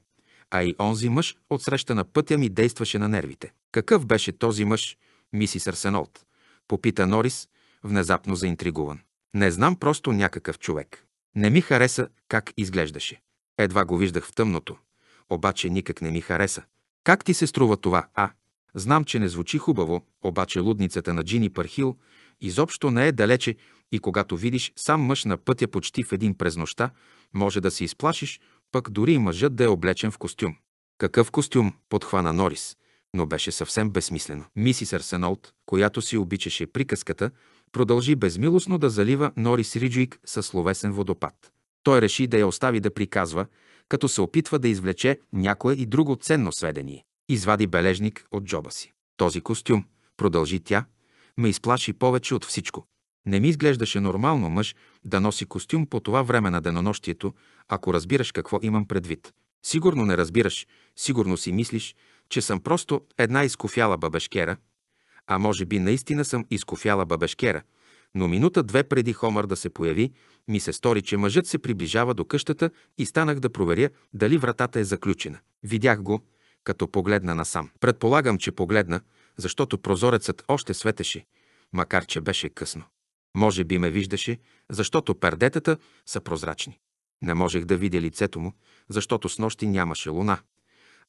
а и онзи мъж отсреща на пътя ми действаше на нервите. Какъв беше този мъж, мисис Арсенолт? Попита Норис, внезапно заинтригуван. Не знам, просто някакъв човек. Не ми хареса как изглеждаше. Едва го виждах в тъмното. Обаче никак не ми хареса. Как ти се струва това, а? Знам, че не звучи хубаво, обаче лудницата на Джини Пархил изобщо не е далече и когато видиш сам мъж на пътя почти в един през нощта, може да се изплашиш, пък дори и мъжът да е облечен в костюм. Какъв костюм? подхвана Норис но беше съвсем безсмислено. Мисис Арсенолт, която си обичаше приказката, продължи безмилостно да залива Норис Риджуик със словесен водопад. Той реши да я остави да приказва, като се опитва да извлече някое и друго ценно сведение. Извади бележник от джоба си. Този костюм, продължи тя, ме изплаши повече от всичко. Не ми изглеждаше нормално мъж да носи костюм по това време на денонощието, ако разбираш какво имам предвид. Сигурно не разбираш, сигурно си мислиш, че съм просто една изкофяла бабешкера, а може би наистина съм изкофяла бабешкера, но минута-две преди Хомър да се появи, ми се стори, че мъжът се приближава до къщата и станах да проверя дали вратата е заключена. Видях го, като погледна насам. Предполагам, че погледна, защото прозорецът още светеше, макар че беше късно. Може би ме виждаше, защото пердетата са прозрачни. Не можех да видя лицето му, защото с нощи нямаше луна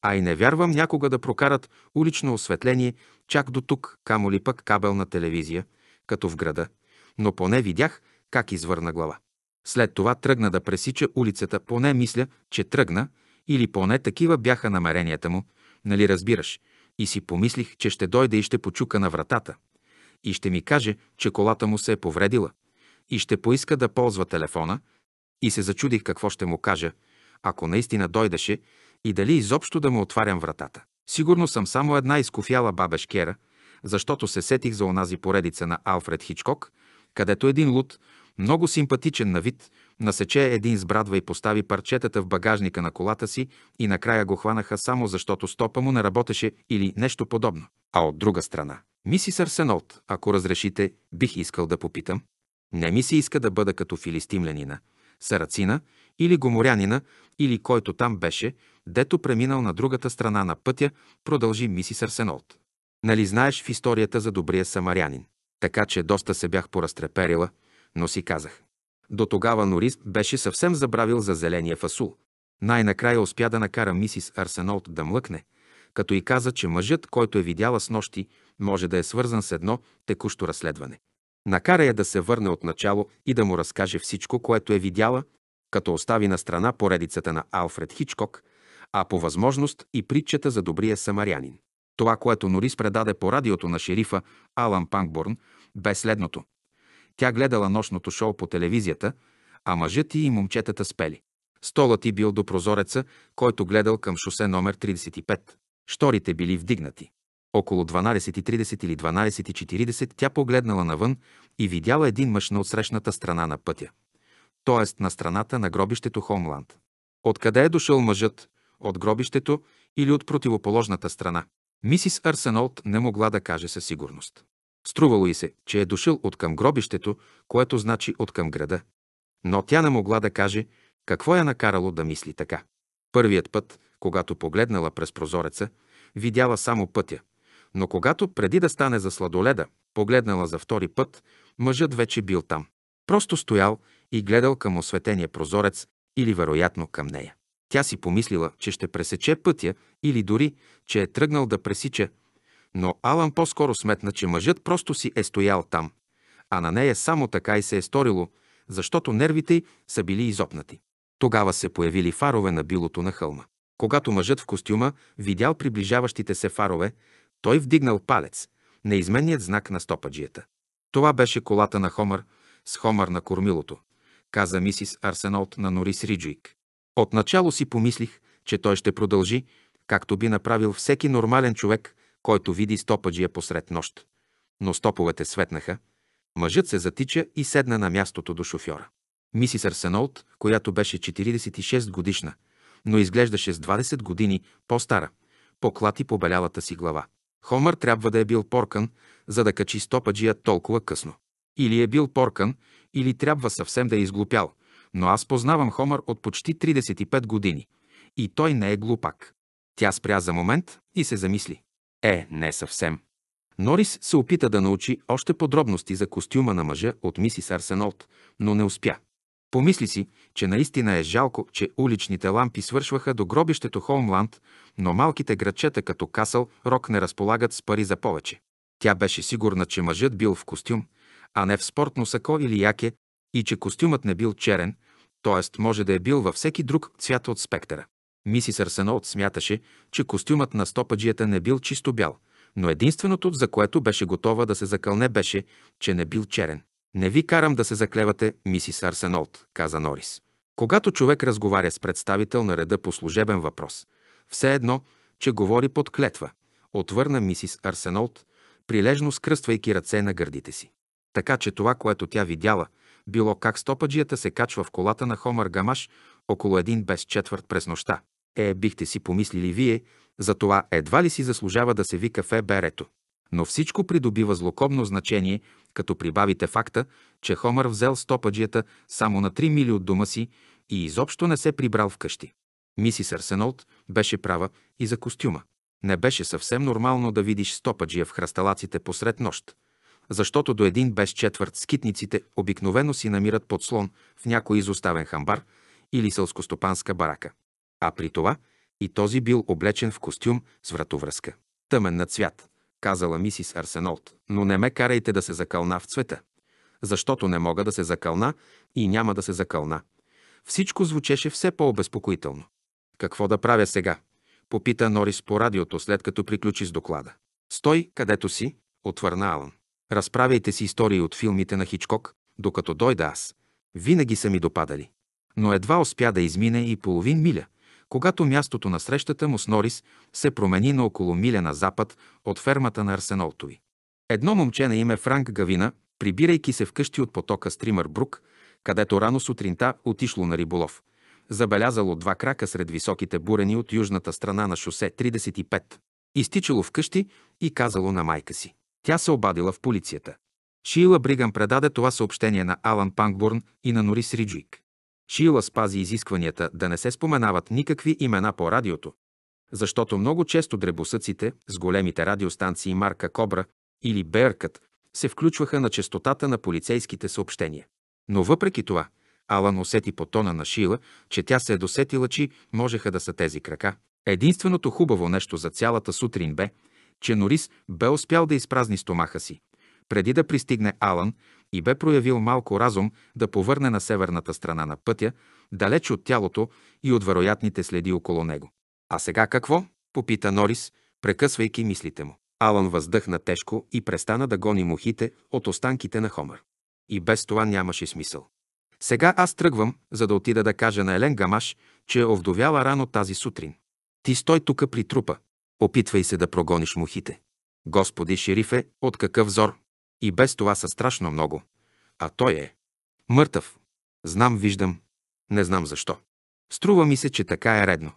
а и не вярвам някога да прокарат улично осветление чак до тук, камо ли пък кабелна телевизия, като в града, но поне видях как извърна глава. След това тръгна да пресича улицата, поне мисля, че тръгна, или поне такива бяха намеренията му, нали разбираш, и си помислих, че ще дойде и ще почука на вратата, и ще ми каже, че колата му се е повредила, и ще поиска да ползва телефона, и се зачудих какво ще му кажа, ако наистина дойдеше и дали изобщо да му отварям вратата. Сигурно съм само една изкофяла бабешкера, защото се сетих за онази поредица на Алфред Хичкок, където един луд, много симпатичен на вид, насече един с брадва и постави парчетата в багажника на колата си и накрая го хванаха само защото стопа му не работеше или нещо подобно. А от друга страна, мисис Арсенолт, ако разрешите, бих искал да попитам. Не ми се иска да бъда като филистимлянина, сарацина или гоморянина, или който там беше, дето преминал на другата страна на пътя, продължи мисис Арсенолт. Нали знаеш в историята за добрия самарянин? Така че доста се бях поразтреперила, но си казах. До тогава Норис беше съвсем забравил за зеления фасул. Най-накрая успя да накара мисис Арсенолт да млъкне, като и каза, че мъжът, който е видяла с нощи, може да е свързан с едно текущо разследване. Накара я да се върне от начало и да му разкаже всичко, което е видяла, като остави на страна поредицата на Алфред Хичкок – а по възможност и притчата за добрия самарянин. Това, което Норис предаде по радиото на шерифа Алан Панкборн, бе следното. Тя гледала нощното шоу по телевизията, а мъжът и момчетата спели. Столът ти бил до прозореца, който гледал към шосе номер 35. Шторите били вдигнати. Около 12.30 или 12.40 тя погледнала навън и видяла един мъж на отсрещната страна на пътя, т.е. на страната на гробището Хомланд. Откъде е дошъл мъжът, от гробището или от противоположната страна. Мисис Арсенолт не могла да каже със сигурност. Струвало и се, че е дошъл от към гробището, което значи от към града. Но тя не могла да каже какво я накарало да мисли така. Първият път, когато погледнала през прозореца, видяла само пътя. Но когато преди да стане за сладоледа, погледнала за втори път, мъжът вече бил там. Просто стоял и гледал към осветения прозорец или вероятно към нея. Тя си помислила, че ще пресече пътя или дори, че е тръгнал да пресича, но Алан по-скоро сметна, че мъжът просто си е стоял там, а на нея само така и се е сторило, защото нервите й са били изопнати. Тогава се появили фарове на билото на хълма. Когато мъжът в костюма видял приближаващите се фарове, той вдигнал палец, неизменният знак на стопаджията. Това беше колата на Хомър с Хомър на кормилото, каза мисис Арсенолт на Норис Риджуик. Отначало си помислих, че той ще продължи, както би направил всеки нормален човек, който види стопаджия посред нощ. Но стоповете светнаха. Мъжът се затича и седна на мястото до шофьора. Мисис Арсенолт, която беше 46 годишна, но изглеждаше с 20 години по-стара, поклати по белялата си глава. Хомър трябва да е бил поркан, за да качи стопаджия толкова късно. Или е бил поркан, или трябва съвсем да е изглупял – но аз познавам Хомър от почти 35 години. И той не е глупак. Тя спря за момент и се замисли. Е, не съвсем. Норис се опита да научи още подробности за костюма на мъжа от мисис Арсенолт, но не успя. Помисли си, че наистина е жалко, че уличните лампи свършваха до гробището Холмланд, но малките градчета като Касъл Рок не разполагат с пари за повече. Тя беше сигурна, че мъжът бил в костюм, а не в спортно сако или яке и че костюмът не бил черен, т.е. може да е бил във всеки друг цвят от спектъра. Мисис Арсеноут смяташе, че костюмът на стопаджията не бил чисто бял, но единственото, за което беше готова да се закълне, беше, че не бил черен. Не ви карам да се заклевате, мисис Арсенолт, каза Норис. Когато човек разговаря с представител на реда по служебен въпрос, все едно, че говори под клетва, отвърна мисис Арсенолт, прилежно скръствайки ръце на гърдите си. Така че това, което тя видяла, било как стопаджията се качва в колата на Хомър Гамаш около един без четвърт през нощта. Е, бихте си помислили вие, за това едва ли си заслужава да се вика Феберето. Но всичко придобива злокобно значение, като прибавите факта, че Хомър взел стопаджията само на 3 мили от дома си и изобщо не се прибрал вкъщи. Мисис Арсенолт беше права и за костюма. Не беше съвсем нормално да видиш стопаджия в храсталаците посред нощ – защото до един без четвърт скитниците обикновено си намират подслон в някой изоставен хамбар или сълскостопанска барака. А при това и този бил облечен в костюм с вратовръзка. Тъмен на цвят, казала мисис Арсенолт, но не ме карайте да се закълна в цвета, защото не мога да се закълна и няма да се закълна. Всичко звучеше все по-обезпокоително. Какво да правя сега? Попита Норис по радиото, след като приключи с доклада. Стой, където си, отвърна Алан. Разправяйте си истории от филмите на Хичкок, докато дойда аз. Винаги са ми допадали. Но едва успя да измине и половин миля, когато мястото на срещата му с Норис се промени на около миля на запад от фермата на Арсенолтови. Едно момче на име Франк Гавина, прибирайки се вкъщи от потока Стримър Брук, където рано сутринта отишло на риболов, забелязало два крака сред високите бурени от южната страна на шосе 35. Изтичало вкъщи и казало на майка си. Тя се обадила в полицията. Шила Бригам предаде това съобщение на Алан Панкбурн и на Норис Риджуик. Шила спази изискванията да не се споменават никакви имена по радиото, защото много често дребосъците с големите радиостанции марка Кобра или Беркът се включваха на частотата на полицейските съобщения. Но въпреки това, Алан усети по тона на Шила, че тя се е досетила, че можеха да са тези крака. Единственото хубаво нещо за цялата сутрин бе, че Норис бе успял да изпразни стомаха си, преди да пристигне Алан и бе проявил малко разум да повърне на северната страна на пътя, далеч от тялото и от вероятните следи около него. А сега какво? попита Норис, прекъсвайки мислите му. Алан въздъхна тежко и престана да гони мухите от останките на Хомър. И без това нямаше смисъл. Сега аз тръгвам, за да отида да кажа на Елен Гамаш, че е овдовяла рано тази сутрин. Ти стой тука при трупа, Опитвай се да прогониш мухите. Господи шерифе, от какъв зор! И без това са страшно много. А той е. Мъртъв. Знам, виждам. Не знам защо. Струва ми се, че така е редно.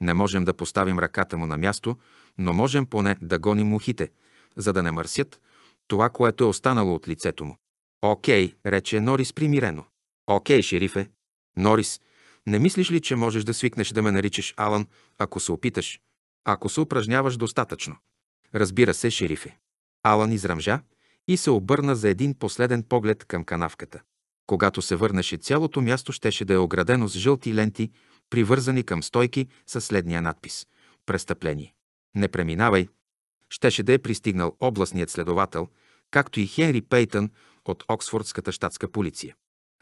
Не можем да поставим ръката му на място, но можем поне да гоним мухите, за да не мърсят това, което е останало от лицето му. Окей, рече Норис примирено. Окей, шерифе. Норис, не мислиш ли, че можеш да свикнеш да ме наричаш Алан, ако се опиташ? ако се упражняваш достатъчно. Разбира се, шерифе. Алан изръмжа и се обърна за един последен поглед към канавката. Когато се върнеше, цялото място щеше да е оградено с жълти ленти, привързани към стойки със следния надпис – «Престъпление». Не преминавай. Щеше да е пристигнал областният следовател, както и Хенри Пейтън от Оксфордската щатска полиция.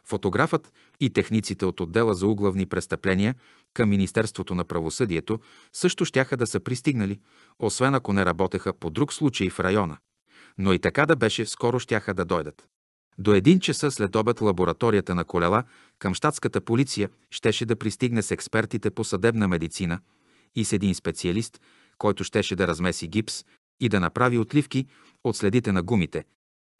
Фотографът и техниците от отдела за углавни престъпления към Министерството на правосъдието също щяха да са пристигнали, освен ако не работеха по друг случай в района. Но и така да беше, скоро щяха да дойдат. До един часа след обед лабораторията на колела към щатската полиция щеше да пристигне с експертите по съдебна медицина и с един специалист, който щеше да размеси гипс и да направи отливки от следите на гумите,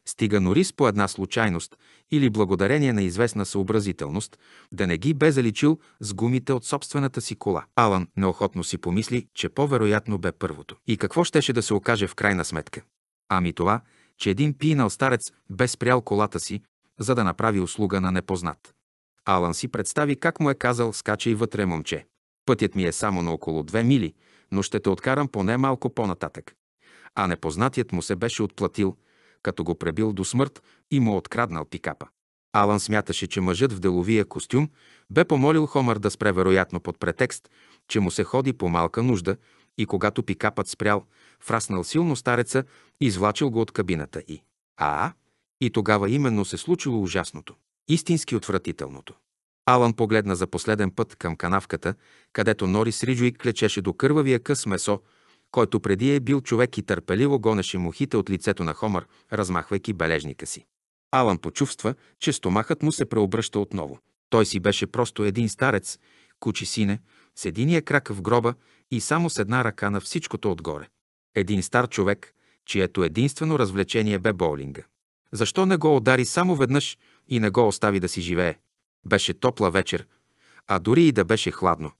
стига Норис по една случайност или благодарение на известна съобразителност да не ги бе заличил с гумите от собствената си кола. Алан неохотно си помисли, че по-вероятно бе първото. И какво щеше да се окаже в крайна сметка? Ами това, че един пинал старец бе спрял колата си, за да направи услуга на непознат. Алан си представи как му е казал «Скачай вътре, момче. Пътят ми е само на около две мили, но ще те откарам поне малко по-нататък». А непознатият му се беше отплатил – като го пребил до смърт и му откраднал пикапа. Алан смяташе, че мъжът в деловия костюм бе помолил Хомър да спре вероятно под претекст, че му се ходи по малка нужда и когато пикапът спрял, фраснал силно стареца и извлачил го от кабината и. А, и тогава именно се случило ужасното, истински отвратителното. Алан погледна за последен път към канавката, където Норис Риджуик клечеше до кървавия къс месо, който преди е бил човек и търпеливо гонеше мухите от лицето на Хомър, размахвайки бележника си. Алан почувства, че стомахът му се преобръща отново. Той си беше просто един старец, кучи сине, с единия крак в гроба и само с една ръка на всичкото отгоре. Един стар човек, чието единствено развлечение бе боулинга. Защо не го удари само веднъж и не го остави да си живее? Беше топла вечер, а дори и да беше хладно,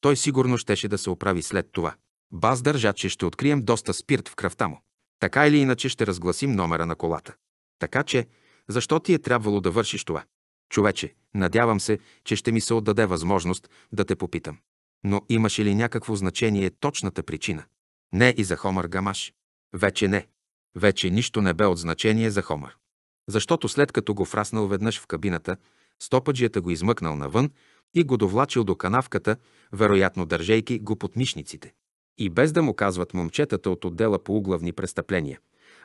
той сигурно щеше да се оправи след това. Баз държа, че ще открием доста спирт в кръвта му. Така или иначе ще разгласим номера на колата. Така че, защо ти е трябвало да вършиш това? Човече, надявам се, че ще ми се отдаде възможност да те попитам. Но имаше ли някакво значение точната причина? Не и за Хомър Гамаш. Вече не. Вече нищо не бе от значение за Хомър. Защото след като го фраснал веднъж в кабината, стопаджията го измъкнал навън и го довлачил до канавката, вероятно държейки го под мишниците и без да му казват момчетата от отдела по углавни престъпления.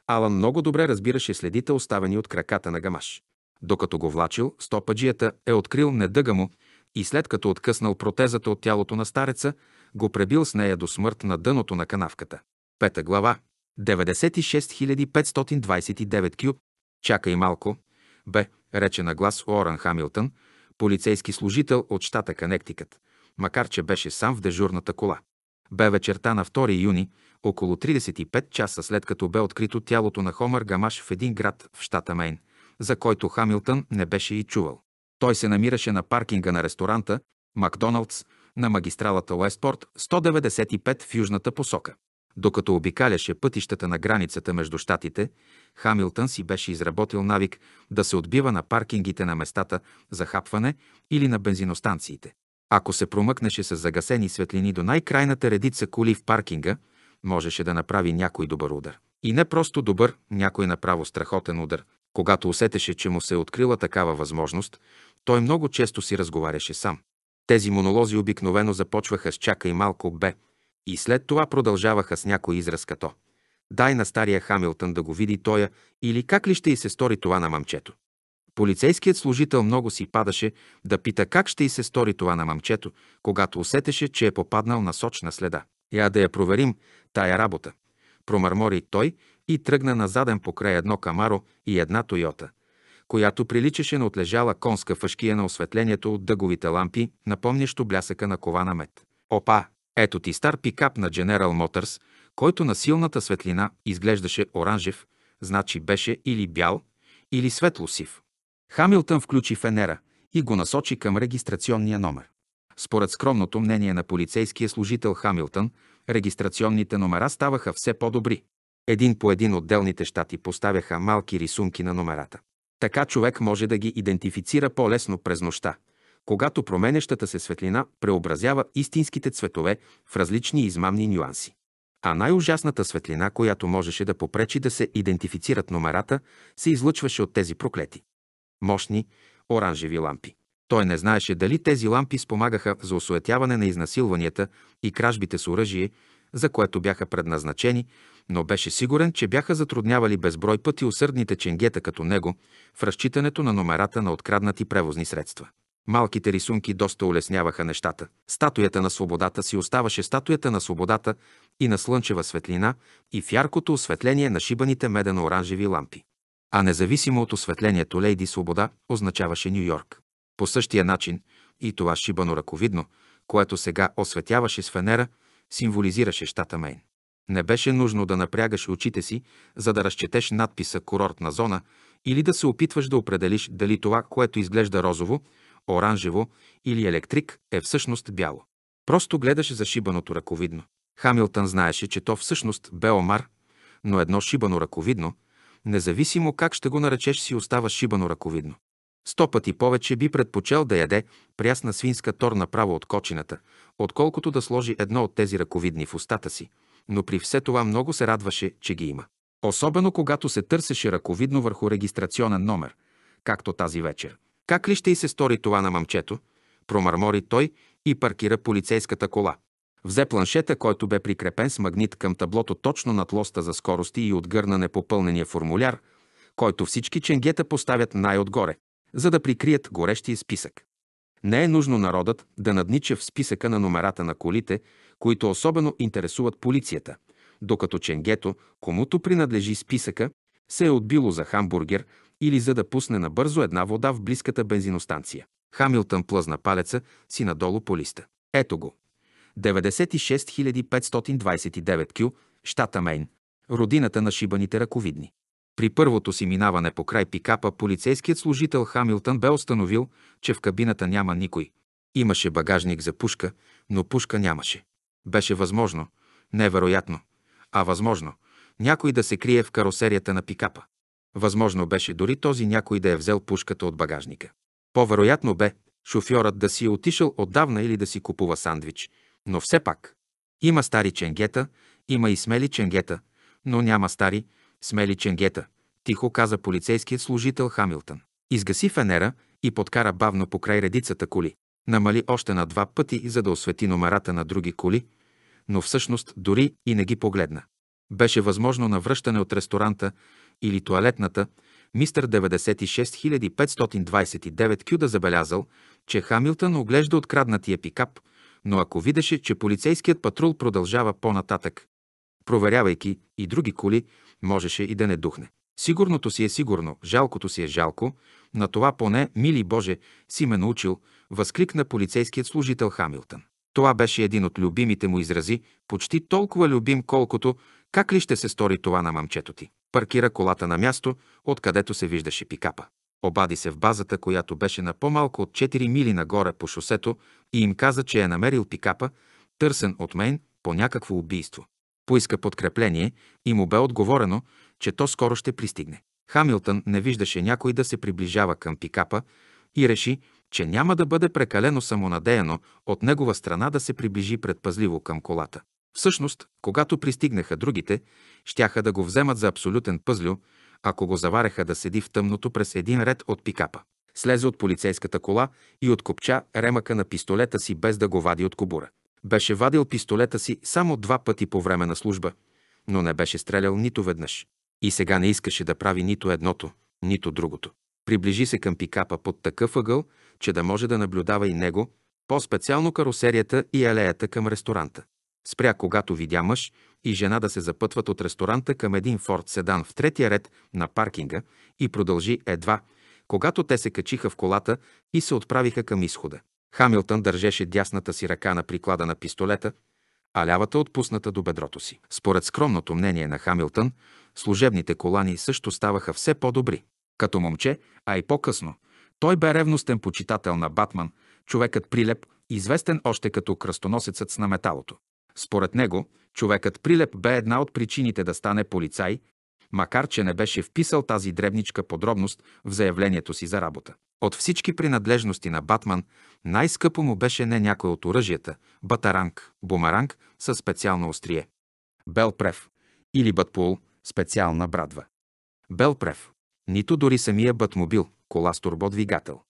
Алан много добре разбираше следите, оставени от краката на гамаш. Докато го влачил, стопаджията е открил недъга му и след като откъснал протезата от тялото на стареца, го пребил с нея до смърт на дъното на канавката. Пета глава 96529 кю. Чакай малко. Бе, рече на глас Оран Хамилтън, полицейски служител от щата Канектикът, макар че беше сам в дежурната кола. Бе вечерта на 2 юни, около 35 часа след като бе открито тялото на Хомър Гамаш в един град в щата Мейн, за който Хамилтън не беше и чувал. Той се намираше на паркинга на ресторанта Макдоналдс на магистралата Уестпорт 195 в южната посока. Докато обикаляше пътищата на границата между щатите, Хамилтън си беше изработил навик да се отбива на паркингите на местата за хапване или на бензиностанциите. Ако се промъкнеше с загасени светлини до най-крайната редица коли в паркинга, можеше да направи някой добър удар. И не просто добър, някой направо страхотен удар. Когато усетеше, че му се е открила такава възможност, той много често си разговаряше сам. Тези монолози обикновено започваха с чакай малко бе и след това продължаваха с някой израз като «Дай на стария Хамилтън да го види тоя» или «Как ли ще и се стори това на мамчето?» Полицейският служител много си падаше да пита как ще й се стори това на момчето, когато усетеше, че е попаднал на сочна следа. Я да я проверим, тая е работа. Промърмори той и тръгна назаден покрай едно камаро и една Тойота, която приличаше на отлежала конска фъшкия на осветлението от дъговите лампи, напомнящо блясъка на кова на мед. Опа! Ето ти стар пикап на General Motors, който на силната светлина изглеждаше оранжев, значи беше или бял, или светло-сив. Хамилтън включи фенера и го насочи към регистрационния номер. Според скромното мнение на полицейския служител Хамилтън, регистрационните номера ставаха все по-добри. Един по един отделните щати поставяха малки рисунки на номерата. Така човек може да ги идентифицира по-лесно през нощта, когато променещата се светлина преобразява истинските цветове в различни измамни нюанси. А най-ужасната светлина, която можеше да попречи да се идентифицират номерата, се излъчваше от тези проклети мощни, оранжеви лампи. Той не знаеше дали тези лампи спомагаха за осуетяване на изнасилванията и кражбите с оръжие, за което бяха предназначени, но беше сигурен, че бяха затруднявали безброй пъти усърдните ченгета като него в разчитането на номерата на откраднати превозни средства. Малките рисунки доста улесняваха нещата. Статуята на свободата си оставаше статуята на свободата и на слънчева светлина и в яркото осветление на шибаните медено-оранжеви лампи а независимо от осветлението Лейди Свобода означаваше Нью Йорк. По същия начин и това шибано ръковидно, което сега осветяваше с фенера, символизираше щата Мейн. Не беше нужно да напрягаш очите си, за да разчетеш надписа «Курортна зона» или да се опитваш да определиш дали това, което изглежда розово, оранжево или електрик, е всъщност бяло. Просто гледаш за шибаното ръковидно. Хамилтън знаеше, че то всъщност бе омар, но едно шибано ръковидно, независимо как ще го наречеш, си остава шибано раковидно. Сто пъти повече би предпочел да яде прясна свинска тор направо от кочината, отколкото да сложи едно от тези раковидни в устата си, но при все това много се радваше, че ги има. Особено когато се търсеше раковидно върху регистрационен номер, както тази вечер. Как ли ще й се стори това на момчето? Промърмори той и паркира полицейската кола. Взе планшета, който бе прикрепен с магнит към таблото точно над лоста за скорости и отгърна непопълнения формуляр, който всички ченгета поставят най-отгоре, за да прикрият горещия списък. Не е нужно народът да наднича в списъка на номерата на колите, които особено интересуват полицията, докато ченгето, комуто принадлежи списъка, се е отбило за хамбургер или за да пусне набързо една вода в близката бензиностанция. Хамилтън плъзна палеца си надолу по листа. Ето го. 96529 кю, щата Мейн, родината на шибаните ръковидни. При първото си минаване по край пикапа полицейският служител Хамилтън бе установил, че в кабината няма никой. Имаше багажник за пушка, но пушка нямаше. Беше възможно, невероятно, а възможно, някой да се крие в каросерията на пикапа. Възможно беше дори този някой да е взел пушката от багажника. По-вероятно бе шофьорът да си е отишъл отдавна или да си купува сандвич – но все пак. Има стари ченгета, има и смели ченгета, но няма стари, смели ченгета, тихо каза полицейският служител Хамилтън. Изгаси фенера и подкара бавно покрай редицата коли. Намали още на два пъти, за да освети номерата на други коли, но всъщност дори и не ги погледна. Беше възможно навръщане от ресторанта или туалетната, мистър 96529 Кю да забелязал, че Хамилтън оглежда откраднатия пикап – но ако видеше, че полицейският патрул продължава по-нататък, проверявайки и други коли, можеше и да не духне. Сигурното си е сигурно, жалкото си е жалко, на това поне, мили Боже, си ме научил, възкликна полицейският служител Хамилтън. Това беше един от любимите му изрази, почти толкова любим, колкото как ли ще се стори това на мамчето ти. Паркира колата на място, откъдето се виждаше пикапа. Обади се в базата, която беше на по-малко от 4 мили нагоре по шосето и им каза, че е намерил пикапа, търсен от мен по някакво убийство. Поиска подкрепление и му бе отговорено, че то скоро ще пристигне. Хамилтън не виждаше някой да се приближава към пикапа и реши, че няма да бъде прекалено самонадеяно от негова страна да се приближи предпазливо към колата. Всъщност, когато пристигнаха другите, щяха да го вземат за абсолютен пъзлю ако го завареха да седи в тъмното през един ред от пикапа. Слезе от полицейската кола и откопча ремъка на пистолета си без да го вади от кобура. Беше вадил пистолета си само два пъти по време на служба, но не беше стрелял нито веднъж. И сега не искаше да прави нито едното, нито другото. Приближи се към пикапа под такъв ъгъл, че да може да наблюдава и него, по-специално карусерията и алеята към ресторанта. Спря, когато видя мъж и жена да се запътват от ресторанта към един форт седан в третия ред на паркинга и продължи едва, когато те се качиха в колата и се отправиха към изхода. Хамилтън държеше дясната си ръка на приклада на пистолета, а лявата отпусната до бедрото си. Според скромното мнение на Хамилтън, служебните колани също ставаха все по-добри. Като момче, а и по-късно, той бе ревностен почитател на Батман, човекът прилеп, известен още като кръстоносецът с наметалото. Според него, човекът Прилеп бе една от причините да стане полицай, макар че не беше вписал тази дребничка подробност в заявлението си за работа. От всички принадлежности на Батман, най-скъпо му беше не някой от оръжията – батаранг, бумеранг със специално острие. Белпрев или Батпул – специална брадва. Белпрев – нито дори самия Батмобил – кола с турбодвигател.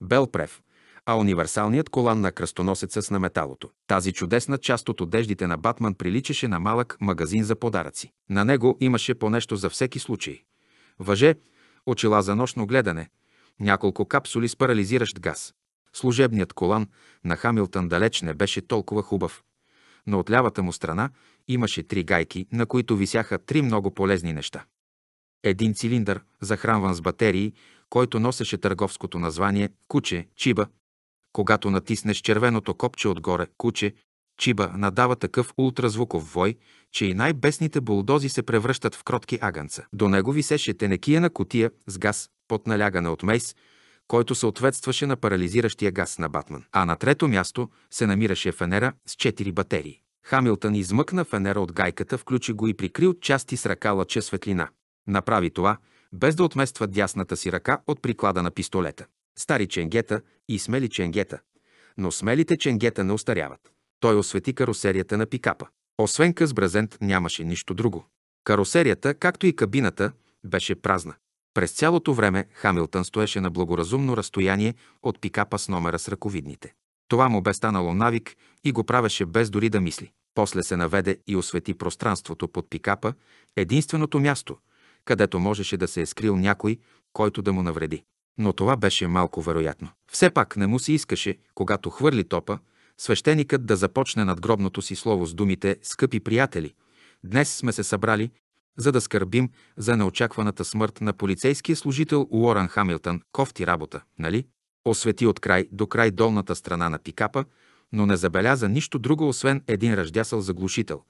Белпрев а универсалният колан на кръстоносеца с наметалото. Тази чудесна част от одеждите на Батман приличаше на малък магазин за подаръци. На него имаше по нещо за всеки случай. Въже, очила за нощно гледане, няколко капсули с парализиращ газ. Служебният колан на Хамилтън далеч не беше толкова хубав, но от лявата му страна имаше три гайки, на които висяха три много полезни неща. Един цилиндър, захранван с батерии, който носеше търговското название куче, чиба, когато натиснеш червеното копче отгоре, куче, чиба надава такъв ултразвуков вой, че и най-бесните булдози се превръщат в кротки агънца. До него висеше тенекияна котия с газ, под налягане от мейс, който съответстваше на парализиращия газ на Батман. А на трето място се намираше фенера с четири батерии. Хамилтън измъкна фенера от гайката, включи го и прикри от части с ръка лъча светлина. Направи това, без да отмества дясната си ръка от приклада на пистолета стари ченгета и смели ченгета, но смелите ченгета не устаряват. Той освети карусерията на пикапа. Освен къс брезент нямаше нищо друго. Карусерията, както и кабината, беше празна. През цялото време Хамилтън стоеше на благоразумно разстояние от пикапа с номера с ръковидните. Това му бе станало навик и го правеше без дори да мисли. После се наведе и освети пространството под пикапа, единственото място, където можеше да се е скрил някой, който да му навреди но това беше малко вероятно. Все пак не му се искаше, когато хвърли топа, свещеникът да започне гробното си слово с думите «Скъпи приятели, днес сме се събрали, за да скърбим за неочакваната смърт на полицейския служител Уорън Хамилтън. Кофти работа, нали? Освети от край до край долната страна на пикапа, но не забеляза нищо друго, освен един ръждясъл заглушител,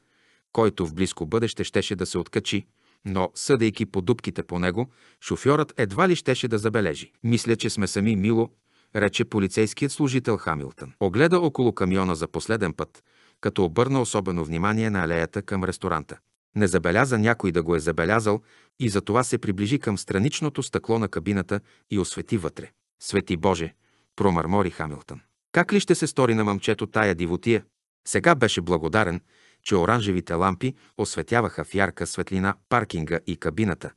който в близко бъдеще щеше да се откачи, но, съдейки по дубките по него, шофьорът едва ли щеше да забележи. Мисля, че сме сами мило, рече полицейският служител Хамилтън. Огледа около камиона за последен път, като обърна особено внимание на алеята към ресторанта. Не забеляза някой да го е забелязал и затова се приближи към страничното стъкло на кабината и освети вътре. Свети Боже, промърмори Хамилтън. Как ли ще се стори на момчето тая дивотия? Сега беше благодарен, че оранжевите лампи осветяваха в ярка светлина паркинга и кабината,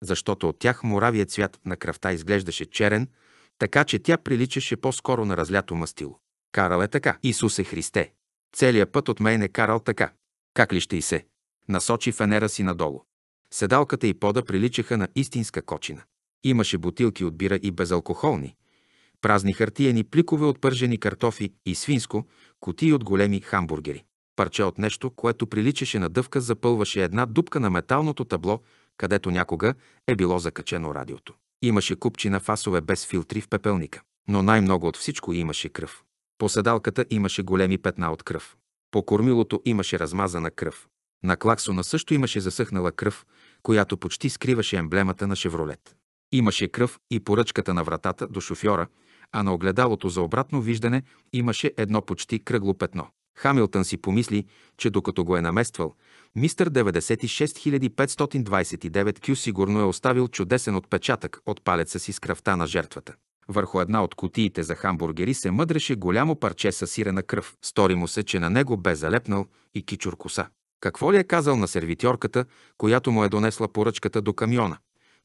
защото от тях муравият цвят на кръвта изглеждаше черен, така че тя приличаше по-скоро на разлято мастило. Карал е така. Исус е Христе. Целият път от мен е карал така. Как ли ще и се? Насочи фенера си надолу. Седалката и пода приличаха на истинска кочина. Имаше бутилки от бира и безалкохолни, празни хартиени пликове от пържени картофи и свинско, кутии от големи хамбургери. Парче от нещо, което приличаше на дъвка, запълваше една дупка на металното табло, където някога е било закачено радиото. Имаше купчи на фасове без филтри в пепелника, но най-много от всичко имаше кръв. По седалката имаше големи петна от кръв. По кормилото имаше размазана кръв. На клаксона също имаше засъхнала кръв, която почти скриваше емблемата на Шевролет. Имаше кръв и поръчката на вратата до шофьора, а на огледалото за обратно виждане имаше едно почти кръгло петно. Хамилтън си помисли, че докато го е намествал, мистър 96529 Кю сигурно е оставил чудесен отпечатък от палеца си с кръвта на жертвата. Върху една от кутиите за хамбургери се мъдреше голямо парче със сирена кръв. Стори му се, че на него бе залепнал и кичур коса. Какво ли е казал на сервитьорката, която му е донесла поръчката до камиона?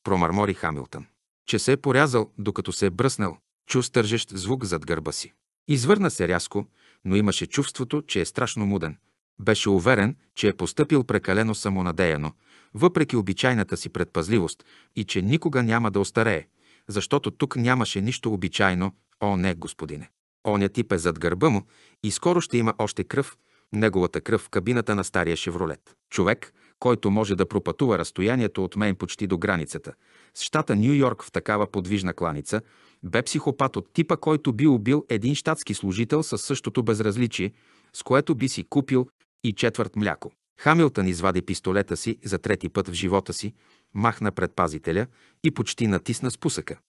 Промърмори Хамилтън. Че се е порязал, докато се е бръснал. Чу стържещ звук зад гърба си. Извърна се рязко, но имаше чувството, че е страшно муден. Беше уверен, че е постъпил прекалено самонадеяно, въпреки обичайната си предпазливост и че никога няма да остарее, защото тук нямаше нищо обичайно, о не, господине. Оня тип е зад гърба му и скоро ще има още кръв, неговата кръв в кабината на стария Шевролет. Човек, който може да пропътува разстоянието от мен почти до границата, с щата Нью Йорк в такава подвижна кланица, бе психопат от типа, който би убил един щатски служител със същото безразличие, с което би си купил и четвърт мляко. Хамилтън извади пистолета си за трети път в живота си, махна предпазителя и почти натисна спусъка.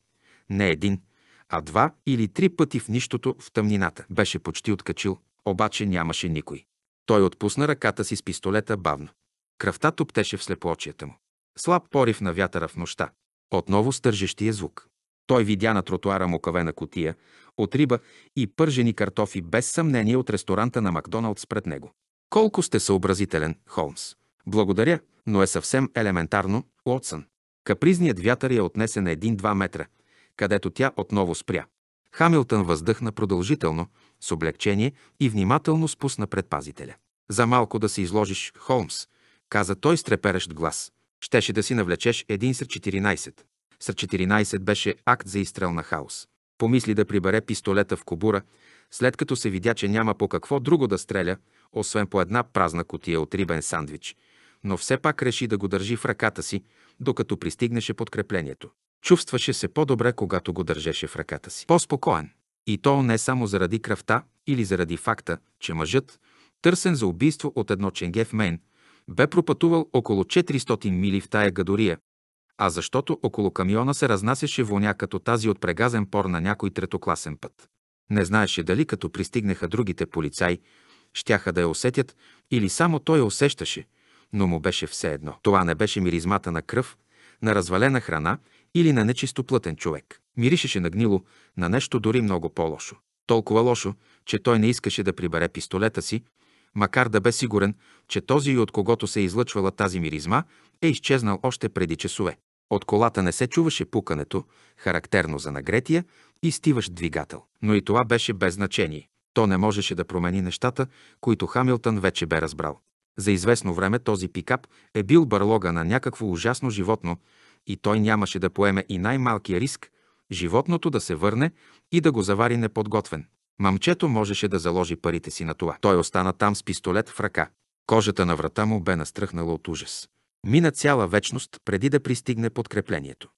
Не един, а два или три пъти в нищото в тъмнината. Беше почти откачил, обаче нямаше никой. Той отпусна ръката си с пистолета бавно. Кръвта топтеше в слепоочията му. Слаб порив на вятъра в нощта. Отново стържещия звук. Той видя на тротуара мукавена котия от риба и пържени картофи без съмнение от ресторанта на Макдоналдс пред него. Колко сте съобразителен, Холмс. Благодаря, но е съвсем елементарно, Уотсън. Капризният вятър я е отнесе на един-два метра, където тя отново спря. Хамилтън въздъхна продължително, с облегчение и внимателно спусна предпазителя. За малко да се изложиш, Холмс, каза той с треперещ глас. Щеше да си навлечеш един сред 14. С 14 беше акт за изстрел на хаос. Помисли да прибере пистолета в кобура, след като се видя, че няма по какво друго да стреля, освен по една празна котия от рибен сандвич, но все пак реши да го държи в ръката си, докато пристигнеше подкреплението. Чувстваше се по-добре, когато го държеше в ръката си. По-спокоен. И то не само заради кръвта или заради факта, че мъжът, търсен за убийство от едно ченге в Мейн, бе пропътувал около 400 мили в тая гадория, а защото около камиона се разнасяше воня като тази от прегазен пор на някой третокласен път. Не знаеше дали като пристигнаха другите полицаи, щяха да я усетят или само той я усещаше, но му беше все едно. Това не беше миризмата на кръв, на развалена храна или на нечистоплътен човек. Миришеше на гнило, на нещо дори много по-лошо. Толкова лошо, че той не искаше да прибере пистолета си, макар да бе сигурен, че този, и от когото се излъчвала тази миризма, е изчезнал още преди часове. От колата не се чуваше пукането, характерно за нагретия и стиващ двигател. Но и това беше без значение. То не можеше да промени нещата, които Хамилтън вече бе разбрал. За известно време този пикап е бил бърлога на някакво ужасно животно и той нямаше да поеме и най-малкия риск животното да се върне и да го завари неподготвен. Мамчето можеше да заложи парите си на това. Той остана там с пистолет в ръка. Кожата на врата му бе настръхнала от ужас. Мина цяла вечност преди да пристигне подкреплението.